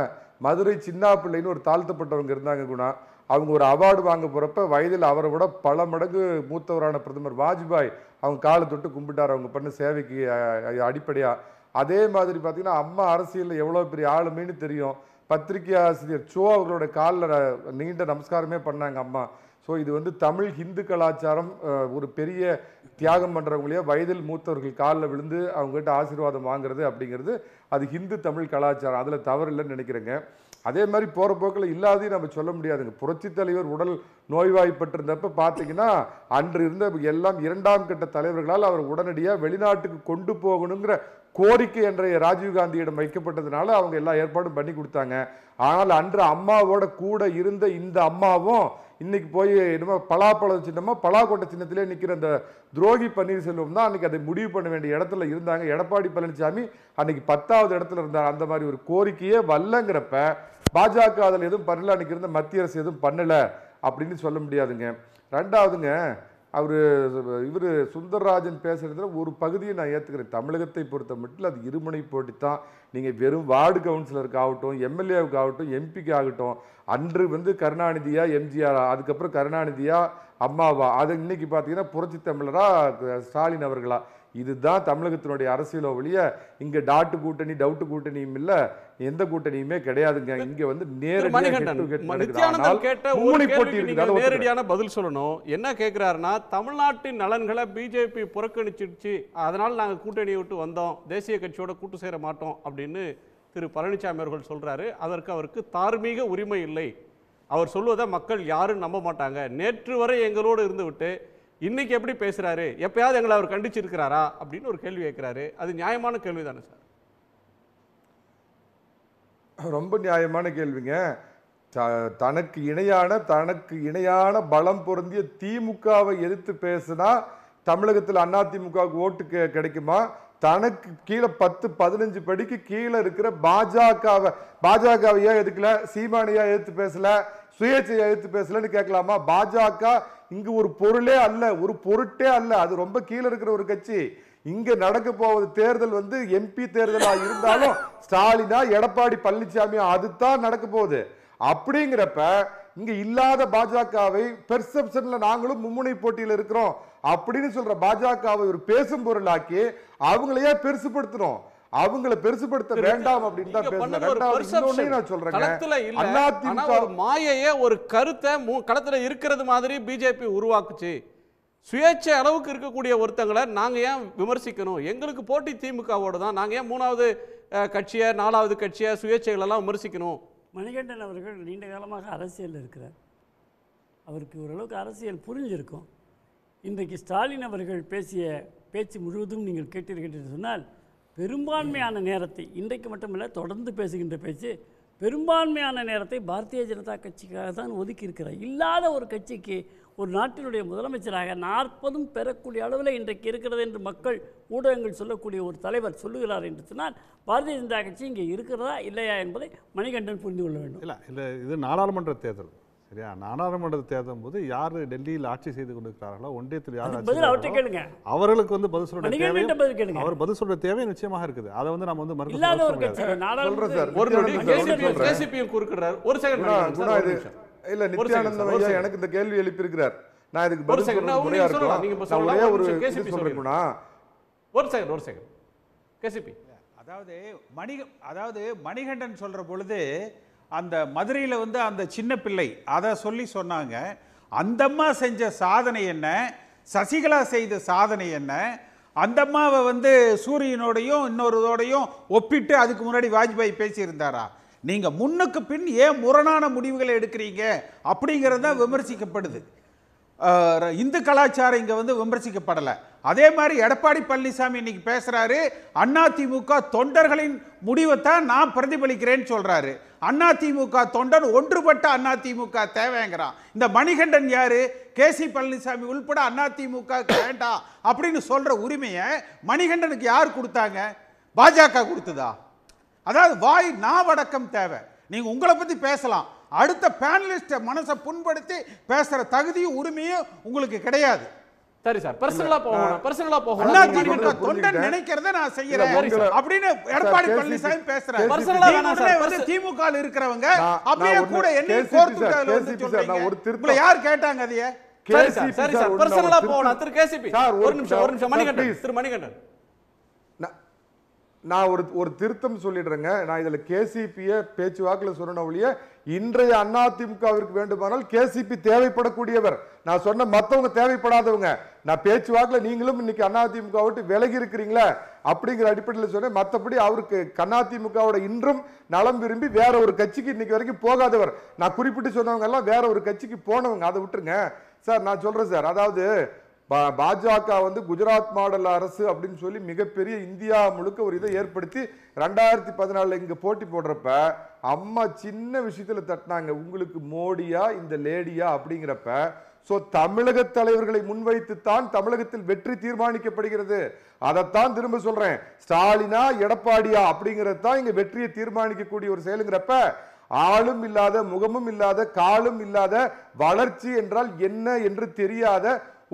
மதுரை சின்ன பிள்ளைன்னு ஒரு தாழ்த்தப்பட்டவங்க இருந்தாங்க குணா அவங்க ஒரு அவார்டு வாங்க போகிறப்ப வயதில் அவரை விட பல மடங்கு மூத்தவரான பிரதமர் வாஜ்பாய் அவங்க காலை தொட்டு கும்பிட்டார் அவங்க பண்ண சேவைக்கு அடிப்படையாக அதே மாதிரி பார்த்திங்கன்னா அம்மா அரசியலில் எவ்வளோ பெரிய ஆளுமைன்னு தெரியும் பத்திரிகை ஆசிரியர் சோ அவர்களோட காலில் நீண்ட நமஸ்காரமே பண்ணாங்க அம்மா ஸோ இது வந்து தமிழ் ஹிந்து கலாச்சாரம் ஒரு பெரிய தியாகம் பண்ணுறவங்களையே வயதில் மூத்தவர்கள் காலில் விழுந்து அவங்ககிட்ட ஆசீர்வாதம் வாங்குறது அப்படிங்கிறது அது ஹிந்து தமிழ் கலாச்சாரம் அதில் தவறு இல்லைன்னு நினைக்கிறேங்க அதே மாதிரி போகிற போக்கில் இல்லாதையும் நம்ம சொல்ல முடியாதுங்க புரட்சி தலைவர் உடல் நோய்வாய்ப்பட்டிருந்தப்ப பார்த்தீங்கன்னா அன்று இருந்த எல்லாம் இரண்டாம் கட்ட தலைவர்களால் அவர் உடனடியாக வெளிநாட்டுக்கு கொண்டு போகணுங்கிற கோரிக்கை ராஜீவ் ராஜீவ்காந்தியிடம் வைக்கப்பட்டதுனால அவங்க எல்லா ஏற்பாடும் பண்ணி கொடுத்தாங்க ஆனால் அன்று அம்மாவோட கூட இருந்த இந்த அம்மாவும் இன்னைக்கு போய் என்னமோ பலாப்பழம் சின்னமோ பலாக்கோட்டை சின்னத்திலே நிற்கிற அந்த துரோகி பன்னீர்செல்வம் தான் அன்னைக்கு அதை முடிவு பண்ண வேண்டிய இடத்துல இருந்தாங்க எடப்பாடி பழனிசாமி அன்னைக்கு பத்தாவது இடத்துல இருந்தார் அந்த மாதிரி ஒரு கோரிக்கையே வல்லங்கிறப்ப பாஜக அதில் எதுவும் பண்ணல அன்னைக்கு இருந்த மத்திய அரசு எதுவும் பண்ணலை அப்படின்னு சொல்ல முடியாதுங்க ரெண்டாவதுங்க அவர் இவர் சுந்தரராஜன் பேசுகிறதுல ஒரு பகுதியை நான் ஏற்றுக்கிறேன் தமிழகத்தை பொறுத்த மட்டும் அது இருமுனை போட்டி தான் நீங்கள் வெறும் வார்டு கவுன்சிலருக்கு ஆகட்டும் எம்எல்ஏவுக்கு ஆகட்டும் எம்பிக்கு ஆகட்டும் அன்று வந்து கருணாநிதியா எம்ஜிஆர் அதுக்கப்புறம் கருணாநிதியா அம்மாவா அது இன்னைக்கு பார்த்தீங்கன்னா புரட்சி தமிழரா ஸ்டாலின் அவர்களா இதுதான் தமிழகத்தினுடைய அரசியலோ ஒழிய இங்கே டாட்டு கூட்டணி டவுட்டு கூட்டணியும் இல்லை எந்த கூட்டணியுமே கிடையாதுங்க இங்கே வந்து நேரடியாக நேரடியான பதில் சொல்லணும் என்ன கேட்கிறாருன்னா தமிழ்நாட்டின் நலன்களை பிஜேபி புறக்கணிச்சிருச்சு அதனால் நாங்கள் கூட்டணியை விட்டு வந்தோம் தேசிய கட்சியோட கூட்டு சேர மாட்டோம் அப்படின்னு திரு பழனிசாமி அவர்கள் சொல்றாரு அதற்கு அவருக்கு தார்மீக உரிமை இல்லை அவர் சொல்லுவதை மக்கள் யாரும் நம்ப மாட்டாங்க நேற்று வரை எங்களோடு இருந்துவிட்டு இன்றைக்கி எப்படி பேசுகிறாரு எப்பயாவது எங்களை அவர் கண்டிச்சிருக்கிறாரா அப்படின்னு ஒரு கேள்வி கேட்குறாரு அது நியாயமான கேள்வி தானே சார் ரொம்ப நியாயமான கேள்விங்க தனக்கு இணையான தனக்கு இணையான பலம் பொருந்திய திமுகவை எதிர்த்து பேசுனா தமிழகத்தில் அதிமுகவுக்கு ஓட்டு கிடைக்குமா தனக்கு கீழே பத்து பதினஞ்சு படிக்கு கீழே இருக்கிற பாஜகவை பாஜகவை ஏன் எதுக்கல சீமானியா எதிர்த்து பேசல சுயேட்சை எழுத்து பேசலன்னு கேட்கலாமா பாஜக இங்க ஒரு பொருளே அல்ல ஒரு பொருட்டே அல்ல அது ரொம்ப கீழே இருக்கிற ஒரு கட்சி இங்க நடக்க போவது தேர்தல் வந்து எம்பி தேர்தலா இருந்தாலும் ஸ்டாலினா எடப்பாடி பழனிசாமி அதுதான் நடக்க போகுது அப்படிங்கிறப்ப இங்க இல்லாத பாஜகவை பெர்செப்சன்ல நாங்களும் மும்முனை போட்டியில் இருக்கிறோம் அப்படின்னு சொல்ற பாஜகவை ஒரு பேசும் பொருளாக்கி அவங்களையே பெருசுபடுத்தணும் அவங்கள பெருசுபடுத்த வேண்டாம் அப்படின்னு நான் சொல்றேன் மாயையே ஒரு கருத்தை களத்துல இருக்கிறது மாதிரி பிஜேபி உருவாக்குச்சு சுயேட்சை அளவுக்கு இருக்கக்கூடிய ஒருத்தங்களை நாங்கள் ஏன் விமர்சிக்கணும் எங்களுக்கு போட்டி திமுகவோடு தான் நாங்கள் ஏன் மூணாவது கட்சியை நாலாவது கட்சியை சுயேட்சைகளெல்லாம் விமர்சிக்கணும் மணிகண்டன் அவர்கள் நீண்ட காலமாக அரசியலில் இருக்கிறார் அவருக்கு ஓரளவுக்கு அரசியல் புரிஞ்சிருக்கும் இன்றைக்கு ஸ்டாலின் அவர்கள் பேசிய பேச்சு முழுவதும் நீங்கள் கேட்டீர்கள் என்று சொன்னால் பெரும்பான்மையான நேரத்தை இன்றைக்கு மட்டுமில்லை தொடர்ந்து பேசுகின்ற பேச்சு பெரும்பான்மையான நேரத்தை பாரதிய ஜனதா கட்சிக்காக தான் ஒதுக்கி இருக்கிறார் இல்லாத ஒரு கட்சிக்கு ஒரு நாட்டினுடைய முதலமைச்சராக நாற்பதும் பெறக்கூடிய அளவில் இன்றைக்கு இருக்கிறது என்று மக்கள் ஊடகங்கள் சொல்லக்கூடிய ஒரு தலைவர் சொல்லுகிறார் என்று சொன்னால் பாரதிய ஜனதா கட்சி இங்கே இருக்கிறதா இல்லையா என்பதை மணிகண்டன் புரிந்து கொள்ள வேண்டும் இல்லை இந்த இது நாடாளுமன்ற தேர்தல் சரியா நாடாளுமன்ற தேர்தல் போது யார் டெல்லியில் ஆட்சி செய்து கொண்டிருக்கிறார்களோ ஒன்றியத்தில் யார் அவர்களுக்கு வந்து பதில் சொல்ற அவர் பதில் சொல்ற தேவை நிச்சயமாக இருக்குது அதை வந்து நம்ம வந்து மறுக்க இல்ல நித்யானந்த எனக்கு இந்த கேள்வி எழுப்பியிருக்கிறார் நான் இதுக்கு பதில் சொல்றேன் ஒரே ஒரு சொல்றேன்னா ஒரு செகண்ட் ஒரு செகண்ட் கேசிபி அதாவது மணிக அதாவது மணிகண்டன் சொல்ற பொழுது அந்த மதுரையில் வந்து அந்த சின்ன பிள்ளை அதை சொல்லி சொன்னாங்க அந்தம்மா செஞ்ச சாதனை என்ன சசிகலா செய்த சாதனை என்ன அந்தம்மாவை வந்து சூரியனோடையும் இன்னொருதோடையும் ஒப்பிட்டு அதுக்கு முன்னாடி வாஜ்பாய் பேசியிருந்தாரா நீங்கள் முன்னுக்கு பின் ஏன் முரணான முடிவுகளை எடுக்கிறீங்க அப்படிங்கிறது தான் விமர்சிக்கப்படுது இந்து கலாச்சாரம் இங்கே வந்து விமர்சிக்கப்படலை அதே மாதிரி எடப்பாடி பழனிசாமி இன்னைக்கு பேசுகிறாரு அதிமுக தொண்டர்களின் முடிவைத்தான் நான் பிரதிபலிக்கிறேன்னு சொல்கிறாரு அதிமுக தொண்டன் ஒன்றுபட்ட அதிமுக தேவைங்கிறான் இந்த மணிகண்டன் யாரு கே சி பழனிசாமி உள்பட அதிமுக வேண்டாம் அப்படின்னு சொல்கிற உரிமையை மணிகண்டனுக்கு யார் கொடுத்தாங்க பாஜக கொடுத்ததா அதாவது வாய் நாவடக்கம் தேவை நீங்கள் உங்களை பற்றி பேசலாம் அடுத்த பேனலிஸ்ட மனசை புண்படுத்தி பேசுகிற தகுதியும் உரிமையும் உங்களுக்கு கிடையாது சரி சார் பர்சனலா போகணும் பர்சனலா போகணும் தொண்டன் நினைக்கிறத நான் செய்யறேன் அப்படின்னு எடப்பாடி பழனிசாமி பேசுறேன் பர்சனலா வேணாம் சார் திமுக இருக்கிறவங்க அப்படியே கூட என்ன கோர்த்துட்டால வந்து சொல்றீங்க ஒரு திருப்பி யார் கேட்டாங்க அதைய சரி சார் சரி சார் பர்சனலா போகணும் திரு கேசிபி சார் ஒரு நிமிஷம் ஒரு நிமிஷம் மணிகண்டன் திரு மணிகண்டன் நான் ஒரு ஒரு திருத்தம் சொல்லிடுறேங்க நான் இதில் கேசிபியை பேச்சு வாக்கில் சொன்ன ஒழிய இன்றைய அதிமுகவிற்கு வேண்டுமானால் கேசிபி தேவைப்படக்கூடியவர் நான் சொன்ன மற்றவங்க தேவைப்படாதவங்க நான் பேச்சுவாக்கில் நீங்களும் இன்னைக்கு அதிமுக விட்டு விலகி இருக்கிறீங்களே அப்படிங்கிற அடிப்படையில் சொன்னேன் மற்றபடி அவருக்கு அதிமுகவோட இன்றும் நலம் விரும்பி வேற ஒரு கட்சிக்கு இன்னைக்கு வரைக்கும் போகாதவர் நான் குறிப்பிட்டு சொன்னவங்க எல்லாம் வேற ஒரு கட்சிக்கு போனவங்க அதை விட்டுருங்க சார் நான் சொல்கிறேன் சார் அதாவது பாஜக வந்து குஜராத் மாடல் அரசு அப்படின்னு சொல்லி மிகப்பெரிய இந்தியா முழுக்க ஒரு இதை ஏற்படுத்தி ரெண்டாயிரத்தி பதினாலில் இங்கே போட்டி போடுறப்ப அம்மா சின்ன விஷயத்தில் தட்டினாங்க உங்களுக்கு மோடியா இந்த லேடியா அப்படிங்கிறப்ப ஸோ தமிழக தலைவர்களை முன்வைத்துத்தான் தமிழகத்தில் வெற்றி தீர்மானிக்கப்படுகிறது அதைத்தான் திரும்ப சொல்றேன் ஸ்டாலினா எடப்பாடியா அப்படிங்கிறது தான் இங்க வெற்றியை தீர்மானிக்கக்கூடிய ஒரு செயலுங்கிறப்ப ஆளும் இல்லாத முகமும் இல்லாத காலும் இல்லாத வளர்ச்சி என்றால் என்ன என்று தெரியாத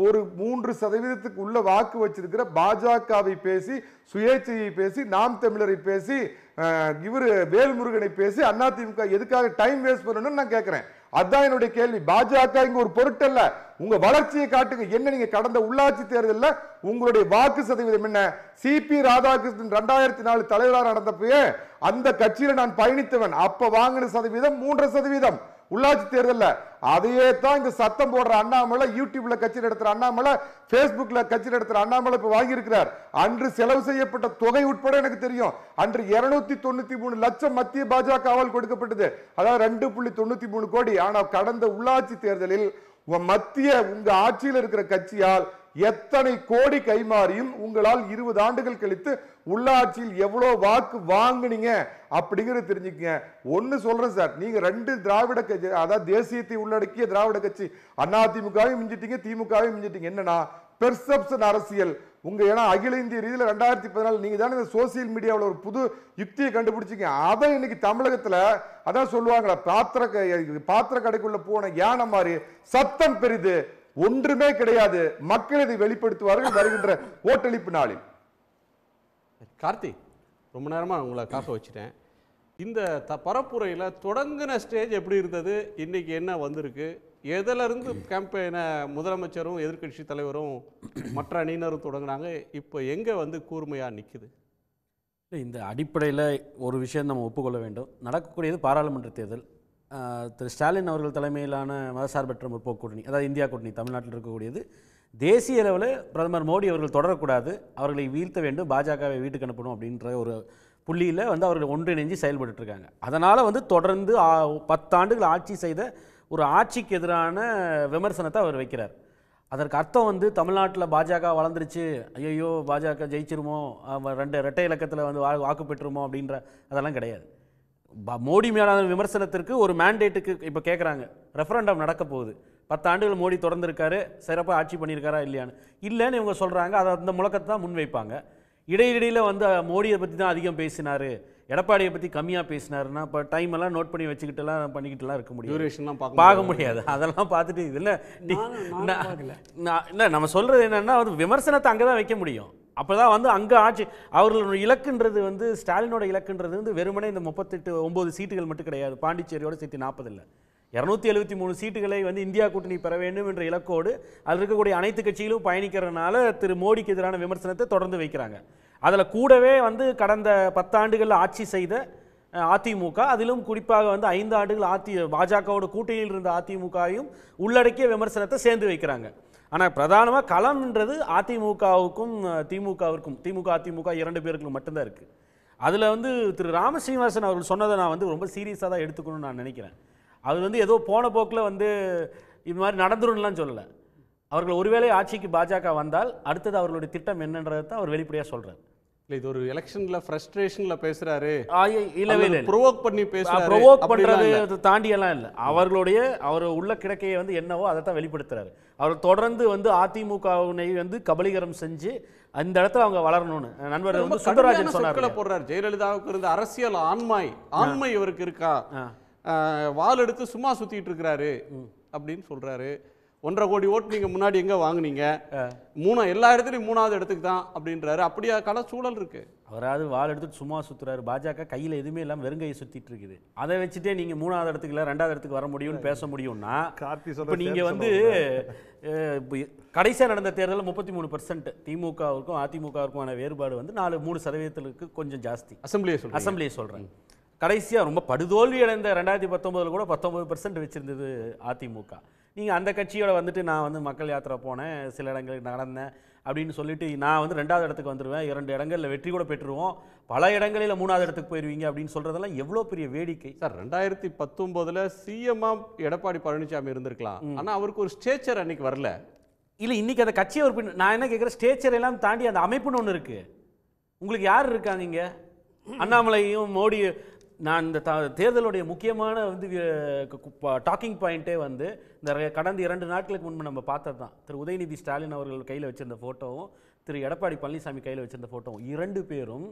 ஒரு மூன்று சதவீதத்துக்கு உள்ள வாக்கு வச்சிருக்கிற பாஜகவை பேசி சுயேட்சையை பேசி நாம் தமிழரை பேசி இவர் வேல்முருகனை பேசி அதிமுக எதுக்காக டைம் வேஸ்ட் பண்ணணும்னு நான் கேட்கிறேன் அதான் என்னுடைய கேள்வி பாஜக இங்க ஒரு பொருட்டல்ல உங்க வளர்ச்சியை காட்டுங்க என்ன நீங்க கடந்த உள்ளாட்சி தேர்தலில் உங்களுடைய வாக்கு சதவீதம் என்ன சிபி ராதாகிருஷ்ணன் ரெண்டாயிரத்தி நாலு தலைவராக நடந்தப்பயே அந்த கட்சியில நான் பயணித்தவன் அப்ப வாங்கின சதவீதம் மூன்று சதவீதம் உள்ளாட்சி தேர்தலில் அதையே தான் இங்க சத்தம் போடுற அண்ணாமலை யூடியூப்ல கட்சி நடத்துற அண்ணாமலை பேஸ்புக்ல கட்சி நடத்துற அண்ணாமலை இப்ப வாங்கியிருக்கிறார் அன்று செலவு செய்யப்பட்ட தொகை உட்பட எனக்கு தெரியும் அன்று இருநூத்தி தொண்ணூத்தி மூணு லட்சம் மத்திய பாஜகவால் கொடுக்கப்பட்டது அதாவது ரெண்டு புள்ளி தொண்ணூத்தி மூணு கோடி ஆனால் கடந்த உள்ளாட்சி தேர்தலில் மத்திய உங்க ஆட்சியில் இருக்கிற கட்சியால் எத்தனை கோடி கைமாறியும் உங்களால் இருபது ஆண்டுகள் கழித்து உள்ளாட்சியில் எவ்வளோ வாக்கு வாங்கினீங்க அப்படிங்கிறத தெரிஞ்சுக்கங்க ஒன்று சொல்கிறேன் சார் நீங்கள் ரெண்டு திராவிட கட்சி அதாவது தேசியத்தை உள்ளடக்கிய திராவிட கட்சி அதிமுகவையும் மிஞ்சிட்டீங்க திமுகவையும் மிஞ்சிட்டீங்க என்னன்னா பெர்செப்ஷன் அரசியல் உங்க ஏன்னா அகில இந்திய ரீதியில் ரெண்டாயிரத்தி பதினாலு நீங்க தானே இந்த சோசியல் மீடியாவில் ஒரு புது யுக்தியை கண்டுபிடிச்சிங்க அதை இன்னைக்கு தமிழகத்தில் அதான் சொல்லுவாங்களா பாத்திர பாத்திர கடைக்குள்ள போன யானை மாதிரி சத்தம் பெரிது ஒன்றுமே கிடையாது மக்கள் இதை வெளிப்படுத்துவார்கள் வருகின்ற ஓட்டளிப்பு நாளில் கார்த்தி ரொம்ப நேரமாக உங்களை காக்க வச்சுட்டேன் இந்த த பரப்புரையில் தொடங்கின ஸ்டேஜ் எப்படி இருந்தது இன்றைக்கி என்ன வந்திருக்கு எதிலிருந்து கேம்பெயினை முதலமைச்சரும் எதிர்கட்சி தலைவரும் மற்ற அணியினரும் தொடங்கினாங்க இப்போ எங்கே வந்து கூர்மையாக நிற்குது இந்த அடிப்படையில் ஒரு விஷயம் நம்ம ஒப்புக்கொள்ள வேண்டும் நடக்கக்கூடியது பாராளுமன்ற தேர்தல் திரு ஸ்டாலின் அவர்கள் தலைமையிலான மதசார்பற்ற முற்போக்கு கூட்டணி அதாவது இந்தியா கூட்டணி தமிழ்நாட்டில் இருக்கக்கூடியது தேசிய அளவில் பிரதமர் மோடி அவர்கள் தொடரக்கூடாது அவர்களை வீழ்த்த வேண்டும் பாஜகவை வீட்டுக்கு அனுப்பணும் அப்படின்ற ஒரு புள்ளியில் வந்து அவர்கள் ஒன்றிணைஞ்சு செயல்பட்டுருக்காங்க அதனால் வந்து தொடர்ந்து பத்தாண்டுகள் ஆட்சி செய்த ஒரு ஆட்சிக்கு எதிரான விமர்சனத்தை அவர் வைக்கிறார் அதற்கு அர்த்தம் வந்து தமிழ்நாட்டில் பாஜக வளர்ந்துருச்சு ஐயோ பாஜக ஜெயிச்சிருமோ ரெண்டு ரெட்டை இலக்கத்தில் வந்து வாக்கு பெற்றுருமோ அப்படின்ற அதெல்லாம் கிடையாது மோடி மேலான விமர்சனத்திற்கு ஒரு மேண்டேட்டுக்கு இப்போ கேட்குறாங்க ரெஃபரண்டம் நடக்க போகுது பத்து ஆண்டுகள் மோடி தொடர்ந்துருக்காரு சிறப்பாக ஆட்சி பண்ணியிருக்காரா இல்லையான்னு இல்லைன்னு இவங்க சொல்கிறாங்க அதை அந்த முழக்கத்தை தான் முன்வைப்பாங்க இடையிடையில் வந்து மோடியை பற்றி தான் அதிகம் பேசினார் எடப்பாடியை பற்றி கம்மியாக பேசினாருன்னா இப்போ டைம் எல்லாம் நோட் பண்ணி வச்சுக்கிட்டுலாம் பண்ணிக்கிட்டுலாம் இருக்க முடியும் டியூரேஷன்லாம் பார்க்க முடியாது அதெல்லாம் பார்த்துட்டு இதில் இல்லை நம்ம சொல்கிறது என்னென்னா வந்து விமர்சனத்தை அங்கே தான் வைக்க முடியும் அப்போ தான் வந்து அங்கே ஆட்சி அவர்களோட இலக்குன்றது வந்து ஸ்டாலினோட இலக்குன்றது வந்து வெறுமனே இந்த முப்பத்தெட்டு ஒம்பது சீட்டுகள் மட்டும் கிடையாது பாண்டிச்சேரியோட சேர்த்து நாற்பது இல்லை இரநூத்தி எழுபத்தி மூணு சீட்டுகளை வந்து இந்தியா கூட்டணி பெற வேண்டும் என்ற இலக்கோடு அதில் இருக்கக்கூடிய அனைத்து கட்சிகளும் பயணிக்கிறதுனால திரு மோடிக்கு எதிரான விமர்சனத்தை தொடர்ந்து வைக்கிறாங்க அதில் கூடவே வந்து கடந்த பத்தாண்டுகளில் ஆட்சி செய்த அதிமுக அதிலும் குறிப்பாக வந்து ஐந்து ஆண்டுகள் அதி பாஜகவோட கூட்டணியில் இருந்த அதிமுகவையும் உள்ளடக்கிய விமர்சனத்தை சேர்ந்து வைக்கிறாங்க ஆனால் பிரதானமாக களம்ன்றது அதிமுகவுக்கும் திமுகவிற்கும் திமுக அதிமுக இரண்டு பேருக்கும் மட்டும்தான் இருக்குது அதில் வந்து திரு ராமசீனிவாசன் அவர்கள் சொன்னதை நான் வந்து ரொம்ப சீரியஸாக தான் எடுத்துக்கணும்னு நான் நினைக்கிறேன் அது வந்து ஏதோ போன போக்கில் வந்து இது மாதிரி நடந்துரும்லாம் சொல்லலை அவர்கள் ஒருவேளை ஆட்சிக்கு பாஜக வந்தால் அடுத்தது அவர்களுடைய திட்டம் என்னன்றதை தான் அவர் வெளிப்படையாக சொல்கிறார் இல்லை இது ஒரு எலெக்ஷன்ல ஃப்ரஸ்ட்ரேஷன்ல பேசுறாரு இல்லவே இல்லை ப்ரொவோக் பண்ணி பேசுறாரு ப்ரொவோக் பண்றது தாண்டி எல்லாம் இல்லை அவர்களுடைய அவர் உள்ள கிடக்கையை வந்து என்னவோ அதை தான் வெளிப்படுத்துறாரு அவர் தொடர்ந்து வந்து அதிமுகவினை வந்து கபலீகரம் செஞ்சு அந்த இடத்துல அவங்க வளரணும்னு நண்பர் வந்து சுந்தரராஜன் சொன்னார் போடுறாரு ஜெயலலிதாவுக்கு இருந்த அரசியல் ஆண்மை ஆண்மை இவருக்கு இருக்கா வால் எடுத்து சும்மா சுத்திட்டு இருக்கிறாரு அப்படின்னு சொல்றாரு ஒன்றரை கோடி ஓட்டு நீங்கள் முன்னாடி எங்கே வாங்கினீங்க மூணு எல்லா இடத்துலையும் மூணாவது இடத்துக்கு தான் அப்படின்றாரு அப்படியா கல சூழல் இருக்கு அவராது வாழ் எடுத்துட்டு சும்மா சுற்றுறாரு பாஜக கையில் எதுவுமே இல்லாமல் வெறுங்கையை சுற்றிட்டு இருக்குது அதை வச்சுட்டே நீங்கள் மூணாவது இடத்துக்கு இல்லை ரெண்டாவது இடத்துக்கு வர முடியும்னு பேச முடியும்னா இப்போ நீங்கள் வந்து கடைசியாக நடந்த தேர்தலில் முப்பத்தி மூணு பர்சன்ட் திமுகவுக்கும் அதிமுகவுக்குமான வேறுபாடு வந்து நாலு மூணு சதவீதத்திற்கு கொஞ்சம் ஜாஸ்தி அசம்பிளியை சொல்கிறேன் அசம்பிளியை சொல்கிறேன் கடைசியாக ரொம்ப படுதோல்வி அடைந்த ரெண்டாயிரத்தி பத்தொம்போதில் கூட பத்தொம்பது பர்சன்ட் வச்சுருந்தது அதிமுக நீங்கள் அந்த கட்சியோட வந்துட்டு நான் வந்து மக்கள் யாத்திரை போனேன் சில இடங்களுக்கு நடந்தேன் அப்படின்னு சொல்லிட்டு நான் வந்து ரெண்டாவது இடத்துக்கு வந்துடுவேன் இரண்டு இடங்களில் வெற்றி கூட பெற்றுருவோம் பல இடங்களில் மூணாவது இடத்துக்கு போயிடுவீங்க அப்படின்னு சொல்கிறதெல்லாம் எவ்வளோ பெரிய வேடிக்கை சார் ரெண்டாயிரத்தி பத்தொம்போதில் சிஎம்மாக எடப்பாடி பழனிசாமி இருந்திருக்கலாம் ஆனால் அவருக்கு ஒரு ஸ்டேச்சர் அன்னைக்கு வரல இல்லை இன்றைக்கி அந்த கட்சியை ஒரு பின் நான் என்ன கேட்குறேன் ஸ்டேச்சர் எல்லாம் தாண்டி அந்த அமைப்புன்னு ஒன்று இருக்குது உங்களுக்கு யார் இருக்காங்க இங்கே அண்ணாமலையும் மோடி நான் இந்த தேர்தலுடைய முக்கியமான வந்து டாக்கிங் பாயிண்ட்டே வந்து இந்த கடந்த இரண்டு நாட்களுக்கு முன்பு நம்ம பார்த்தது தான் திரு உதயநிதி ஸ்டாலின் அவர்கள் கையில் வச்சிருந்த ஃபோட்டோவும் திரு எடப்பாடி பழனிசாமி கையில் வச்சிருந்த ஃபோட்டோவும் இரண்டு பேரும்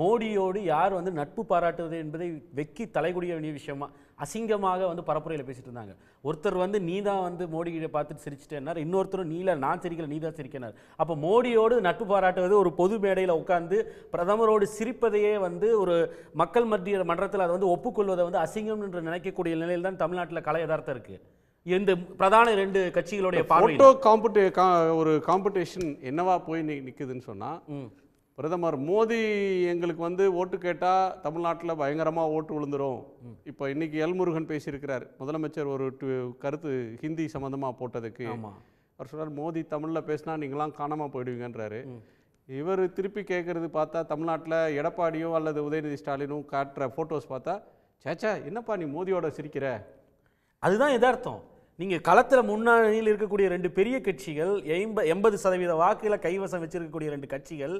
மோடியோடு யார் வந்து நட்பு பாராட்டுவது என்பதை வெக்கி தலைகுடிய வேண்டிய விஷயமா அசிங்கமாக வந்து பரப்புரையில் பேசிட்டு இருந்தாங்க ஒருத்தர் வந்து நீ தான் வந்து மோடி கிட்ட பார்த்துட்டு சிரிச்சிட்டேன்னார் இன்னொருத்தரும் நீல நான் சிரிக்கல நீ தான் சிரிக்கினார் அப்போ மோடியோடு நட்பு பாராட்டுவது ஒரு பொது மேடையில் உட்காந்து பிரதமரோடு சிரிப்பதையே வந்து ஒரு மக்கள் மத்திய மன்றத்தில் அதை வந்து ஒப்புக்கொள்வதை வந்து அசிங்கம் என்று நினைக்கக்கூடிய நிலையில் தான் தமிழ்நாட்டில் கலை யதார்த்தம் இருக்குது இந்த பிரதான ரெண்டு கட்சிகளுடைய ஒரு காம்படிஷன் என்னவா போய் நிற்குதுன்னு சொன்னால் பிரதமர் மோடி எங்களுக்கு வந்து ஓட்டு கேட்டால் தமிழ்நாட்டில் பயங்கரமாக ஓட்டு விழுந்துடும் இப்போ இன்றைக்கி எல்முருகன் பேசியிருக்கிறார் முதலமைச்சர் ஒரு கருத்து ஹிந்தி சம்மந்தமாக போட்டதுக்கு அவர் சொல்கிறார் மோடி தமிழில் பேசினா நீங்களாம் காணாமல் போயிடுவீங்கன்றாரு இவர் திருப்பி கேட்குறது பார்த்தா தமிழ்நாட்டில் எடப்பாடியோ அல்லது உதயநிதி ஸ்டாலினோ காட்டுற ஃபோட்டோஸ் பார்த்தா சேச்சா என்னப்பா நீ மோதியோட சிரிக்கிற அதுதான் எதார்த்தம் நீங்கள் களத்தில் முன்னணியில் இருக்கக்கூடிய ரெண்டு பெரிய கட்சிகள் எம்ப எண்பது சதவீத வாக்கில் கைவசம் வச்சிருக்கக்கூடிய ரெண்டு கட்சிகள்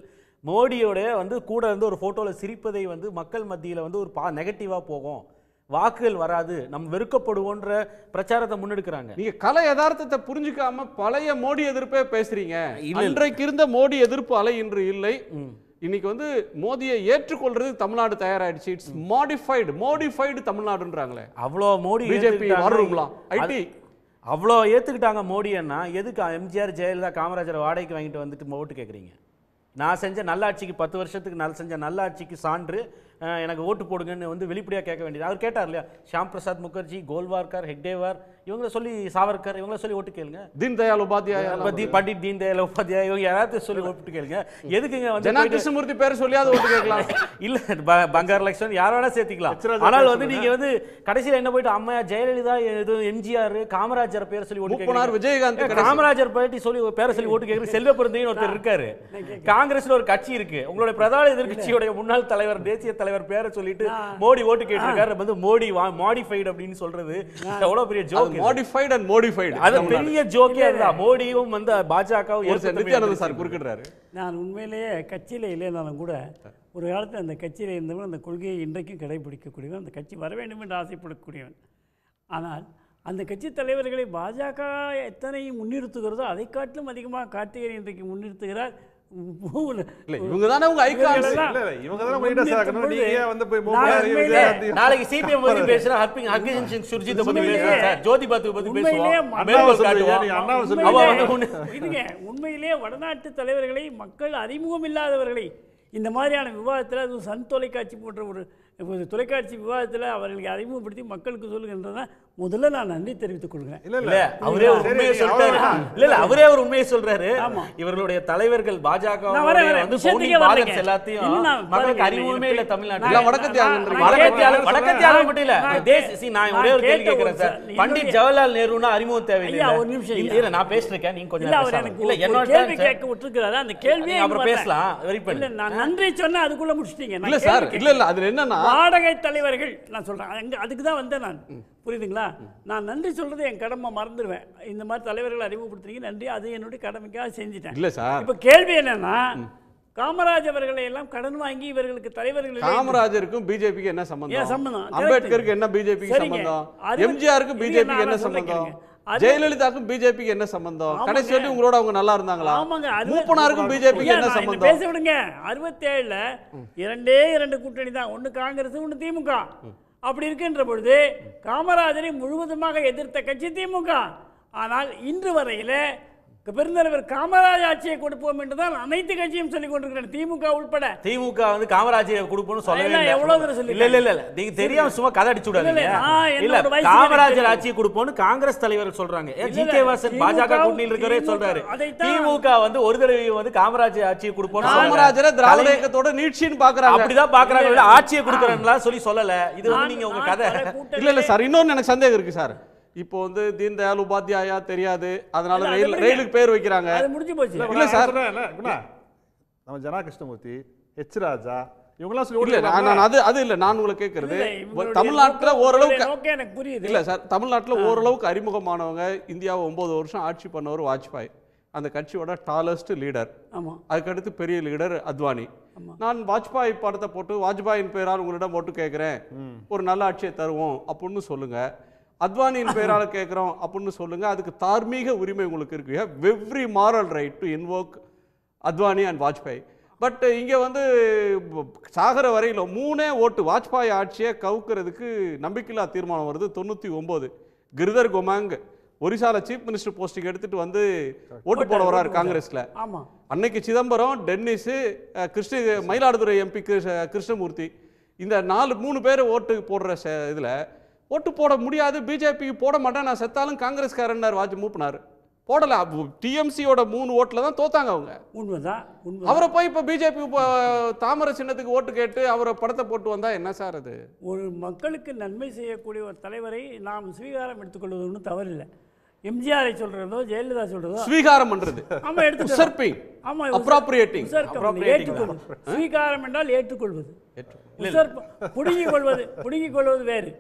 மோடியோடைய வந்து கூட இருந்து ஒரு ஃபோட்டோவில் சிரிப்பதை வந்து மக்கள் மத்தியில் வந்து ஒரு பா நெகட்டிவாக போகும் வாக்குகள் வராது நம்ம வெறுக்கப்படுவோன்ற பிரச்சாரத்தை முன்னெடுக்கிறாங்க நீங்க கலை யதார்த்தத்தை புரிஞ்சுக்காம பழைய மோடி எதிர்ப்பே பேசுறீங்க இன்றைக்கு இருந்த மோடி எதிர்ப்பு அலை இன்று இல்லை இன்னைக்கு வந்து மோதியை ஏற்றுக்கொள்றது தமிழ்நாடு தயாராயிடுச்சு இட்ஸ் மாடிஃபைடு மோடிஃபைடு தமிழ்நாடுன்றாங்களே அவ்வளோ மோடி பிஜேபி வருங்களா ஐடி அவ்வளோ ஏற்றுக்கிட்டாங்க மோடியன்னா எதுக்கு எம்ஜிஆர் ஜெயலலிதா காமராஜர் வாடகைக்கு வாங்கிட்டு வந்துட்டு ஓட்டு கேட்குறீங்க நான் செஞ்ச நல்லாட்சிக்கு பத்து வருஷத்துக்கு நான் செஞ்ச நல்லாட்சிக்கு சான்று எனக்கு ஓட்டு போடுங்கன்னு வந்து வெளிப்படையாக கேட்க வேண்டியது அவர் கேட்டார் இல்லையா ஷியாம் பிரசாத் முகர்ஜி கோல்வார்கர் ஹெக்டேவார் இவங்கள சொல்லி சாவர்கர் இவங்கள சொல்லி ஓட்டு கேளுங்க தீன் தயாள் உபாத்யாயா பண்டிட் தீன் தயாள் உபாத்யாயா இவங்க யாராவது சொல்லி ஓட்டு கேளுங்க எதுக்குங்க வந்து கிருஷ்ணமூர்த்தி பேர் சொல்லியாவது ஓட்டு கேட்கலாம் இல்ல பங்கார் லட்சுமணன் யார வேணா சேர்த்துக்கலாம் ஆனால் வந்து நீங்க வந்து கடைசியில் என்ன போயிட்டு அம்மையா ஜெயலலிதா எதுவும் எம்ஜிஆர் காமராஜர் பேர் சொல்லி ஓட்டு கேட்கலாம் விஜயகாந்த் காமராஜர் பேட்டி சொல்லி பேரை சொல்லி ஓட்டு கேட்கு செல்வ பிறந்தையும் ஒருத்தர் இருக்காரு காங்கிரஸ்ல ஒரு கட்சி இருக்கு உங்களுடைய பிரதான எதிர்கட்சியுடைய முன்னாள் தலைவர் தேசிய தலைவர் தலைவர் பேரை சொல்லிட்டு மோடி ஓட்டு கேட்டிருக்காரு வந்து மோடி மாடிஃபைட் அப்படின்னு சொல்றது எவ்வளவு பெரிய ஜோக் மாடிஃபைட் அண்ட் மோடிஃபைட் அது பெரிய ஜோக்கே அதுதான் மோடியும் வந்து பாஜகவும் நித்யானந்த சார் குறுக்கிடுறாரு நான் உண்மையிலேயே கட்சியில் இல்லைனாலும் கூட ஒரு காலத்தில் அந்த கட்சியில் இருந்தவன் அந்த கொள்கையை இன்றைக்கும் கடைபிடிக்கக்கூடியவன் அந்த கட்சி வர வேண்டும் என்று ஆசைப்படக்கூடியவன் ஆனால் அந்த கட்சி தலைவர்களை பாஜக எத்தனை முன்னிறுத்துகிறதோ அதை காட்டிலும் அதிகமாக கார்த்திகேயன் இன்றைக்கு முன்னிறுத்துகிறார் நாளைக்கு சிபிஎம் பேசுறேன் உண்மையிலே வடநாட்டு தலைவர்களை மக்கள் அறிமுகம் இல்லாதவர்களை இந்த மாதிரியான விவாதத்தில் அதுவும் சன் தொலைக்காட்சி போன்ற ஒரு தொலைக்காட்சி விவாதத்தில் அவர்களுக்கு அறிமுகப்படுத்தி மக்களுக்கு சொல்லுகின்றதான் முதல்ல நான் நன்றி தெரிவித்துக் கொள்கிறேன் இல்ல இல்ல அவரே ஒரு உண்மையை சொல்றாரு இல்ல அவரே உண்மையை சொல்றாரு இவர்களுடைய தலைவர்கள் பாஜக எல்லாத்தையும் வடக்கத்தியாளர் கேள்வி சார் பண்டிட் ஜவஹர்லால் நேருனா அறிமுகம் தேவையில்லை ஒரு நிமிஷம் நான் நீங்க கொஞ்சம் என்னோட கேள்வி கேட்க அந்த கேள்வியை பேசலாம் நான் அதுக்குள்ள முடிச்சிட்டீங்க இல்ல சார் இல்ல இல்ல தலைவர்கள் நான் சொல்றேன் அதுக்கு தான் வந்தேன் நான் புரியுதுங்களா நான் நன்றி சொல்றது என் கடமை மறந்துடுவேன் இந்த மாதிரி தலைவர்களை அறிமுகப்படுத்துறீங்க நன்றி அது என்னுடைய கடமைக்காக செஞ்சுட்டேன் இப்ப இப்போ கேள்வி என்னன்னா காமராஜ் அவர்களை எல்லாம் கடன் வாங்கி இவர்களுக்கு தலைவர்கள் காமராஜருக்கும் பிஜேபிக்கு என்ன சம்பந்தம் சம்பந்தம் அம்பேத்கருக்கு என்ன பிஜேபிக்கு சம்பந்தம் எம்ஜிஆருக்கு பிஜேபி என்ன சம்பந்தம் ஜெயலலிதாக்கும் பிஜேபிக்கு என்ன சம்பந்தம் கடைசி வரைக்கும் உங்களோட அவங்க நல்லா இருந்தாங்களா ஆமாங்க மூப்பனாருக்கும் பிஜேபிக்கு என்ன சம்பந்தம் பேச விடுங்க அறுபத்தி ஏழுல இரண்டே இரண்டு கூட்டணி தான் ஒன்னு காங்கிரஸ் ஒன்னு திமுக அப்படி இருக்கின்ற பொழுது காமராஜரை முழுவதுமாக எதிர்த்த கட்சி திமுக ஆனால் இன்று வரையில் பெருந்தலைவர் காமராஜ் ஆட்சியை கொடுப்போம் என்றுதான் அனைத்து கட்சியும் சொல்லிக் கொண்டிருக்கிறார் திமுக உள்பட திமுக வந்து காமராஜரை கொடுப்போம்னு சொல்லல எவ்வளவு சொல்லி நீங்க தெரியாம சும்மா கதை அடிச்சு விடாதீங்க இல்ல காமராஜர் ஆட்சியை கொடுப்போம்னு காங்கிரஸ் தலைவர் சொல்றாங்க ஜி கே வாசன் பாஜக கூட்டணியில் இருக்கிறே சொல்றாரு திமுக வந்து ஒரு தடவை வந்து காமராஜர் ஆட்சியை கொடுப்போம் காமராஜரை திராவிட இயக்கத்தோட நீட்சின்னு பாக்குறாங்க அப்படிதான் பாக்குறாங்க ஆட்சியை கொடுக்குறாங்களா சொல்லி சொல்லல இது வந்து நீங்க உங்க கதை இல்ல இல்ல சார் இன்னொன்னு எனக்கு சந்தேகம் இருக்கு சார் இப்போ வந்து தீன் தயாள் உபாத்தியாயா தெரியாது அதனால ரயில் ரயிலுக்கு பேர் வைக்கிறாங்க அது முடிஞ்சு போச்சு இல்ல சார் நம்ம ஜனா கிருஷ்ணமூர்த்தி ஹெச் ராஜா இவங்களாம் சொல்லி இல்ல நான் அது அது இல்ல நான் உங்களை கேட்கறது தமிழ்நாட்டுல ஓரளவுக்கு எனக்கு புரியுது இல்ல சார் தமிழ்நாட்டுல ஓரளவுக்கு அறிமுகமானவங்க இந்தியாவை ஒன்பது வருஷம் ஆட்சி பண்ணவர் வாஜ்பாய் அந்த கட்சியோட டாலஸ்ட் லீடர் ஆமாம் அதுக்கடுத்து பெரிய லீடர் அத்வானி நான் வாஜ்பாய் படத்தை போட்டு வாஜ்பாயின் பேரால் உங்களிடம் போட்டு கேட்குறேன் ஒரு நல்ல ஆட்சியை தருவோம் அப்படின்னு சொல்லுங்கள் அத்வானியின் பெயரால் கேட்குறோம் அப்படின்னு சொல்லுங்கள் அதுக்கு தார்மீக உரிமை உங்களுக்கு இருக்கு every moral right to invoke Advani and Vajpayee but இங்கே வந்து சாகர வரையில் மூணே ஓட்டு வாஜ்பாய் ஆட்சியை கவுக்கிறதுக்கு நம்பிக்கையில்லா தீர்மானம் வருது தொண்ணூற்றி ஒம்பது கிரிதர் கொமாங் ஒரிசால சீஃப் மினிஸ்டர் போஸ்டிங் எடுத்துட்டு வந்து ஓட்டு போட காங்கிரஸில் ஆமாம் அன்னைக்கு சிதம்பரம் டென்னிஸு கிருஷ்ண மயிலாடுதுறை எம்பி கிருஷ்ணமூர்த்தி இந்த நாலு மூணு பேர் ஓட்டு போடுற இதில் ஓட்டு போட முடியாது பிஜேபிக்கு போட மாட்டேன் நான் செத்தாலும் காங்கிரஸ்காரன்னார் வாஜ் மூப்பினார் போடலை டிஎம்சியோட மூணு ஓட்டில் தான் தோத்தாங்க அவங்க உண்மைதான் உண்மை அவரை போய் இப்போ பிஜேபி தாமரை சின்னத்துக்கு ஓட்டு கேட்டு அவரை படத்தை போட்டு வந்தால் என்ன சார் அது ஒரு மக்களுக்கு நன்மை செய்யக்கூடிய ஒரு தலைவரை நாம் ஸ்வீகாரம் எடுத்துக்கொள்வது ஒன்றும் தவறில்லை எம்ஜிஆரை சொல்றதோ ஜெயலலிதா சொல்றதோ ஸ்வீகாரம் பண்றது ஆமா எடுத்து உசர்ப்பிங் ஆமா அப்ரோப்ரியேட்டிங் ஏற்றுக்கொள்வது ஸ்வீகாரம் என்றால் ஏற்றுக்கொள்வது புடுங்கிக் கொள்வது புடுங்கிக் கொள்வது வேறு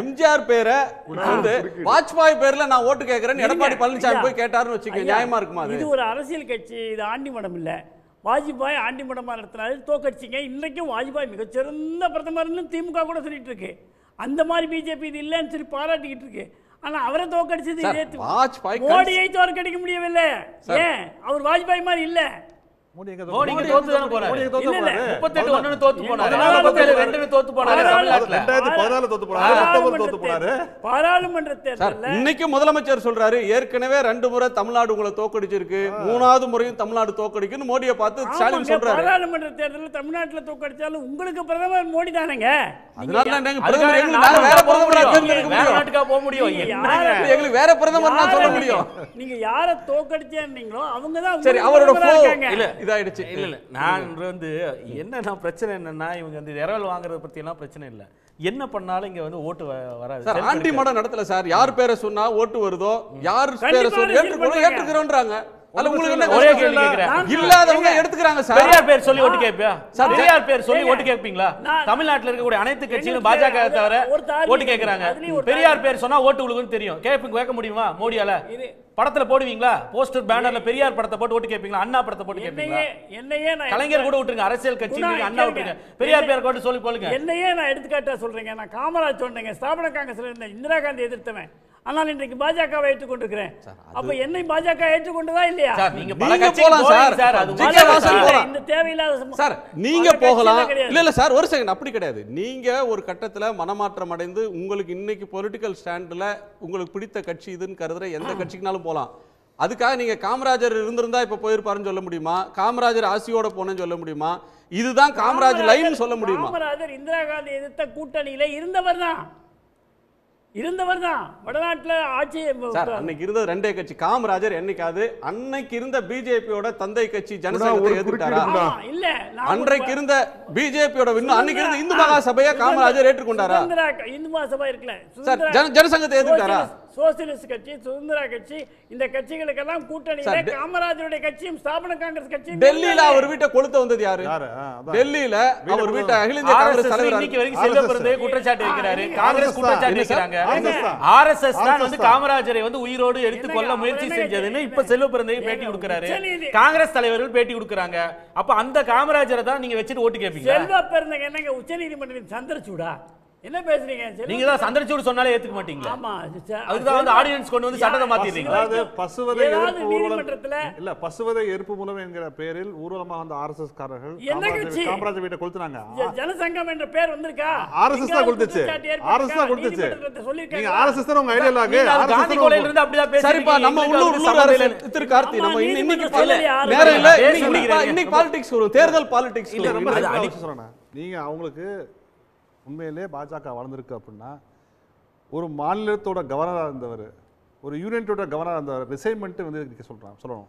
எம்ஜிஆர் பேரை வந்து வாஜ்பாய் பேர்ல நான் ஓட்டு கேட்கறேன்னு எடப்பாடி பழனிசாமி போய் கேட்டாருன்னு வச்சுக்க நியாயமா இருக்குமா இது ஒரு அரசியல் கட்சி இது ஆண்டி மடம் இல்ல வாஜ்பாய் ஆண்டி மடமா நடத்தினாரு தோக்கடிச்சிங்க இன்றைக்கும் வாஜ்பாய் மிகச்சிறந்த பிரதமர்னு திமுக கூட சொல்லிட்டு இருக்கு அந்த மாதிரி பிஜேபி இது இல்லைன்னு சொல்லி பாராட்டிக்கிட்டு இருக்கு ஆனா அவரை தோக்கடிச்சது மோடியை தோற்கடிக்க முடியவில்லை ஏன் அவர் வாஜ்பாய் மாதிரி இல்லை இன்னைக்கு முதலமைச்சர் சொல்றாரு ஏற்கனவே ரெண்டு முறை தமிழ்நாடு உங்களை தோக்கடிச்சிருக்கு மூணாவது முறையும் தமிழ்நாடு தோக்கடிக்குன்னு மோடியை பார்த்து ஸ்டாலின் பாராளுமன்ற தேர்தலில் தமிழ்நாட்டில் தோக்கடிச்சாலும் உங்களுக்கு பிரதமர் மோடி தானங்க வேற பிரதமர் சொல்ல முடியும் நீங்க யாரை தோக்கடிச்சேன்னீங்களோ அவங்க தான் அவரோட இதாயிடுச்சு இல்லை இல்லை நான் வந்து என்னென்ன பிரச்சனை என்னன்னா இவங்க வந்து இரவல் வாங்குறத பற்றியெல்லாம் பிரச்சனை இல்லை என்ன பண்ணாலும் இங்க வந்து ஓட்டு வராது சார் ஆண்டி மடம் நடத்தல சார் யார் பேரை சொன்னா ஓட்டு வருதோ யார் பேரை சொன்னா ஏற்றுக்கொள்ள ஏற்றுக்கிறோன்றாங்க அல்ல உங்களுக்கு பேர் சொல்லி ஓட்டு கேப்பியா பேர் சொல்லி ஓட்டு கேப்பீங்களா தமிழ்நாட்டுல இருக்கக்கூடிய அனைத்து கட்சிகளும் பாஜக தவிர ஓட்டு கேக்குறாங்க பெரியார் பேர் சொன்னா ஓட்டு உழுகுன்னு தெரியும் கேப்பு கேட்க முடியுமா மோடியால படத்துல போடுவீங்களா போஸ்டர் பேனர்ல பெரியார் படத்தை போட்டு ஓட்டு கேப்பீங்களா அண்ணா படத்தை போட்டு கேப்பீங்களா என்னையே நான் கூட விட்டுருங்க அரசியல் கட்சி அண்ணா விட்டுருங்க பெரியார் பேர் கூட சொல்லி போலுங்க என்னையே நான் எடுத்துக்காட்டா சொல்றேங்க நான் காமராஜ் சொன்னேங்க ஸ்தாபன காங்கிரஸ்ல இந்திரா காந்தி எதிர்த்தவன் ஆனால் இன்றைக்கு வைத்துக் கொண்டிருக்கிறேன் அப்ப என்னை பாஜக ஏற்றுக்கொண்டதா இல்லையா நீங்க போகலாம் சார் சார் இந்த தேவையில்லாத சார் நீங்க போகலாம் இல்ல இல்ல சார் ஒரு செகண்ட் அப்படி கிடையாது நீங்க ஒரு கட்டத்துல மனமாற்றம் அடைந்து உங்களுக்கு இன்னைக்கு பொலிட்டிக்கல் ஸ்டாண்ட்ல உங்களுக்கு பிடித்த கட்சி இதுன்னு கருதுற எந்த கட்சிக்குனாலும் போகலாம் அதுக்காக நீங்க காமராஜர் இருந்திருந்தா இப்போ போயிருப்பாருன்னு சொல்ல முடியுமா காமராஜர் ஆசியோட போனேன்னு சொல்ல முடியுமா இதுதான் காமராஜர் லைன் சொல்ல முடியுமா காமராஜர் இந்திரா காந்தி எதிர்த்த கூட்டணியில இருந்தவர் தான் இருந்தவர் தான் வடநாட்டில் ஆட்சி அன்னைக்கு இருந்தது ரெண்டே கட்சி காமராஜர் என்னைக்காவது அன்னைக்கு இருந்த பிஜேபியோட தந்தை கட்சி ஜனசங்கத்தை எதிர்த்தாரா இல்ல அன்றைக்கு இருந்த பிஜேபியோட அன்னைக்கு இருந்த இந்து மகா சபையை காமராஜர் ஏற்றுக்கொண்டாரா இந்து மகா சபை ஜனசங்கத்தை எதிர்த்தாரா சோசியலிஸ்ட் கட்சி சுதந்திர கட்சி இந்த கட்சிகளுக்கெல்லாம் கூட்டணியில காமராஜருடைய கட்சியும் ஸ்தாபன காங்கிரஸ் கட்சி டெல்லியில அவர் வீட்டை கொளுத்த வந்தது யாரு டெல்லியில அவர் வீட்டை அகில இந்திய காங்கிரஸ் தலைவர் இன்னைக்கு வரைக்கும் செல்வ பிறந்தே குற்றச்சாட்டு வைக்கிறாரு காங்கிரஸ் குற்றச்சாட்டு வைக்கிறாங்க ஆர்எஸ்எஸ் தான் வந்து காமராஜரை வந்து உயிரோடு எடுத்து கொல்ல முயற்சி செஞ்சதுன்னு இப்ப செல்வ பிறந்தே பேட்டி கொடுக்கிறாரு காங்கிரஸ் தலைவர்கள் பேட்டி கொடுக்கறாங்க அப்ப அந்த காமராஜரை தான் நீங்க வச்சுட்டு ஓட்டு கேட்பீங்க செல்வ பிறந்தங்க என்னங்க உச்ச நீதிமன்றத்தின் சந்திரச்சூடா என்ன பேசுறீங்க நீங்க தான் சந்திரச்சூடு சொன்னாலே ஏத்துக்க மாட்டீங்களா ஆமா அதுக்கு வந்து ஆடியன்ஸ் கொண்டு வந்து சட்டத்தை மாத்திடுறீங்க அதாவது பசுவதை ஊர்வலம் இல்ல பசுவதை எருப்பு மூலம் என்கிற பேரில் ஊர்வலமா வந்த ஆர்எஸ்எஸ் காரர்கள் காமராஜர் வீட்டை கொளுத்துனாங்க ஜனசங்கம் என்ற பேர் வந்திருக்கா ஆர்எஸ்எஸ் தான் கொடுத்துச்சு ஆர்எஸ்எஸ் தான் கொடுத்துச்சு நீங்க ஆர்எஸ்எஸ் தான் உங்க ஐடியா காந்தி கோலையில இருந்து பேசி சரிப்பா நம்ம உள்ளூர் உள்ளூர் கார்த்தி நம்ம இன்னைக்கு வேற இல்ல இன்னைக்கு பாலிடிக்ஸ் ஒரு தேர்தல் பாலிடிக்ஸ் இல்ல நம்ம சொல்றேன் நீங்க அவங்களுக்கு உண்மையிலே பாஜக வளர்ந்துருக்கு அப்படின்னா ஒரு மாநிலத்தோட கவர்னராக இருந்தவர் ஒரு யூனியன்டோட கவர்னராக இருந்தவர் ரிசைன்மெண்ட்டு வந்து சொல்கிறான் சொல்லணும்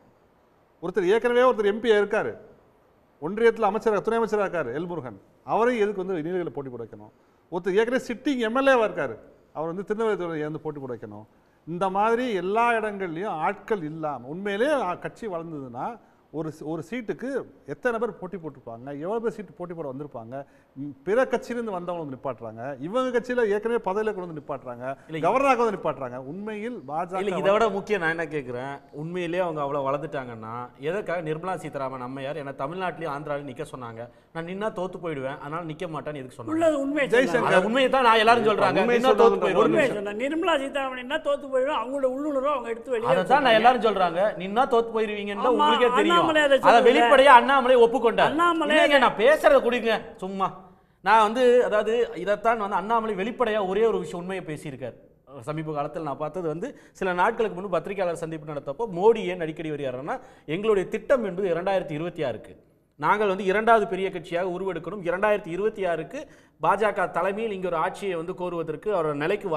ஒருத்தர் ஏற்கனவே ஒருத்தர் எம்பியாக இருக்கார் ஒன்றியத்தில் அமைச்சராக துணை அமைச்சராக இருக்கார் எல்முருகன் அவரையும் எதுக்கு வந்து இளைஞர்களில் போட்டி போட வைக்கணும் ஒருத்தர் ஏற்கனவே சிட்டிங் எம்எல்ஏவாக இருக்கார் அவர் வந்து திருநெல்வேலி வந்து போட்டி போட வைக்கணும் இந்த மாதிரி எல்லா இடங்கள்லையும் ஆட்கள் இல்லாமல் உண்மையிலே கட்சி வளர்ந்ததுன்னா ஒரு ஒரு சீட்டுக்கு எத்தனை பேர் போட்டி போட்டிருப்பாங்க எவ்வளோ பேர் சீட்டு போட்டி போட வந்திருப்பாங்க பிற கட்சியிலிருந்து வந்தவங்க நிப்பாட்டுறாங்க இவங்க கட்சியில ஏற்கனவே பதவியில கொண்டு வந்து நிப்பாட்டுறாங்க கவர்னராக வந்து நிப்பாட்டுறாங்க உண்மையில் பாஜக இதை விட முக்கியம் நான் என்ன கேட்கிறேன் உண்மையிலேயே அவங்க அவ்வளவு வளர்ந்துட்டாங்கன்னா எதற்காக நிர்மலா சீதாராமன் அம்மையார் என்ன தமிழ்நாட்டிலயும் ஆந்திராலையும் நிக்க சொன்னாங்க நான் நின்னா தோத்து போயிடுவேன் அதனால நிக்க மாட்டேன்னு எதுக்கு சொன்னாங்க உண்மை ஜெய்சங்கர் உண்மையை தான் நான் எல்லாரும் சொல்றாங்க நிர்மலா சீதாராமன் என்ன தோத்து போயிடுவேன் அவங்களோட உள்ளுணரும் அவங்க எடுத்து வெளியே அதான் நான் எல்லாரும் சொல்றாங்க நின்னா தோத்து போயிருவீங்கன்னு உங்களுக்கே தெரியும் அதை வெளிப்படையா அண்ணாமலை ஒப்புக்கொண்டேன் அண்ணாமலை நான் பேசுறத குடிங்க சும்மா நான் வந்து அதாவது இதைத்தான் வந்து அண்ணாமலை வெளிப்படையாக ஒரே ஒரு விஷயம் உண்மையை பேசியிருக்கார் சமீப காலத்தில் நான் பார்த்தது வந்து சில நாட்களுக்கு முன்பு பத்திரிகையாளர் சந்திப்பு நடத்தப்போ மோடி ஏன் அடிக்கடி வருகிறார்னா எங்களுடைய திட்டம் என்பது இரண்டாயிரத்தி இருபத்தி ஆறுக்கு நாங்கள் வந்து இரண்டாவது பெரிய கட்சியாக உருவெடுக்கணும் இரண்டாயிரத்தி இருபத்தி ஆறுக்கு பாஜக தலைமையில் இங்கே ஒரு ஆட்சியை வந்து கோருவதற்கு அவர் நிலைக்கு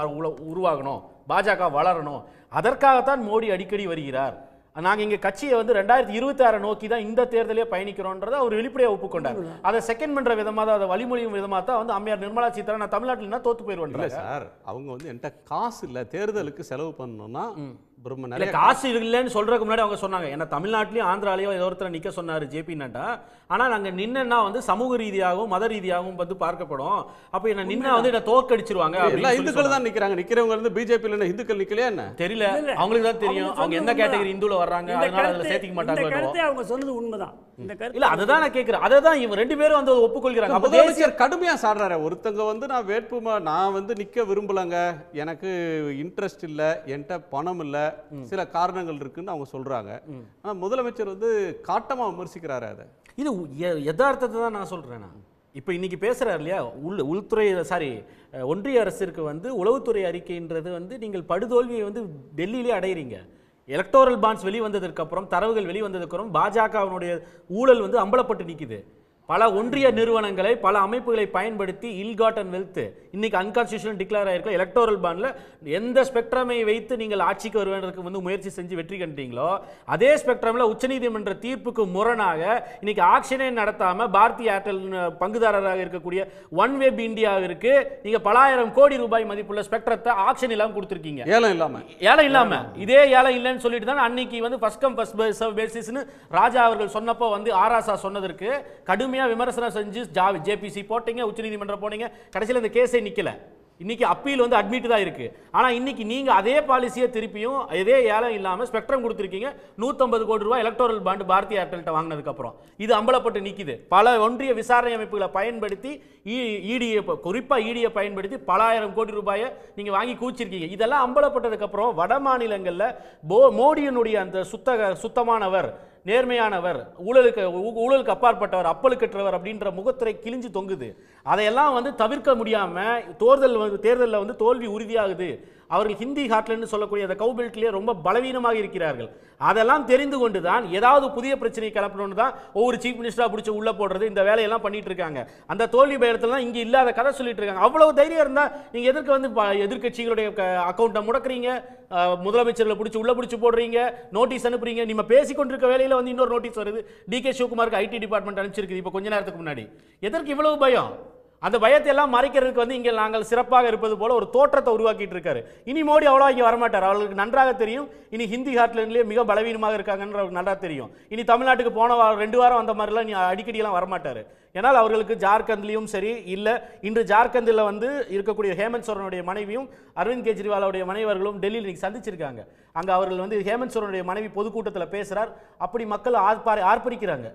உருவாகணும் பாஜக வளரணும் அதற்காகத்தான் மோடி அடிக்கடி வருகிறார் நாங்கள் இங்கே கட்சியை வந்து ரெண்டாயிரத்தி இருபத்தி ஆறு நோக்கி தான் இந்த தேர்தலே பயணிக்கிறோன்றதை அவர் வெளிப்படையாக ஒப்புக்கொண்டார் அதை செகண்ட் பண்ணுற விதமாக தான் அதை வழிமொழியும் விதமாக தான் வந்து அம்மையார் நிர்மலா சீதாராமன் தமிழ்நாட்டில் தோத்து போயிடுவோம் சார் அவங்க வந்து என்கிட்ட காசு இல்லை தேர்தலுக்கு செலவு பண்ணணும்னா பிரம்ம நிறைய காசு இல்லைன்னு சொல்றதுக்கு முன்னாடி அவங்க சொன்னாங்க ஏன்னா தமிழ்நாட்டிலயும் ஆந்திராலையோ ஏதோ ஒருத்தர் நிக்க சொன்னாரு ஜேபி நட்டா ஆனா நாங்க நின்னா வந்து சமூக ரீதியாகவும் மத ரீதியாகவும் வந்து பார்க்கப்படும் அப்ப என்ன நின்னா வந்து என்ன தோக்கடிச்சிருவாங்க எல்லா இந்துக்கள் தான் நிக்கிறாங்க நிக்கிறவங்க இருந்து பிஜேபி இல்ல இந்துக்கள் நிக்கலையா என்ன தெரியல அவங்களுக்கு தான் தெரியும் அவங்க எந்த கேட்டகரி இந்துல வர்றாங்க அதனால அதுல சேர்த்துக்க மாட்டாங்க அவங்க சொன்னது உண்மைதான் இந்த கருத்து இல்ல அதுதான் நான் கேட்கிறேன் அதை தான் இவங்க ரெண்டு பேரும் வந்து ஒப்புக்கொள்கிறாங்க முதலமைச்சர் கடுமையா சாடுறாரு ஒருத்தங்க வந்து நான் வேட்புமா நான் வந்து நிக்க விரும்பலங்க எனக்கு இன்ட்ரெஸ்ட் இல்ல என்கிட்ட பணம் இல்ல சில காரணங்கள் இருக்குன்னு அவங்க சொல்றாங்க ஆனா முதலமைச்சர் வந்து காட்டமா விமர்சிக்கிறாரு அதை இது யதார்த்தத்தை தான் நான் சொல்றேன் நான் இப்போ இன்றைக்கி பேசுகிறார் இல்லையா உள் உள்துறை சாரி ஒன்றிய அரசிற்கு வந்து உளவுத்துறை அறிக்கைன்றது வந்து நீங்கள் படுதோல்வியை வந்து டெல்லியிலே அடையிறீங்க எலக்டோரல் பாண்ட்ஸ் அப்புறம் தரவுகள் அப்புறம் பாஜகவினுடைய ஊழல் வந்து அம்பலப்பட்டு நிற்குது பல ஒன்றிய நிறுவனங்களை பல அமைப்புகளை பயன்படுத்தி இல்காட்டன் வெல்த் இன்னைக்கு அன்கான்ஸ்டியூஷன் டிக்ளேர் ஆயிருக்க எலக்டோரல் பாண்டில் எந்த ஸ்பெக்ட்ரமை வைத்து நீங்கள் ஆட்சிக்கு வருவதற்கு வந்து முயற்சி செஞ்சு வெற்றி கண்டீங்களோ அதே ஸ்பெக்ட்ரமில் உச்சநீதிமன்ற தீர்ப்புக்கு முரணாக இன்னைக்கு ஆக்ஷனே நடத்தாமல் பாரதி ஏர்டெல் பங்குதாரராக இருக்கக்கூடிய ஒன் வேப் இந்தியாவிற்கு நீங்கள் பலாயிரம் கோடி ரூபாய் மதிப்புள்ள ஸ்பெக்ட்ரத்தை ஆக்ஷன் இல்லாமல் கொடுத்துருக்கீங்க ஏலம் இல்லாமல் ஏலம் இல்லாமல் இதே ஏலம் இல்லைன்னு சொல்லிட்டு தான் அன்னைக்கு வந்து ஃபஸ்ட் கம் ஃபஸ்ட் பேசிஸ்னு ராஜா அவர்கள் சொன்னப்போ வந்து ஆராசா சொன்னதற்கு கடுமையாக கடுமையாக விமர்சனம் செஞ்சு ஜா ஜேபிசி போட்டீங்க உச்சநீதிமன்றம் போனீங்க கடைசியில் இந்த கேஸே நிற்கலை இன்றைக்கி அப்பீல் வந்து அட்மிட் தான் இருக்குது ஆனால் இன்றைக்கி நீங்கள் அதே பாலிசியை திருப்பியும் அதே ஏலம் இல்லாமல் ஸ்பெக்ட்ரம் கொடுத்துருக்கீங்க நூற்றம்பது கோடி ரூபாய் எலக்ட்ரல் பாண்டு பாரதிய ஏர்டெல்கிட்ட வாங்கினதுக்கப்புறம் இது அம்பலப்பட்டு நிற்கிது பல ஒன்றிய விசாரணை அமைப்புகளை பயன்படுத்தி இடியை குறிப்பாக இடியை பயன்படுத்தி பல ஆயிரம் கோடி ரூபாயை நீங்கள் வாங்கி கூச்சிருக்கீங்க இதெல்லாம் அம்பலப்பட்டதுக்கப்புறம் வட மாநிலங்களில் போ மோடியினுடைய அந்த சுத்த சுத்தமானவர் நேர்மையானவர் ஊழலுக்கு ஊழலுக்கு அப்பாற்பட்டவர் கற்றவர் அப்படின்ற முகத்துறை கிழிஞ்சு தொங்குது அதையெல்லாம் வந்து தவிர்க்க முடியாமல் தோர்தல் வந்து தேர்தலில் வந்து தோல்வி உறுதியாகுது அவர்கள் ஹிந்தி ஹாட்லன்னு சொல்லக்கூடிய அந்த கவுபெல்ட்லேயே ரொம்ப பலவீனமாக இருக்கிறார்கள் அதெல்லாம் தெரிந்து கொண்டு தான் ஏதாவது புதிய பிரச்சனையை கிளப்பணும்னு தான் ஒவ்வொரு சீஃப் மினிஸ்டராக பிடிச்சி உள்ளே போடுறது இந்த வேலையெல்லாம் பண்ணிட்டு இருக்காங்க அந்த தோல்வி பயத்தில் தான் இங்கே இல்லாத கதை சொல்லிட்டு இருக்காங்க அவ்வளோ தைரியம் இருந்தால் நீங்கள் எதற்கு வந்து எதிர்கட்சிகளுடைய அக்கௌண்ட்டை முடக்கிறீங்க முதலமைச்சர்களை பிடிச்சி உள்ளே பிடிச்சி போடுறீங்க நோட்டீஸ் அனுப்புறீங்க நம்ம பேசிக்கொண்டிருக்க வேலையில் வந்து இன்னொரு நோட்டீஸ் வருது டி கே சிவகுமாருக்கு ஐடி டிபார்ட்மெண்ட் அனுப்பிச்சிருக்குது இப்போ கொஞ்ச நேரத்துக்கு முன்னாடி எதற்கு இவ்வளவு பயம் அந்த பயத்தை எல்லாம் மறைக்கிறதுக்கு வந்து இங்கே நாங்கள் சிறப்பாக இருப்பது போல ஒரு தோற்றத்தை உருவாக்கிட்டு இருக்காரு இனி மோடி அவ்வளோ இங்கே வரமாட்டார் அவர்களுக்கு நன்றாக தெரியும் இனி ஹிந்தி ஹாட்லேயே மிக பலவீனமாக இருக்காங்கன்ற நல்லா தெரியும் இனி தமிழ்நாட்டுக்கு போன வாரம் ரெண்டு வாரம் வந்த மாதிரிலாம் நீ அடிக்கடியெல்லாம் வரமாட்டார் ஏன்னால் அவர்களுக்கு ஜார்க்கண்ட்லேயும் சரி இல்லை இன்று ஜார்க்கண்டில் வந்து இருக்கக்கூடிய ஹேமந்த் சோரனுடைய மனைவியும் அரவிந்த் கெஜ்ரிவாலுடைய மனைவர்களும் டெல்லியில் இன்றைக்கி சந்திச்சிருக்காங்க அங்கே அவர்கள் வந்து ஹேமந்த் சோரனுடைய மனைவி பொதுக்கூட்டத்தில் பேசுகிறார் அப்படி மக்கள் ஆர்ப்பா ஆர்ப்பரிக்கிறாங்க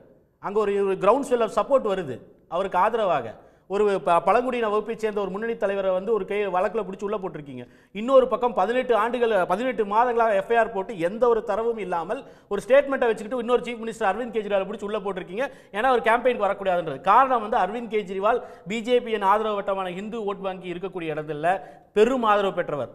அங்கே ஒரு கிரவுண்ட் ஸ்வெல் ஆஃப் சப்போர்ட் வருது அவருக்கு ஆதரவாக ஒரு பழங்குடியின வகுப்பைச் சேர்ந்த ஒரு முன்னணி தலைவரை வந்து ஒரு கை வழக்கில் பிடிச்சி உள்ள போட்டிருக்கீங்க இன்னொரு பக்கம் பதினெட்டு ஆண்டுகள் பதினெட்டு மாதங்களாக எஃப்ஐஆர் போட்டு எந்த ஒரு தரவும் இல்லாமல் ஒரு ஸ்டேட்மெண்ட்டை வச்சுக்கிட்டு இன்னொரு சீஃப் மினிஸ்டர் அரவிந்த் கெஜ்ரிவால் பிடிச்சி உள்ள போட்டிருக்கீங்க ஏன்னா ஒரு கேம்பெயின் வரக்கூடாதுன்றது காரணம் வந்து அரவிந்த் கெஜ்ரிவால் பிஜேபியின் ஆதரவு வட்டமான இந்து ஓட் வங்கி இருக்கக்கூடிய இடத்துல பெரும் ஆதரவு பெற்றவர்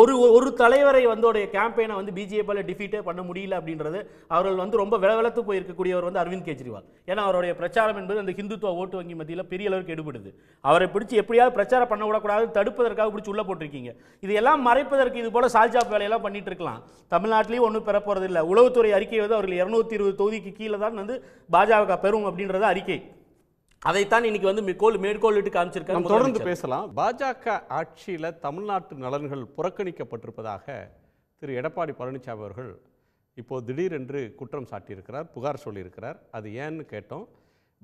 ஒரு ஒரு தலைவரை வந்து உடைய கேம்பெயினை வந்து பிஜேபியில் டிஃபீட்டே பண்ண முடியல அப்படின்றது அவர்கள் வந்து ரொம்ப விளவலத்து போயிருக்கக்கூடியவர் வந்து அரவிந்த் கெஜ்ரிவால் ஏன்னா அவருடைய பிரச்சாரம் என்பது அந்த ஹிந்துத்துவ ஓட்டு வங்கி மத்தியில் பெரிய அளவுக்கு எடுபடுது அவரை பிடிச்சி எப்படியாவது பிரச்சாரம் பண்ண தடுப்பதற்காக பிடிச்சி உள்ள போட்டிருக்கீங்க இதையெல்லாம் மறைப்பதற்கு இது போல் சால்ஜா வேலையெல்லாம் பண்ணிட்டு இருக்கலாம் தமிழ்நாட்டிலையும் ஒன்றும் பெறப்போறது இல்லை உளவுத்துறை அறிக்கை வந்து அவர்கள் இரநூத்தி இருபது தொகுதிக்கு கீழே தான் வந்து பாஜக பெறும் அப்படின்றது அறிக்கை அதைத்தான் இன்னைக்கு வந்து மேற்கோள் மேற்கோளிட்டு காமிச்சிருக்காங்க தொடர்ந்து பேசலாம் பாஜக ஆட்சியில் தமிழ்நாட்டு நலன்கள் புறக்கணிக்கப்பட்டிருப்பதாக திரு எடப்பாடி பழனிசாமி அவர்கள் இப்போது திடீரென்று குற்றம் சாட்டியிருக்கிறார் புகார் சொல்லியிருக்கிறார் அது ஏன்னு கேட்டோம்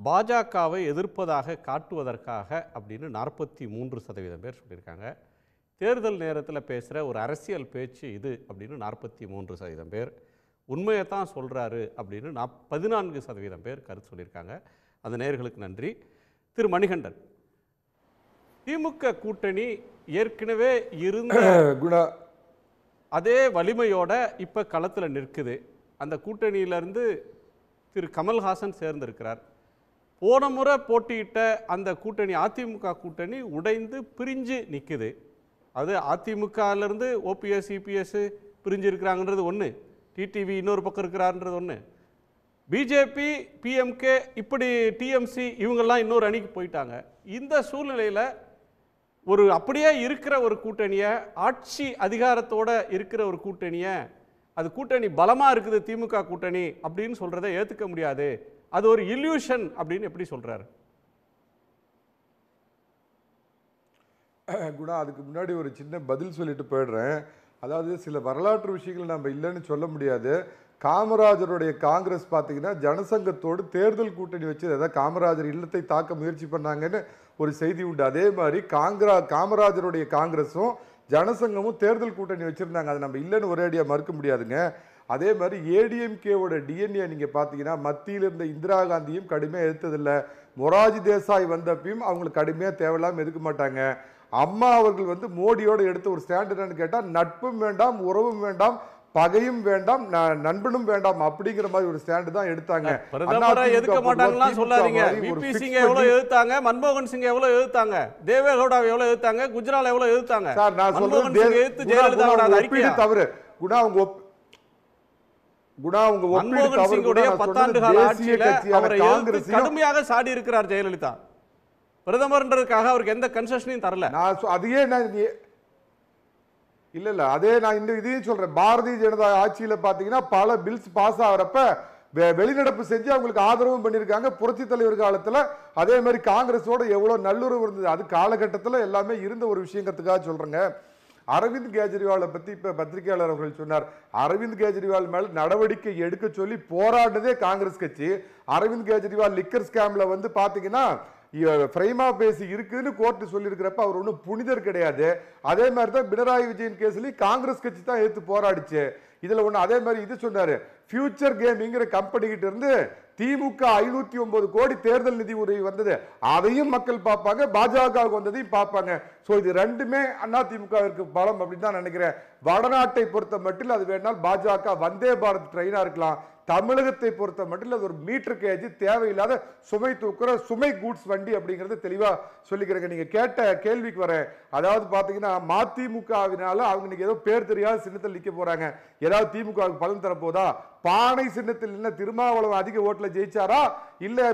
பாஜகவை எதிர்ப்பதாக காட்டுவதற்காக அப்படின்னு நாற்பத்தி மூன்று சதவீதம் பேர் சொல்லியிருக்காங்க தேர்தல் நேரத்தில் பேசுகிற ஒரு அரசியல் பேச்சு இது அப்படின்னு நாற்பத்தி மூன்று சதவீதம் பேர் உண்மையை தான் சொல்கிறாரு அப்படின்னு நான் பதினான்கு சதவீதம் பேர் கருத்து சொல்லியிருக்காங்க அந்த நேயர்களுக்கு நன்றி திரு மணிகண்டன் திமுக கூட்டணி ஏற்கனவே இருந்த குணா அதே வலிமையோட இப்போ களத்தில் நிற்குது அந்த கூட்டணியிலேருந்து திரு கமல்ஹாசன் சேர்ந்திருக்கிறார் போன முறை போட்டியிட்ட அந்த கூட்டணி அதிமுக கூட்டணி உடைந்து பிரிஞ்சு நிற்குது அது அதிமுகலேருந்து ஓபிஎஸ் இபிஎஸ் பிரிஞ்சு இருக்கிறாங்கன்றது ஒன்று டிடிவி இன்னொரு பக்கம் இருக்கிறாருன்றது ஒன்று பிஜேபி பிஎம்கே இப்படி டிஎம்சி இவங்கெல்லாம் இன்னொரு அணிக்கு போயிட்டாங்க இந்த சூழ்நிலையில் ஒரு அப்படியே இருக்கிற ஒரு கூட்டணியை ஆட்சி அதிகாரத்தோடு இருக்கிற ஒரு கூட்டணியை அது கூட்டணி பலமாக இருக்குது திமுக கூட்டணி அப்படின்னு சொல்கிறத ஏற்றுக்க முடியாது அது ஒரு இல்யூஷன் அப்படின்னு எப்படி சொல்கிறாரு குணா அதுக்கு முன்னாடி ஒரு சின்ன பதில் சொல்லிட்டு போயிடுறேன் அதாவது சில வரலாற்று விஷயங்கள் நம்ம இல்லைன்னு சொல்ல முடியாது காமராஜருடைய காங்கிரஸ் பார்த்தீங்கன்னா ஜனசங்கத்தோடு தேர்தல் கூட்டணி வச்சு அதாவது காமராஜர் இல்லத்தை தாக்க முயற்சி பண்ணாங்கன்னு ஒரு செய்தி உண்டு அதே மாதிரி காங்கிரா காமராஜருடைய காங்கிரஸும் ஜனசங்கமும் தேர்தல் கூட்டணி வச்சுருந்தாங்க அதை நம்ம இல்லைன்னு ஒரேடியாக மறுக்க முடியாதுங்க அதே மாதிரி ஏடிஎம்கேவோட டிஎன்ஏ நீங்கள் பார்த்தீங்கன்னா மத்தியில் இருந்த இந்திரா காந்தியும் கடுமையாக எடுத்ததில்லை மொராஜி தேசாய் வந்தப்பையும் அவங்களுக்கு கடுமையாக தேவையில்லாமல் எடுக்க மாட்டாங்க அம்மா அவர்கள் வந்து மோடியோடு எடுத்த ஒரு ஸ்டாண்டர்ட் கேட்டால் நட்பும் வேண்டாம் உறவும் வேண்டாம் பகையும் வேண்டாம் நண்பனும் வேண்டாம் அப்படிங்கிற மாதிரி ஒரு ஸ்டாண்ட் தான் எடுத்தாங்க எதுக்க மாட்டாங்களா சொல்லாதீங்க விபி சிங் எவ்வளவு எழுத்தாங்க மன்மோகன் சிங் எவ்வளவு எழுத்தாங்க தேவேகவுடாவை எவ்வளவு எதிர்த்தாங்க குஜரால் எவ்வளவு எதிர்த்தாங்க சார் நான் சொல்றேன் எதிர்த்து ஜெயலலிதாவோட அறிக்கை தவறு குணா அவங்க குணா அவங்க மன்மோகன் சிங்குடைய பத்தாண்டு கால ஆட்சியில அவரை கடுமையாக சாடி இருக்கிறார் ஜெயலலிதா பிரதமர்ன்றதுக்காக அவருக்கு எந்த கன்செஷனையும் தரல நான் அதையே நான் இல்லை இல்லை அதே நான் இந்த இதையும் சொல்கிறேன் பாரதிய ஜனதா ஆட்சியில் பாத்தீங்கன்னா பல பில்ஸ் பாஸ் ஆகிறப்ப வெளிநடப்பு செஞ்சு அவங்களுக்கு ஆதரவும் பண்ணியிருக்காங்க புரட்சி தலைவர் காலத்தில் அதே மாதிரி காங்கிரஸோட எவ்வளோ நல்லுறவு இருந்தது அது காலகட்டத்தில் எல்லாமே இருந்த ஒரு விஷயங்கிறதுக்காக சொல்கிறேங்க அரவிந்த் கேஜ்ரிவாலை பற்றி இப்போ பத்திரிகையாளர் அவர்கள் சொன்னார் அரவிந்த் கேஜ்ரிவால் மேலே நடவடிக்கை எடுக்க சொல்லி போராடுனதே காங்கிரஸ் கட்சி அரவிந்த் கேஜ்ரிவால் லிக்கர் ஸ்கேமில் வந்து பாத்தீங்கன்னா ஃப்ரைமா பேசி இருக்குதுன்னு கோர்ட்டு சொல்லியிருக்கிறப்ப அவர் ஒன்றும் புனிதர் கிடையாது அதே மாதிரி தான் பினராயி விஜயன் கேஸ்லேயும் காங்கிரஸ் கட்சி தான் எடுத்து போராடிச்சு இதில் ஒன்று அதே மாதிரி இது சொன்னார் ஃபியூச்சர் கேமிங்கிற கம்பெனிகிட்ட இருந்து திமுக ஐநூத்தி ஒன்பது கோடி தேர்தல் நிதி உதவி வந்தது அதையும் மக்கள் பார்ப்பாங்க பாஜக வந்ததையும் பார்ப்பாங்க ஸோ இது ரெண்டுமே அண்ணா திமுகவிற்கு பலம் அப்படின்னு தான் நினைக்கிறேன் வடநாட்டை பொறுத்த மட்டும் அது வேணால் பாஜக வந்தே பாரத் ட்ரெயினாக இருக்கலாம் தமிழகத்தை பொறுத்த மட்டும் அது ஒரு மீட்டர் கேஜி தேவையில்லாத சுமை தூக்குற சுமை கூட்ஸ் வண்டி அப்படிங்கிறது தெளிவாக சொல்லிக்கிறேங்க நீங்கள் கேட்ட கேள்விக்கு வரேன் அதாவது பார்த்தீங்கன்னா மதிமுகவினால அவங்க இன்னைக்கு ஏதோ பேர் தெரியாத சின்னத்தில் நிற்க போகிறாங்க ஏதாவது திமுகவுக்கு பலன் தரப்போதா பானை சின்னத்தில் நின்ன திருமாவளவன் அதிக ஓட்டில் ஜெயிச்சாரா இல்லை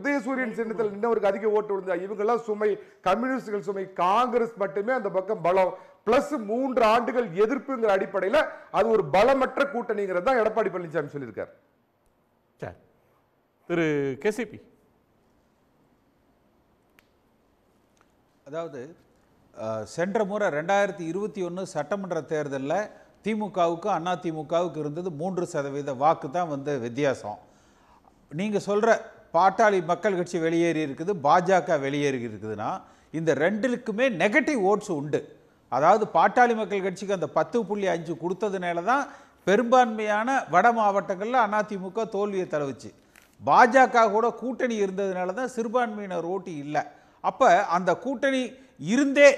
உதயசூரியன் சின்னத்தில் நின்னவருக்கு அதிக ஓட்டு விழுந்தா இவங்கெல்லாம் சுமை கம்யூனிஸ்டுகள் சுமை காங்கிரஸ் மட்டுமே அந்த பக்கம் பலம் பிளஸ் மூன்று ஆண்டுகள் எதிர்ப்புங்கிற அடிப்படையில் அது ஒரு பலமற்ற கூட்டணிங்கிறது தான் எடப்பாடி பழனிசாமி சொல்லியிருக்கார் சார் திரு கேசிபி அதாவது சென்ற முறை ரெண்டாயிரத்தி இருபத்தி ஒன்று சட்டமன்ற தேர்தலில் திமுகவுக்கும் அதிமுகவுக்கு இருந்தது மூன்று சதவீத வாக்கு தான் வந்து வித்தியாசம் நீங்கள் சொல்கிற பாட்டாளி மக்கள் கட்சி வெளியேறி இருக்குது பாஜக வெளியேறி இருக்குதுன்னா இந்த ரெண்டுக்குமே நெகட்டிவ் ஓட்ஸ் உண்டு அதாவது பாட்டாளி மக்கள் கட்சிக்கு அந்த பத்து புள்ளி அஞ்சு கொடுத்ததுனால தான் பெரும்பான்மையான வட மாவட்டங்களில் அதிமுக தோல்வியை தலைவிச்சு பாஜக கூட கூட்டணி இருந்ததுனால தான் சிறுபான்மையினர் ஓட்டு இல்லை அப்போ அந்த கூட்டணி இருந்தே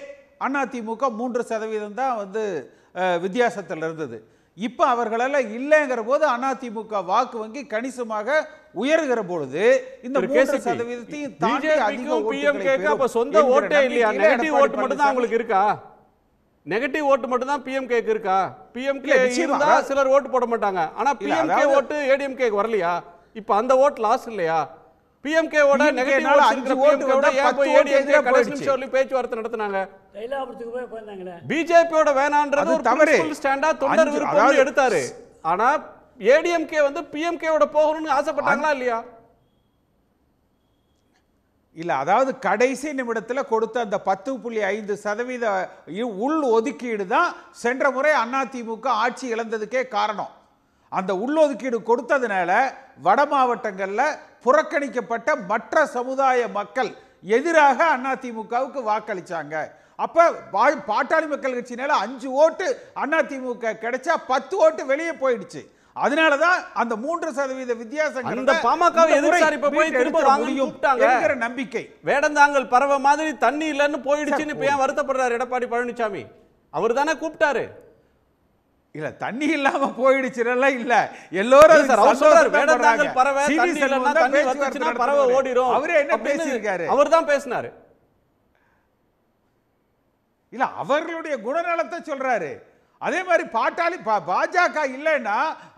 அதிமுக மூன்று சதவீதம் தான் வந்து வித்தியாசத்தில் இருந்தது இப்போ அவர்களெல்லாம் இல்லைங்கிற போது அதிமுக வாக்கு வங்கி கணிசமாக உயர்கிற பொழுது இந்த மூன்று சதவீதத்தையும் தாண்டி அதிக சொந்த ஓட்டே இல்லையா நெகட்டிவ் ஓட்டு மட்டும் தான் அவங்களுக்கு இருக்கா நெகட்டிவ் ஓட்டு மட்டும் தான் பிஎம்கேக்கு இருக்கா பிஎம்கே இருந்தா சிலர் ஓட்டு போட மாட்டாங்க ஆனா பிஎம்கே ஓட்டு ஏடிஎம்கேக்கு வரலையா இப்ப அந்த ஓட்டு லாஸ் இல்லையா பிஎம்கே ஓட நெகட்டிவ் ஓட் அஞ்சு ஓட்டு ஓட போய் ஏடிஎம்கே கடைசி நிமிஷம் வரலயும் பேச்சுவார்த்தை நடத்துனாங்க தைலாபுரத்துக்கு போய் போயிருந்தாங்களே பிஜேபியோட வேணான்றது ஒரு பிரின்சிபல் ஸ்டாண்டா தொண்டர் விருப்பம் எடுத்தாரு ஆனா ஏடிஎம்கே வந்து பிஎம்கேவோட போகணும்னு ஆசைப்பட்டாங்களா இல்லையா இல்லை அதாவது கடைசி நிமிடத்தில் கொடுத்த அந்த பத்து புள்ளி ஐந்து சதவீத உள் ஒதுக்கீடு தான் சென்ற முறை அதிமுக ஆட்சி இழந்ததுக்கே காரணம் அந்த உள்ளொதுக்கீடு கொடுத்ததுனால வட மாவட்டங்களில் புறக்கணிக்கப்பட்ட மற்ற சமுதாய மக்கள் எதிராக அதிமுகவுக்கு வாக்களித்தாங்க அப்போ பாட்டாளி மக்கள் கட்சினால அஞ்சு ஓட்டு அதிமுக கிடைச்சா பத்து ஓட்டு வெளியே போயிடுச்சு அதனால தான் அந்த மூன்று சதவீத வித்தியாசம் அந்த பாமக எதிர்ப்பு சார் இப்ப போய் திரும்ப வாங்கிட்டாங்க நம்பிக்கை வேடந்தாங்கல் பறவை மாதிரி தண்ணி இல்லைன்னு போயிடுச்சுன்னு இப்போ ஏன் வருத்தப்படுறாரு எடப்பாடி பழனிசாமி அவர் தானே கூப்பிட்டாரு இல்ல தண்ணி இல்லாம போயிடுச்சுல இல்ல எல்லாரும் வேடந்தாங்கல் பறவை தண்ணி இல்லைன்னா பறவை ஓடிடும் அவரே என்ன பேசியிருக்காரு அவர் தான் பேசினாரு இல்ல அவர்களுடைய குணநலத்தை சொல்றாரு அதே மாதிரி பாட்டாளி பா பாஜக இல்லைன்னா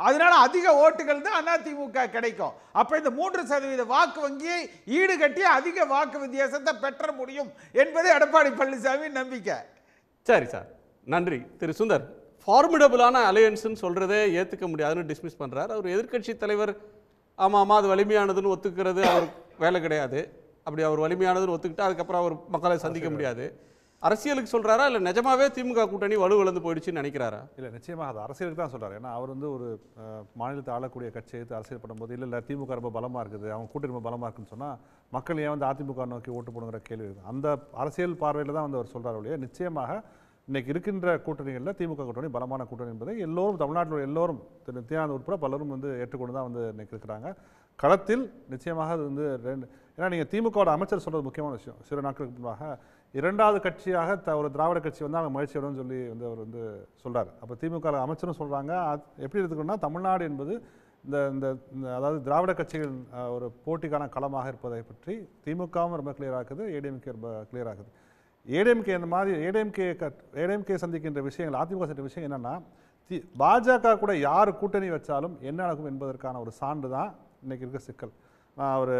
அதனால அதிக ஓட்டுகள் தான் அதிமுக கிடைக்கும் அப்போ இந்த மூன்று சதவீத வாக்கு வங்கியை ஈடுகட்டி அதிக வாக்கு வித்தியாசத்தை பெற்ற முடியும் என்பது எடப்பாடி பழனிசாமி நம்பிக்கை சரி சார் நன்றி திரு சுந்தர் ஃபார்மிடபுளான அலையன்ஸ்னு சொல்றதே ஏற்றுக்க முடியாதுன்னு டிஸ்மிஸ் பண்ணுறார் அவர் எதிர்கட்சி தலைவர் ஆமாம் ஆமாம் அது வலிமையானதுன்னு ஒத்துக்கிறது அவர் வேலை கிடையாது அப்படி அவர் வலிமையானதுன்னு ஒத்துக்கிட்டு அதுக்கப்புறம் அவர் மக்களை சந்திக்க முடியாது அரசியலுக்கு சொல்கிறாரா இல்லை நிஜமாவே திமுக கூட்டணி வலுவிழந்து போயிடுச்சுன்னு நினைக்கிறாரா இல்லை நிச்சயமாக அது அரசியலுக்கு தான் சொல்கிறார் ஏன்னா அவர் வந்து ஒரு மாநிலத்தை ஆளக்கூடிய கட்சி எடுத்து அரசியல் பண்ணும்போது இல்லை இல்லை திமுக ரொம்ப பலமாக இருக்குது அவங்க கூட்டணி ரொம்ப பலமாக இருக்குன்னு சொன்னால் மக்கள் ஏன் வந்து அதிமுக நோக்கி ஓட்டு போடுங்கிற கேள்வி இருக்குது அந்த அரசியல் பார்வையில் தான் வந்து அவர் சொல்கிறார் ஒழிய நிச்சயமாக இன்றைக்கி இருக்கின்ற கூட்டணிகளில் திமுக கூட்டணி பலமான கூட்டணி என்பதை எல்லோரும் தமிழ்நாட்டில் எல்லோரும் நித்தியானந்த உட்பட பலரும் வந்து ஏற்றுக்கொண்டு தான் வந்து இன்றைக்கி இருக்கிறாங்க களத்தில் நிச்சயமாக அது வந்து ரெண்டு ஏன்னா நீங்கள் திமுகவோட அமைச்சர் சொல்கிறது முக்கியமான விஷயம் சில நாட்களுக்கு முன்பாக இரண்டாவது கட்சியாக த ஒரு திராவிட கட்சி வந்து அவங்க முயற்சி வரும்னு சொல்லி வந்து அவர் வந்து சொல்கிறார் அப்போ திமுக அமைச்சரும் சொல்கிறாங்க அது எப்படி இருக்குன்னா தமிழ்நாடு என்பது இந்த இந்த அதாவது திராவிட கட்சிகள் ஒரு போட்டிக்கான களமாக இருப்பதை பற்றி திமுகவும் ரொம்ப கிளியர் ஆகுது ஏடிஎம்கே ரொம்ப கிளியர் ஆகுது ஏடிஎம்கே இந்த மாதிரி ஏடிஎம்கே ஏடிஎம்கே சந்திக்கின்ற விஷயங்கள் அதிமுக சந்திக்கிற விஷயம் என்னென்னா தி பாஜக கூட யார் கூட்டணி வச்சாலும் என்ன நடக்கும் என்பதற்கான ஒரு சான்று தான் இன்றைக்கி இருக்க சிக்கல் அவர்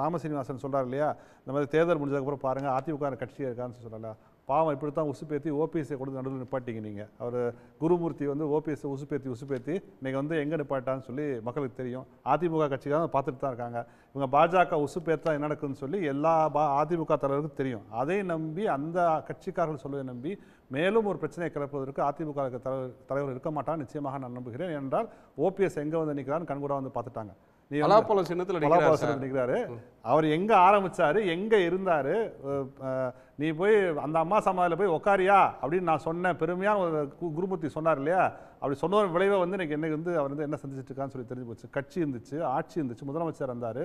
ராமசீனிவாசன் சொல்கிறார் இல்லையா இந்த மாதிரி தேர்தல் முடிஞ்சதுக்கப்புறம் பாருங்கள் அதிமுக கட்சியாக இருக்கான்னு சொல்லலாம் பாவம் இப்படி தான் உசுப்பேத்தி ஓபிஎஸ்ஸை கொண்டு நடுவில் நிப்பாட்டிங்க நீங்கள் அவர் குருமூர்த்தி வந்து ஓபிஎஸ்ஸை உசுப்பேத்தி உசுப்பேத்தி இன்றைக்கி வந்து எங்கே நிப்பாட்டான்னு சொல்லி மக்களுக்கு தெரியும் அதிமுக கட்சிக்காக பார்த்துட்டு தான் இருக்காங்க இவங்க பாஜக உசுப்பேத்தா என்ன நடக்குதுன்னு சொல்லி எல்லா பா அதிமுக தலைவருக்கும் தெரியும் அதை நம்பி அந்த கட்சிக்காரர்கள் சொல்வதை நம்பி மேலும் ஒரு பிரச்சனையை கிளப்புவதற்கு அதிமுக தலைவர் தலைவர் இருக்க மாட்டான்னு நிச்சயமாக நான் நம்புகிறேன் என்றால் ஓபிஎஸ் எங்கே வந்து நிற்கிறான்னு கண்கூடாக வந்து பார்த்துட்டாங்க பலாப்பழ சின்னத்தில் பலாப்பழ சின்னத்தில் நிற்கிறாரு அவர் எங்கே ஆரம்பித்தார் எங்கே இருந்தார் நீ போய் அந்த அம்மா சமாதியில் போய் உக்காரியா அப்படின்னு நான் சொன்னேன் பெருமையான ஒரு குருமூர்த்தி சொன்னார் இல்லையா அப்படி சொன்ன விளைவை வந்து எனக்கு என்னைக்கு வந்து அவர் வந்து என்ன சந்திச்சிட்டு இருக்கான்னு சொல்லி தெரிஞ்சு போச்சு கட்சி இருந்துச்சு ஆட்சி இருந்துச்சு முதலமைச்சர் இருந்தார்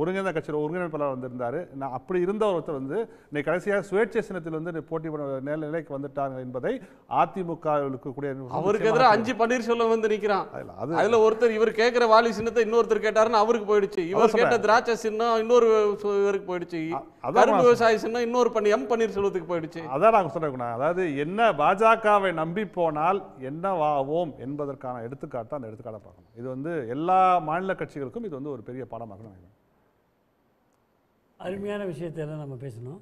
ஒருங்கிணைந்த கட்சியில் ஒருங்கிணைப்பாளர் வந்திருந்தார் நான் அப்படி இருந்த ஒருத்தர் வந்து இன்னைக்கு கடைசியாக சுயேட்சை சின்னத்தில் வந்து போட்டி பண்ண நிலைக்கு வந்துட்டாங்க என்பதை அதிமுக கூடிய அவருக்கு எதிராக அஞ்சு பன்னீர்செல்வம் வந்து நிற்கிறான் அது அதில் ஒருத்தர் இவர் கேட்குற வாலி சின்னத்தை இன்னொருத்தர் கேட்டாருன்னு அவருக்கு போயிடுச்சு இவர் கேட்ட திராட்சை சின்னம் இன்னொரு இவருக்கு போயிடுச்சு கரும்பு விவசாய சின்னம் இன்னொரு பண்ணி எம் பன்னீர்செல்வத்துக்கு போயிடுச்சு அதான் நாங்கள் சொல்லக்கூடாது அதாவது என்ன பாஜகவை நம்பி போனால் என்ன ஆவோம் என்பதற்கான எடுத்துக்காட்டு அந்த எடுத்துக்காட்டை பார்க்கணும் இது வந்து எல்லா மாநில கட்சிகளுக்கும் இது வந்து ஒரு பெரிய பாடமாகணும் அமைப்பு அருமையான விஷயத்தெல்லாம் நம்ம பேசணும்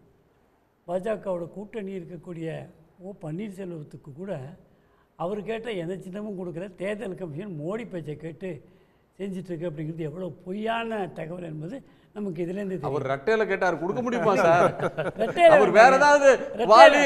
பாஜகவோட கூட்டணி இருக்கக்கூடிய ஓ பன்னீர்செல்வத்துக்கு கூட அவர் கேட்ட எந்த சின்னமும் கொடுக்குற தேர்தல் கமிஷன் மோடி பேச்சை கேட்டு செஞ்சிட்ருக்கு அப்படிங்கிறது எவ்வளோ பொய்யான தகவல் என்பது நமக்கு இதுல இருந்து அவர் ரெட்டையில கேட்டார் கொடுக்க முடியுமா சார் அவர் வேற ஏதாவது வாலி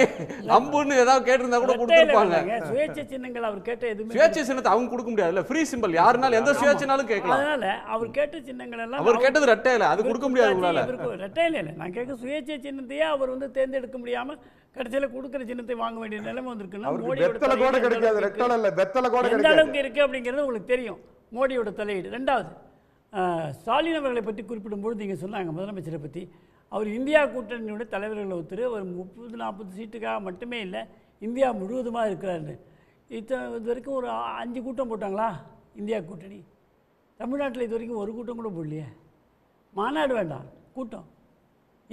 அம்புன்னு ஏதாவது கேட்டிருந்தா கூட கொடுத்துருப்பாங்க சுயேட்சை சின்னங்கள் அவர் கேட்ட எதுவுமே சுயேட்சை சின்னத்தை அவங்க கொடுக்க முடியாது இல்லை ஃப்ரீ சிம்பிள் யாருனாலும் எந்த சுயேட்சைனாலும் கேட்கலாம் அதனால அவர் கேட்ட சின்னங்கள் எல்லாம் அவர் கேட்டது ரெட்டையில அது கொடுக்க முடியாது உங்களால ரெட்டையில இல்லை நான் கேட்க சுயேட்சை சின்னத்தையே அவர் வந்து தேர்ந்தெடுக்க முடியாம கடைசியில் கொடுக்குற சின்னத்தை வாங்க வேண்டிய நிலைமை வந்திருக்குன்னா வெத்தலை கூட கிடைக்காது ரெட்டலை இல்லை வெத்தலை கூட கிடைக்காது அளவுக்கு இருக்கு அப்படிங்கிறது உங்களுக்கு தெரியும் மோடியோட தலையீடு ரெண்டாவது ஸ்டாலின் அவர்களை பற்றி குறிப்பிடும்போது நீங்கள் சொன்னாங்க முதலமைச்சரை பற்றி அவர் இந்தியா கூட்டணியோட தலைவர்கள் ஒருத்தர் ஒரு முப்பது நாற்பது சீட்டுக்காக மட்டுமே இல்லை இந்தியா முழுவதுமாக இருக்கிறாருன்னு இத்தனை இது வரைக்கும் ஒரு அஞ்சு கூட்டம் போட்டாங்களா இந்தியா கூட்டணி தமிழ்நாட்டில் இது வரைக்கும் ஒரு கூட்டம் கூட போடலையே மாநாடு வேண்டாம் கூட்டம்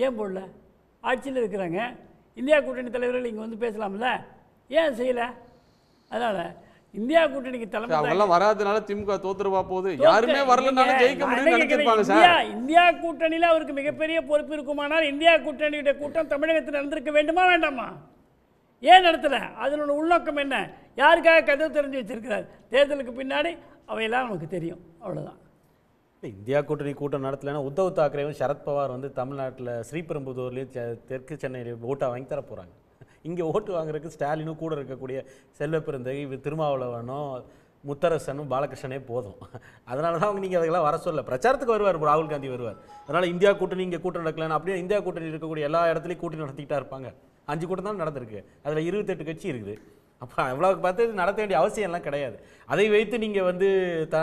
ஏன் போடல ஆட்சியில் இருக்கிறாங்க இந்தியா கூட்டணி தலைவர்கள் இங்கே வந்து பேசலாம்ல ஏன் செய்யலை அதனால் இந்தியா கூட்டணிக்கு தலைமை அவங்கெல்லாம் வராதனால திமுக தோத்துருவா போகுது யாருமே வரலனாலும் ஜெயிக்க முடியும் நினைச்சிருப்பாங்க சார் இந்தியா கூட்டணியில அவருக்கு மிகப்பெரிய பொறுப்பு இருக்குமானால் இந்தியா கூட்டணியுடைய கூட்டம் தமிழகத்தில் நடந்திருக்க வேண்டுமா வேண்டாமா ஏன் நடத்தல அதனோட உள்நோக்கம் என்ன யாருக்காக கதவு தெரிஞ்சு வச்சிருக்கிறார் தேர்தலுக்கு பின்னாடி அவையெல்லாம் நமக்கு தெரியும் அவ்வளோதான் இந்தியா கூட்டணி கூட்டம் நடத்தலைன்னா உத்தவ் தாக்கரேவும் சரத்பவார் வந்து தமிழ்நாட்டில் ஸ்ரீபெரும்புதூர்லேயும் தெற்கு சென்னையிலேயே ஓட்டாக வாங்கி தர போகிறாங்க இங்கே ஓட்டு வாங்குறதுக்கு ஸ்டாலினும் கூட இருக்கக்கூடிய செல்வப்பிறந்தகை திருமாவளவனும் முத்தரசனும் பாலகிருஷ்ணனே போதும் அதனால தான் அவங்க நீங்கள் அதெல்லாம் வர சொல்ல பிரச்சாரத்துக்கு வருவார் ராகுல் காந்தி வருவார் அதனால் இந்தியா கூட்டணி இங்கே கூட்டம் நடக்கலாம் அப்படியே இந்தியா கூட்டணி இருக்கக்கூடிய எல்லா இடத்துலையும் கூட்டணி நடத்திக்கிட்டா இருப்பாங்க அஞ்சு கூட்டம் தான் நடந்திருக்கு அதில் இருபத்தெட்டு கட்சி இருக்குது அப்போ அவ்வளோ பார்த்து நடத்த வேண்டிய அவசியம்லாம் கிடையாது அதை வைத்து நீங்கள் வந்து த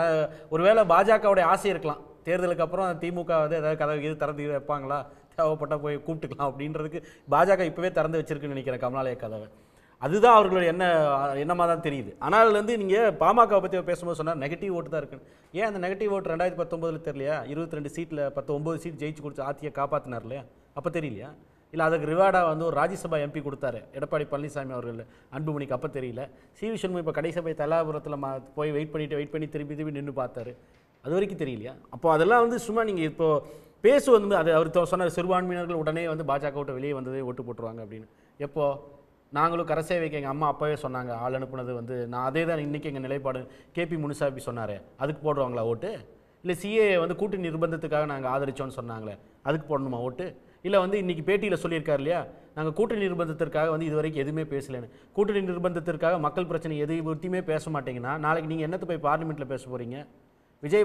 ஒருவேளை பாஜகவுடைய ஆசை இருக்கலாம் தேர்தலுக்கு அப்புறம் திமுக வந்து ஏதாவது கதவு இது திறந்து வைப்பாங்களா தேவைப்பட்டால் போய் கூப்பிட்டுக்கலாம் அப்படின்றதுக்கு பாஜக இப்போவே திறந்து வச்சிருக்குன்னு நினைக்கிறேன் கமலாலய கதவை அதுதான் அவர்களுடைய என்ன என்னமாக தான் தெரியுது ஆனால் வந்து நீங்கள் பாமக பற்றி பேசும்போது சொன்னால் நெகட்டிவ் ஓட்டு தான் இருக்குன்னு ஏன் அந்த நெகட்டிவ் ஓட்டு ரெண்டாயிரத்தி பத்தொம்போதில் தெரியலையா இருபத்தி ரெண்டு சீட்டில் பத்து ஒம்பது சீட் ஜெயிச்சு கொடுத்து ஆத்தியை காப்பாற்றினார் இல்லையா அப்போ தெரியலையா இல்லை அதுக்கு ரிவார்டாக வந்து ஒரு ராஜ்யசபா எம்பி கொடுத்தாரு எடப்பாடி பழனிசாமி அவர்கள் அன்புமணிக்கு அப்போ தெரியல சி வி சண்முகம் இப்போ கடைசபை தலாபுரத்தில் மா போய் வெயிட் பண்ணிவிட்டு வெயிட் பண்ணி திரும்பி திரும்பி நின்று பார்த்தாரு அது வரைக்கும் தெரியலையா அப்போ அதெல்லாம் வந்து சும்மா நீங்கள் இப்போது பேசு வந்து அது அவர் சொன்னார் சிறுபான்மையினர்கள் உடனே வந்து பாஜக விட்டு வெளியே வந்ததே ஓட்டு போட்டுருவாங்க அப்படின்னு எப்போ நாங்களும் கரசேவைக்கு எங்கள் அம்மா அப்பாவே சொன்னாங்க ஆள் அனுப்புனது வந்து நான் அதே தான் இன்றைக்கி எங்கள் நிலைப்பாடு கேபி முனுசாபி சொன்னார் அதுக்கு போடுவாங்களா ஓட்டு இல்லை சிஏ வந்து கூட்டு நிர்பந்தத்துக்காக நாங்கள் ஆதரித்தோன்னு சொன்னாங்களே அதுக்கு போடணுமா ஓட்டு இல்லை வந்து இன்றைக்கி பேட்டியில் சொல்லியிருக்கார் இல்லையா நாங்கள் கூட்டணி நிர்பந்தத்திற்காக வந்து இது வரைக்கும் எதுவுமே பேசலைன்னு கூட்டணி நிர்பந்தத்திற்காக மக்கள் பிரச்சனை எது ஒருத்தையுமே பேச மாட்டேங்கன்னா நாளைக்கு நீங்கள் என்னத்தை போய் பார்லிமெண்ட்டில் பேச போகிறீங்க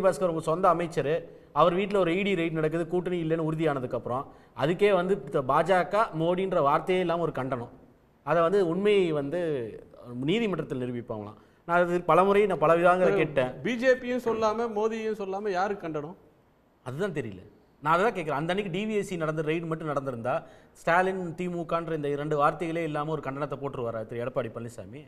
பாஸ்கர் உங்கள் சொந்த அமைச்சர் அவர் வீட்டில் ஒரு இடி e ரைட் நடக்குது கூட்டணி இல்லைன்னு உறுதியானதுக்கப்புறம் அதுக்கே வந்து பாஜக மோடின்ற வார்த்தையே இல்லாமல் ஒரு கண்டனம் அதை வந்து உண்மையை வந்து நீதிமன்றத்தில் நிரூபிப்பாங்களாம் நான் அது பலமுறை நான் பல விதங்களை கேட்டேன் பிஜேபியும் சொல்லாமல் மோடியும் சொல்லாமல் யாருக்கு கண்டனம் அதுதான் தெரியல நான் அதை தான் கேட்குறேன் அந்த அன்னைக்கு டிவிஎஸ்சி e நடந்த ரெய்டு மட்டும் நடந்திருந்தா ஸ்டாலின் திமுகன்ற இந்த இரண்டு வார்த்தைகளே இல்லாமல் ஒரு கண்டனத்தை போட்டுருவார் திரு எடப்பாடி பழனிசாமி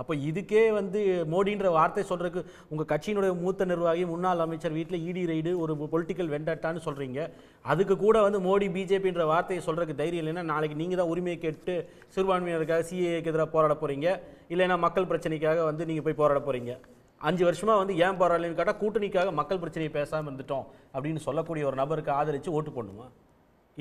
அப்போ இதுக்கே வந்து மோடின்ற வார்த்தை சொல்றதுக்கு உங்கள் கட்சியினுடைய மூத்த நிர்வாகி முன்னாள் அமைச்சர் வீட்டில் இடி e ரைடு ஒரு பொலிட்டிக்கல் வெண்டாட்டான்னு சொல்கிறீங்க அதுக்கு கூட வந்து மோடி பிஜேபின்ற வார்த்தையை சொல்கிறதுக்கு தைரியம் இல்லைன்னா நாளைக்கு நீங்கள் தான் உரிமையை கேட்டு சிறுபான்மையினருக்காக சிஏக்கு எதிராக போராட போகிறீங்க இல்லைன்னா மக்கள் பிரச்சனைக்காக வந்து நீங்கள் போய் போராட போகிறீங்க அஞ்சு வருஷமாக வந்து ஏன் போராடலன்னு கேட்டால் கூட்டணிக்காக மக்கள் பிரச்சனையை பேசாமல் இருந்துட்டோம் அப்படின்னு சொல்லக்கூடிய ஒரு நபருக்கு ஆதரித்து ஓட்டு போடணுமா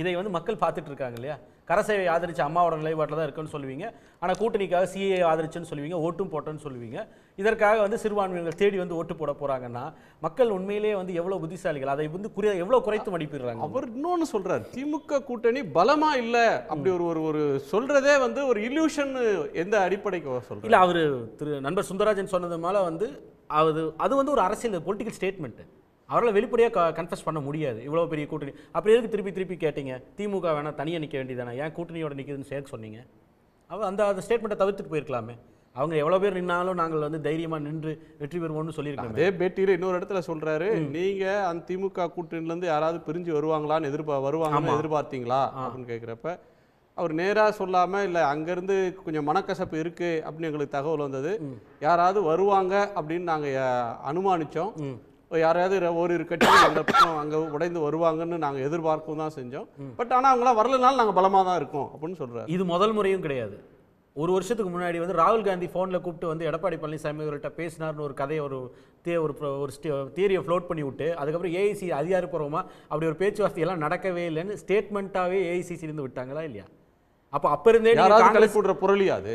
இதை வந்து மக்கள் பார்த்துட்டு இருக்காங்க இல்லையா கரசேவை ஆதரிச்ச அம்மாவோட நிலைப்பாட்டில் தான் இருக்குன்னு சொல்லுவீங்க ஆனால் கூட்டணிக்காக சிஏ ஆதரிச்சுன்னு சொல்லுவீங்க ஓட்டும் போட்டேன்னு சொல்லுவீங்க இதற்காக வந்து சிறுபான்மையினர் தேடி வந்து ஓட்டு போட போகிறாங்கன்னா மக்கள் உண்மையிலேயே வந்து எவ்வளோ புத்திசாலிகள் அதை வந்து குறை எவ்வளோ குறைத்து மடிப்பிடுறாங்க அவர் இன்னொன்று சொல்கிறார் திமுக கூட்டணி பலமாக இல்லை அப்படி ஒரு ஒரு ஒரு சொல்கிறதே வந்து ஒரு இல்யூஷன் எந்த அடிப்படைக்கு சொல்கிறார் இல்லை அவர் திரு நண்பர் சுந்தரராஜன் சொன்னது மேலே வந்து அது அது வந்து ஒரு அரசியல் பொலிட்டிக்கல் ஸ்டேட்மெண்ட்டு அவரால் வெளிப்படையாக கன்ஃபஸ் பண்ண முடியாது இவ்வளோ பெரிய கூட்டணி அப்படி எதுக்கு திருப்பி திருப்பி கேட்டீங்க திமுக வேணால் தனியாக நிற்க வேண்டியதானே ஏன் கூட்டணியோட நிற்கிதுன்னு சேர்க்க சொன்னீங்க அவள் அந்த அந்த ஸ்டேட்மெண்ட்டை தவிர்த்துட்டு போயிருக்கலாமே அவங்க எவ்வளோ பேர் நின்னாலும் நாங்கள் வந்து தைரியமாக நின்று வெற்றி பெறுவோம்னு சொல்லியிருக்காங்க அதே பேட்டியில் இன்னொரு இடத்துல சொல்கிறாரு நீங்கள் அந்த திமுக கூட்டணியிலேருந்து யாராவது பிரிஞ்சு வருவாங்களான்னு எதிர்பார் வருவாங்கன்னு எதிர்பார்த்தீங்களா அப்படின்னு கேட்குறப்ப அவர் நேராக சொல்லாமல் இல்லை அங்கேருந்து கொஞ்சம் மனக்கசப்பு இருக்குது அப்படின்னு எங்களுக்கு தகவல் வந்தது யாராவது வருவாங்க அப்படின்னு நாங்கள் அனுமானித்தோம் யாராவது ஒரு கட்சிகள் அந்த பக்கம் அங்கே உடைந்து வருவாங்கன்னு நாங்கள் எதிர்பார்க்கவும் தான் செஞ்சோம் பட் ஆனால் அவங்களாம் வரலனாலும் நாங்கள் பலமாக தான் இருக்கோம் அப்படின்னு சொல்கிறார் இது முதல் முறையும் கிடையாது ஒரு வருஷத்துக்கு முன்னாடி வந்து ராகுல் காந்தி ஃபோனில் கூப்பிட்டு வந்து எடப்பாடி பழனிசாமி அவர்கிட்ட பேசினார்னு ஒரு கதையை ஒரு தே ஒரு ஒரு தியரியை ஃப்ளோட் பண்ணி விட்டு அதுக்கப்புறம் ஏஐசி அதிகாரப்பூர்வமாக அப்படி ஒரு பேச்சுவார்த்தையெல்லாம் நடக்கவே இல்லைன்னு ஸ்டேட்மெண்ட்டாகவே ஏஐசிசிலேருந்து விட்டாங்களா இல்லையா அப்போ அப்போ இருந்தே கிளப்பி விடுற புரளியாது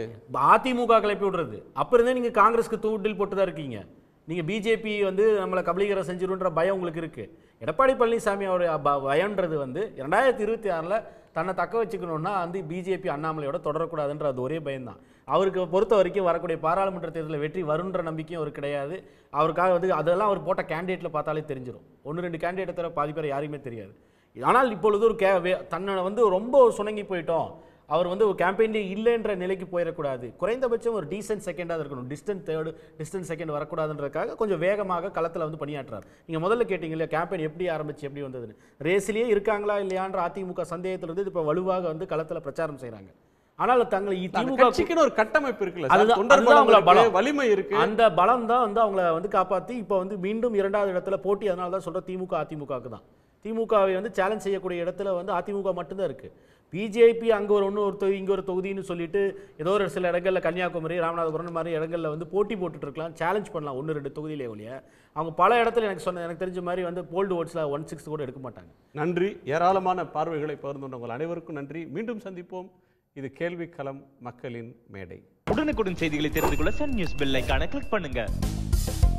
அதிமுக கிளப்பி விடுறது அப்போ இருந்தே நீங்கள் காங்கிரஸ்க்கு தூண்டில் போட்டு தான் இருக்கீங்க நீங்கள் பிஜேபி வந்து நம்மளை கபலீகரம் செஞ்சிருன்ற பயம் உங்களுக்கு இருக்குது எடப்பாடி பழனிசாமி அவருடைய பயன்றது வந்து இரண்டாயிரத்தி இருபத்தி ஆறில் தன்னை தக்க வச்சுக்கணுன்னா வந்து பிஜேபி அண்ணாமலையோட தொடரக்கூடாதுன்ற அது ஒரே பயம்தான் அவருக்கு பொறுத்த வரைக்கும் வரக்கூடிய பாராளுமன்ற தேர்தலில் வெற்றி வருன்ற நம்பிக்கையும் அவர் கிடையாது அவருக்காக வந்து அதெல்லாம் அவர் போட்ட கேண்டிடேட்டில் பார்த்தாலே தெரிஞ்சிடும் ஒன்று ரெண்டு கேண்டிடேட்டை தர பாதி பேர் யாருமே தெரியாது ஆனால் இப்பொழுது ஒரு கே தன்னை வந்து ரொம்ப சுணங்கி போயிட்டோம் அவர் வந்து ஒரு கேம்பெயின்லேயே இல்லைன்ற நிலைக்கு போயிடக்கூடாது குறைந்தபட்சம் ஒரு டீசென்ட் செகண்டாக இருக்கணும் டிஸ்டன்ஸ் தேர்டு டிஸ்டன்ஸ் செகண்ட் வரக்கூடாதுன்றதுக்காக கொஞ்சம் வேகமாக களத்தில் வந்து பணியாற்றுறார் நீங்கள் முதல்ல கேட்டீங்க இல்லையா கேம்பெயின் எப்படி ஆரம்பிச்சு எப்படி வந்ததுன்னு ரேஸ்லேயே இருக்காங்களா இல்லையான்ற அதிமுக சந்தேகத்திலிருந்து இப்போ வலுவாக வந்து களத்தில் பிரச்சாரம் செய்கிறாங்க ஆனால் தங்களை திமுக ஒரு கட்டமைப்பு இருக்குல்ல அதுதான் வலிமை இருக்கு அந்த பலம் தான் வந்து அவங்கள வந்து காப்பாற்றி இப்போ வந்து மீண்டும் இரண்டாவது இடத்துல போட்டி அதனால தான் சொல்கிற திமுக அதிமுகவுக்கு தான் திமுகவை வந்து சேலஞ்ச் செய்யக்கூடிய இடத்துல வந்து அதிமுக மட்டும்தான் இருக்குது பிஜேபி அங்கே ஒரு ஒன்று ஒரு தொகுதி இங்கே ஒரு தொகுதின்னு சொல்லிட்டு ஏதோ ஒரு சில இடங்களில் கன்னியாகுமரி ராமநாதபுரம் மாதிரி இடங்களில் வந்து போட்டி போட்டுட்டு இருக்கலாம் சேலஞ்ச் பண்ணலாம் ஒன்று ரெண்டு தொகுதியிலே ஒழிய அவங்க பல இடத்துல எனக்கு சொன்ன எனக்கு தெரிஞ்ச மாதிரி வந்து போல்டு ஓட்ஸில் ஒன் சிக்ஸ் கூட எடுக்க மாட்டாங்க நன்றி ஏராளமான பார்வைகளை பகிர்ந்து உங்கள் அனைவருக்கும் நன்றி மீண்டும் சந்திப்போம் இது கேள்வி களம் மக்களின் மேடை உடனுக்குடன் செய்திகளை தெரிந்து கொள்ள சன் நியூஸ் பெல் கிளிக் பண்ணுங்கள்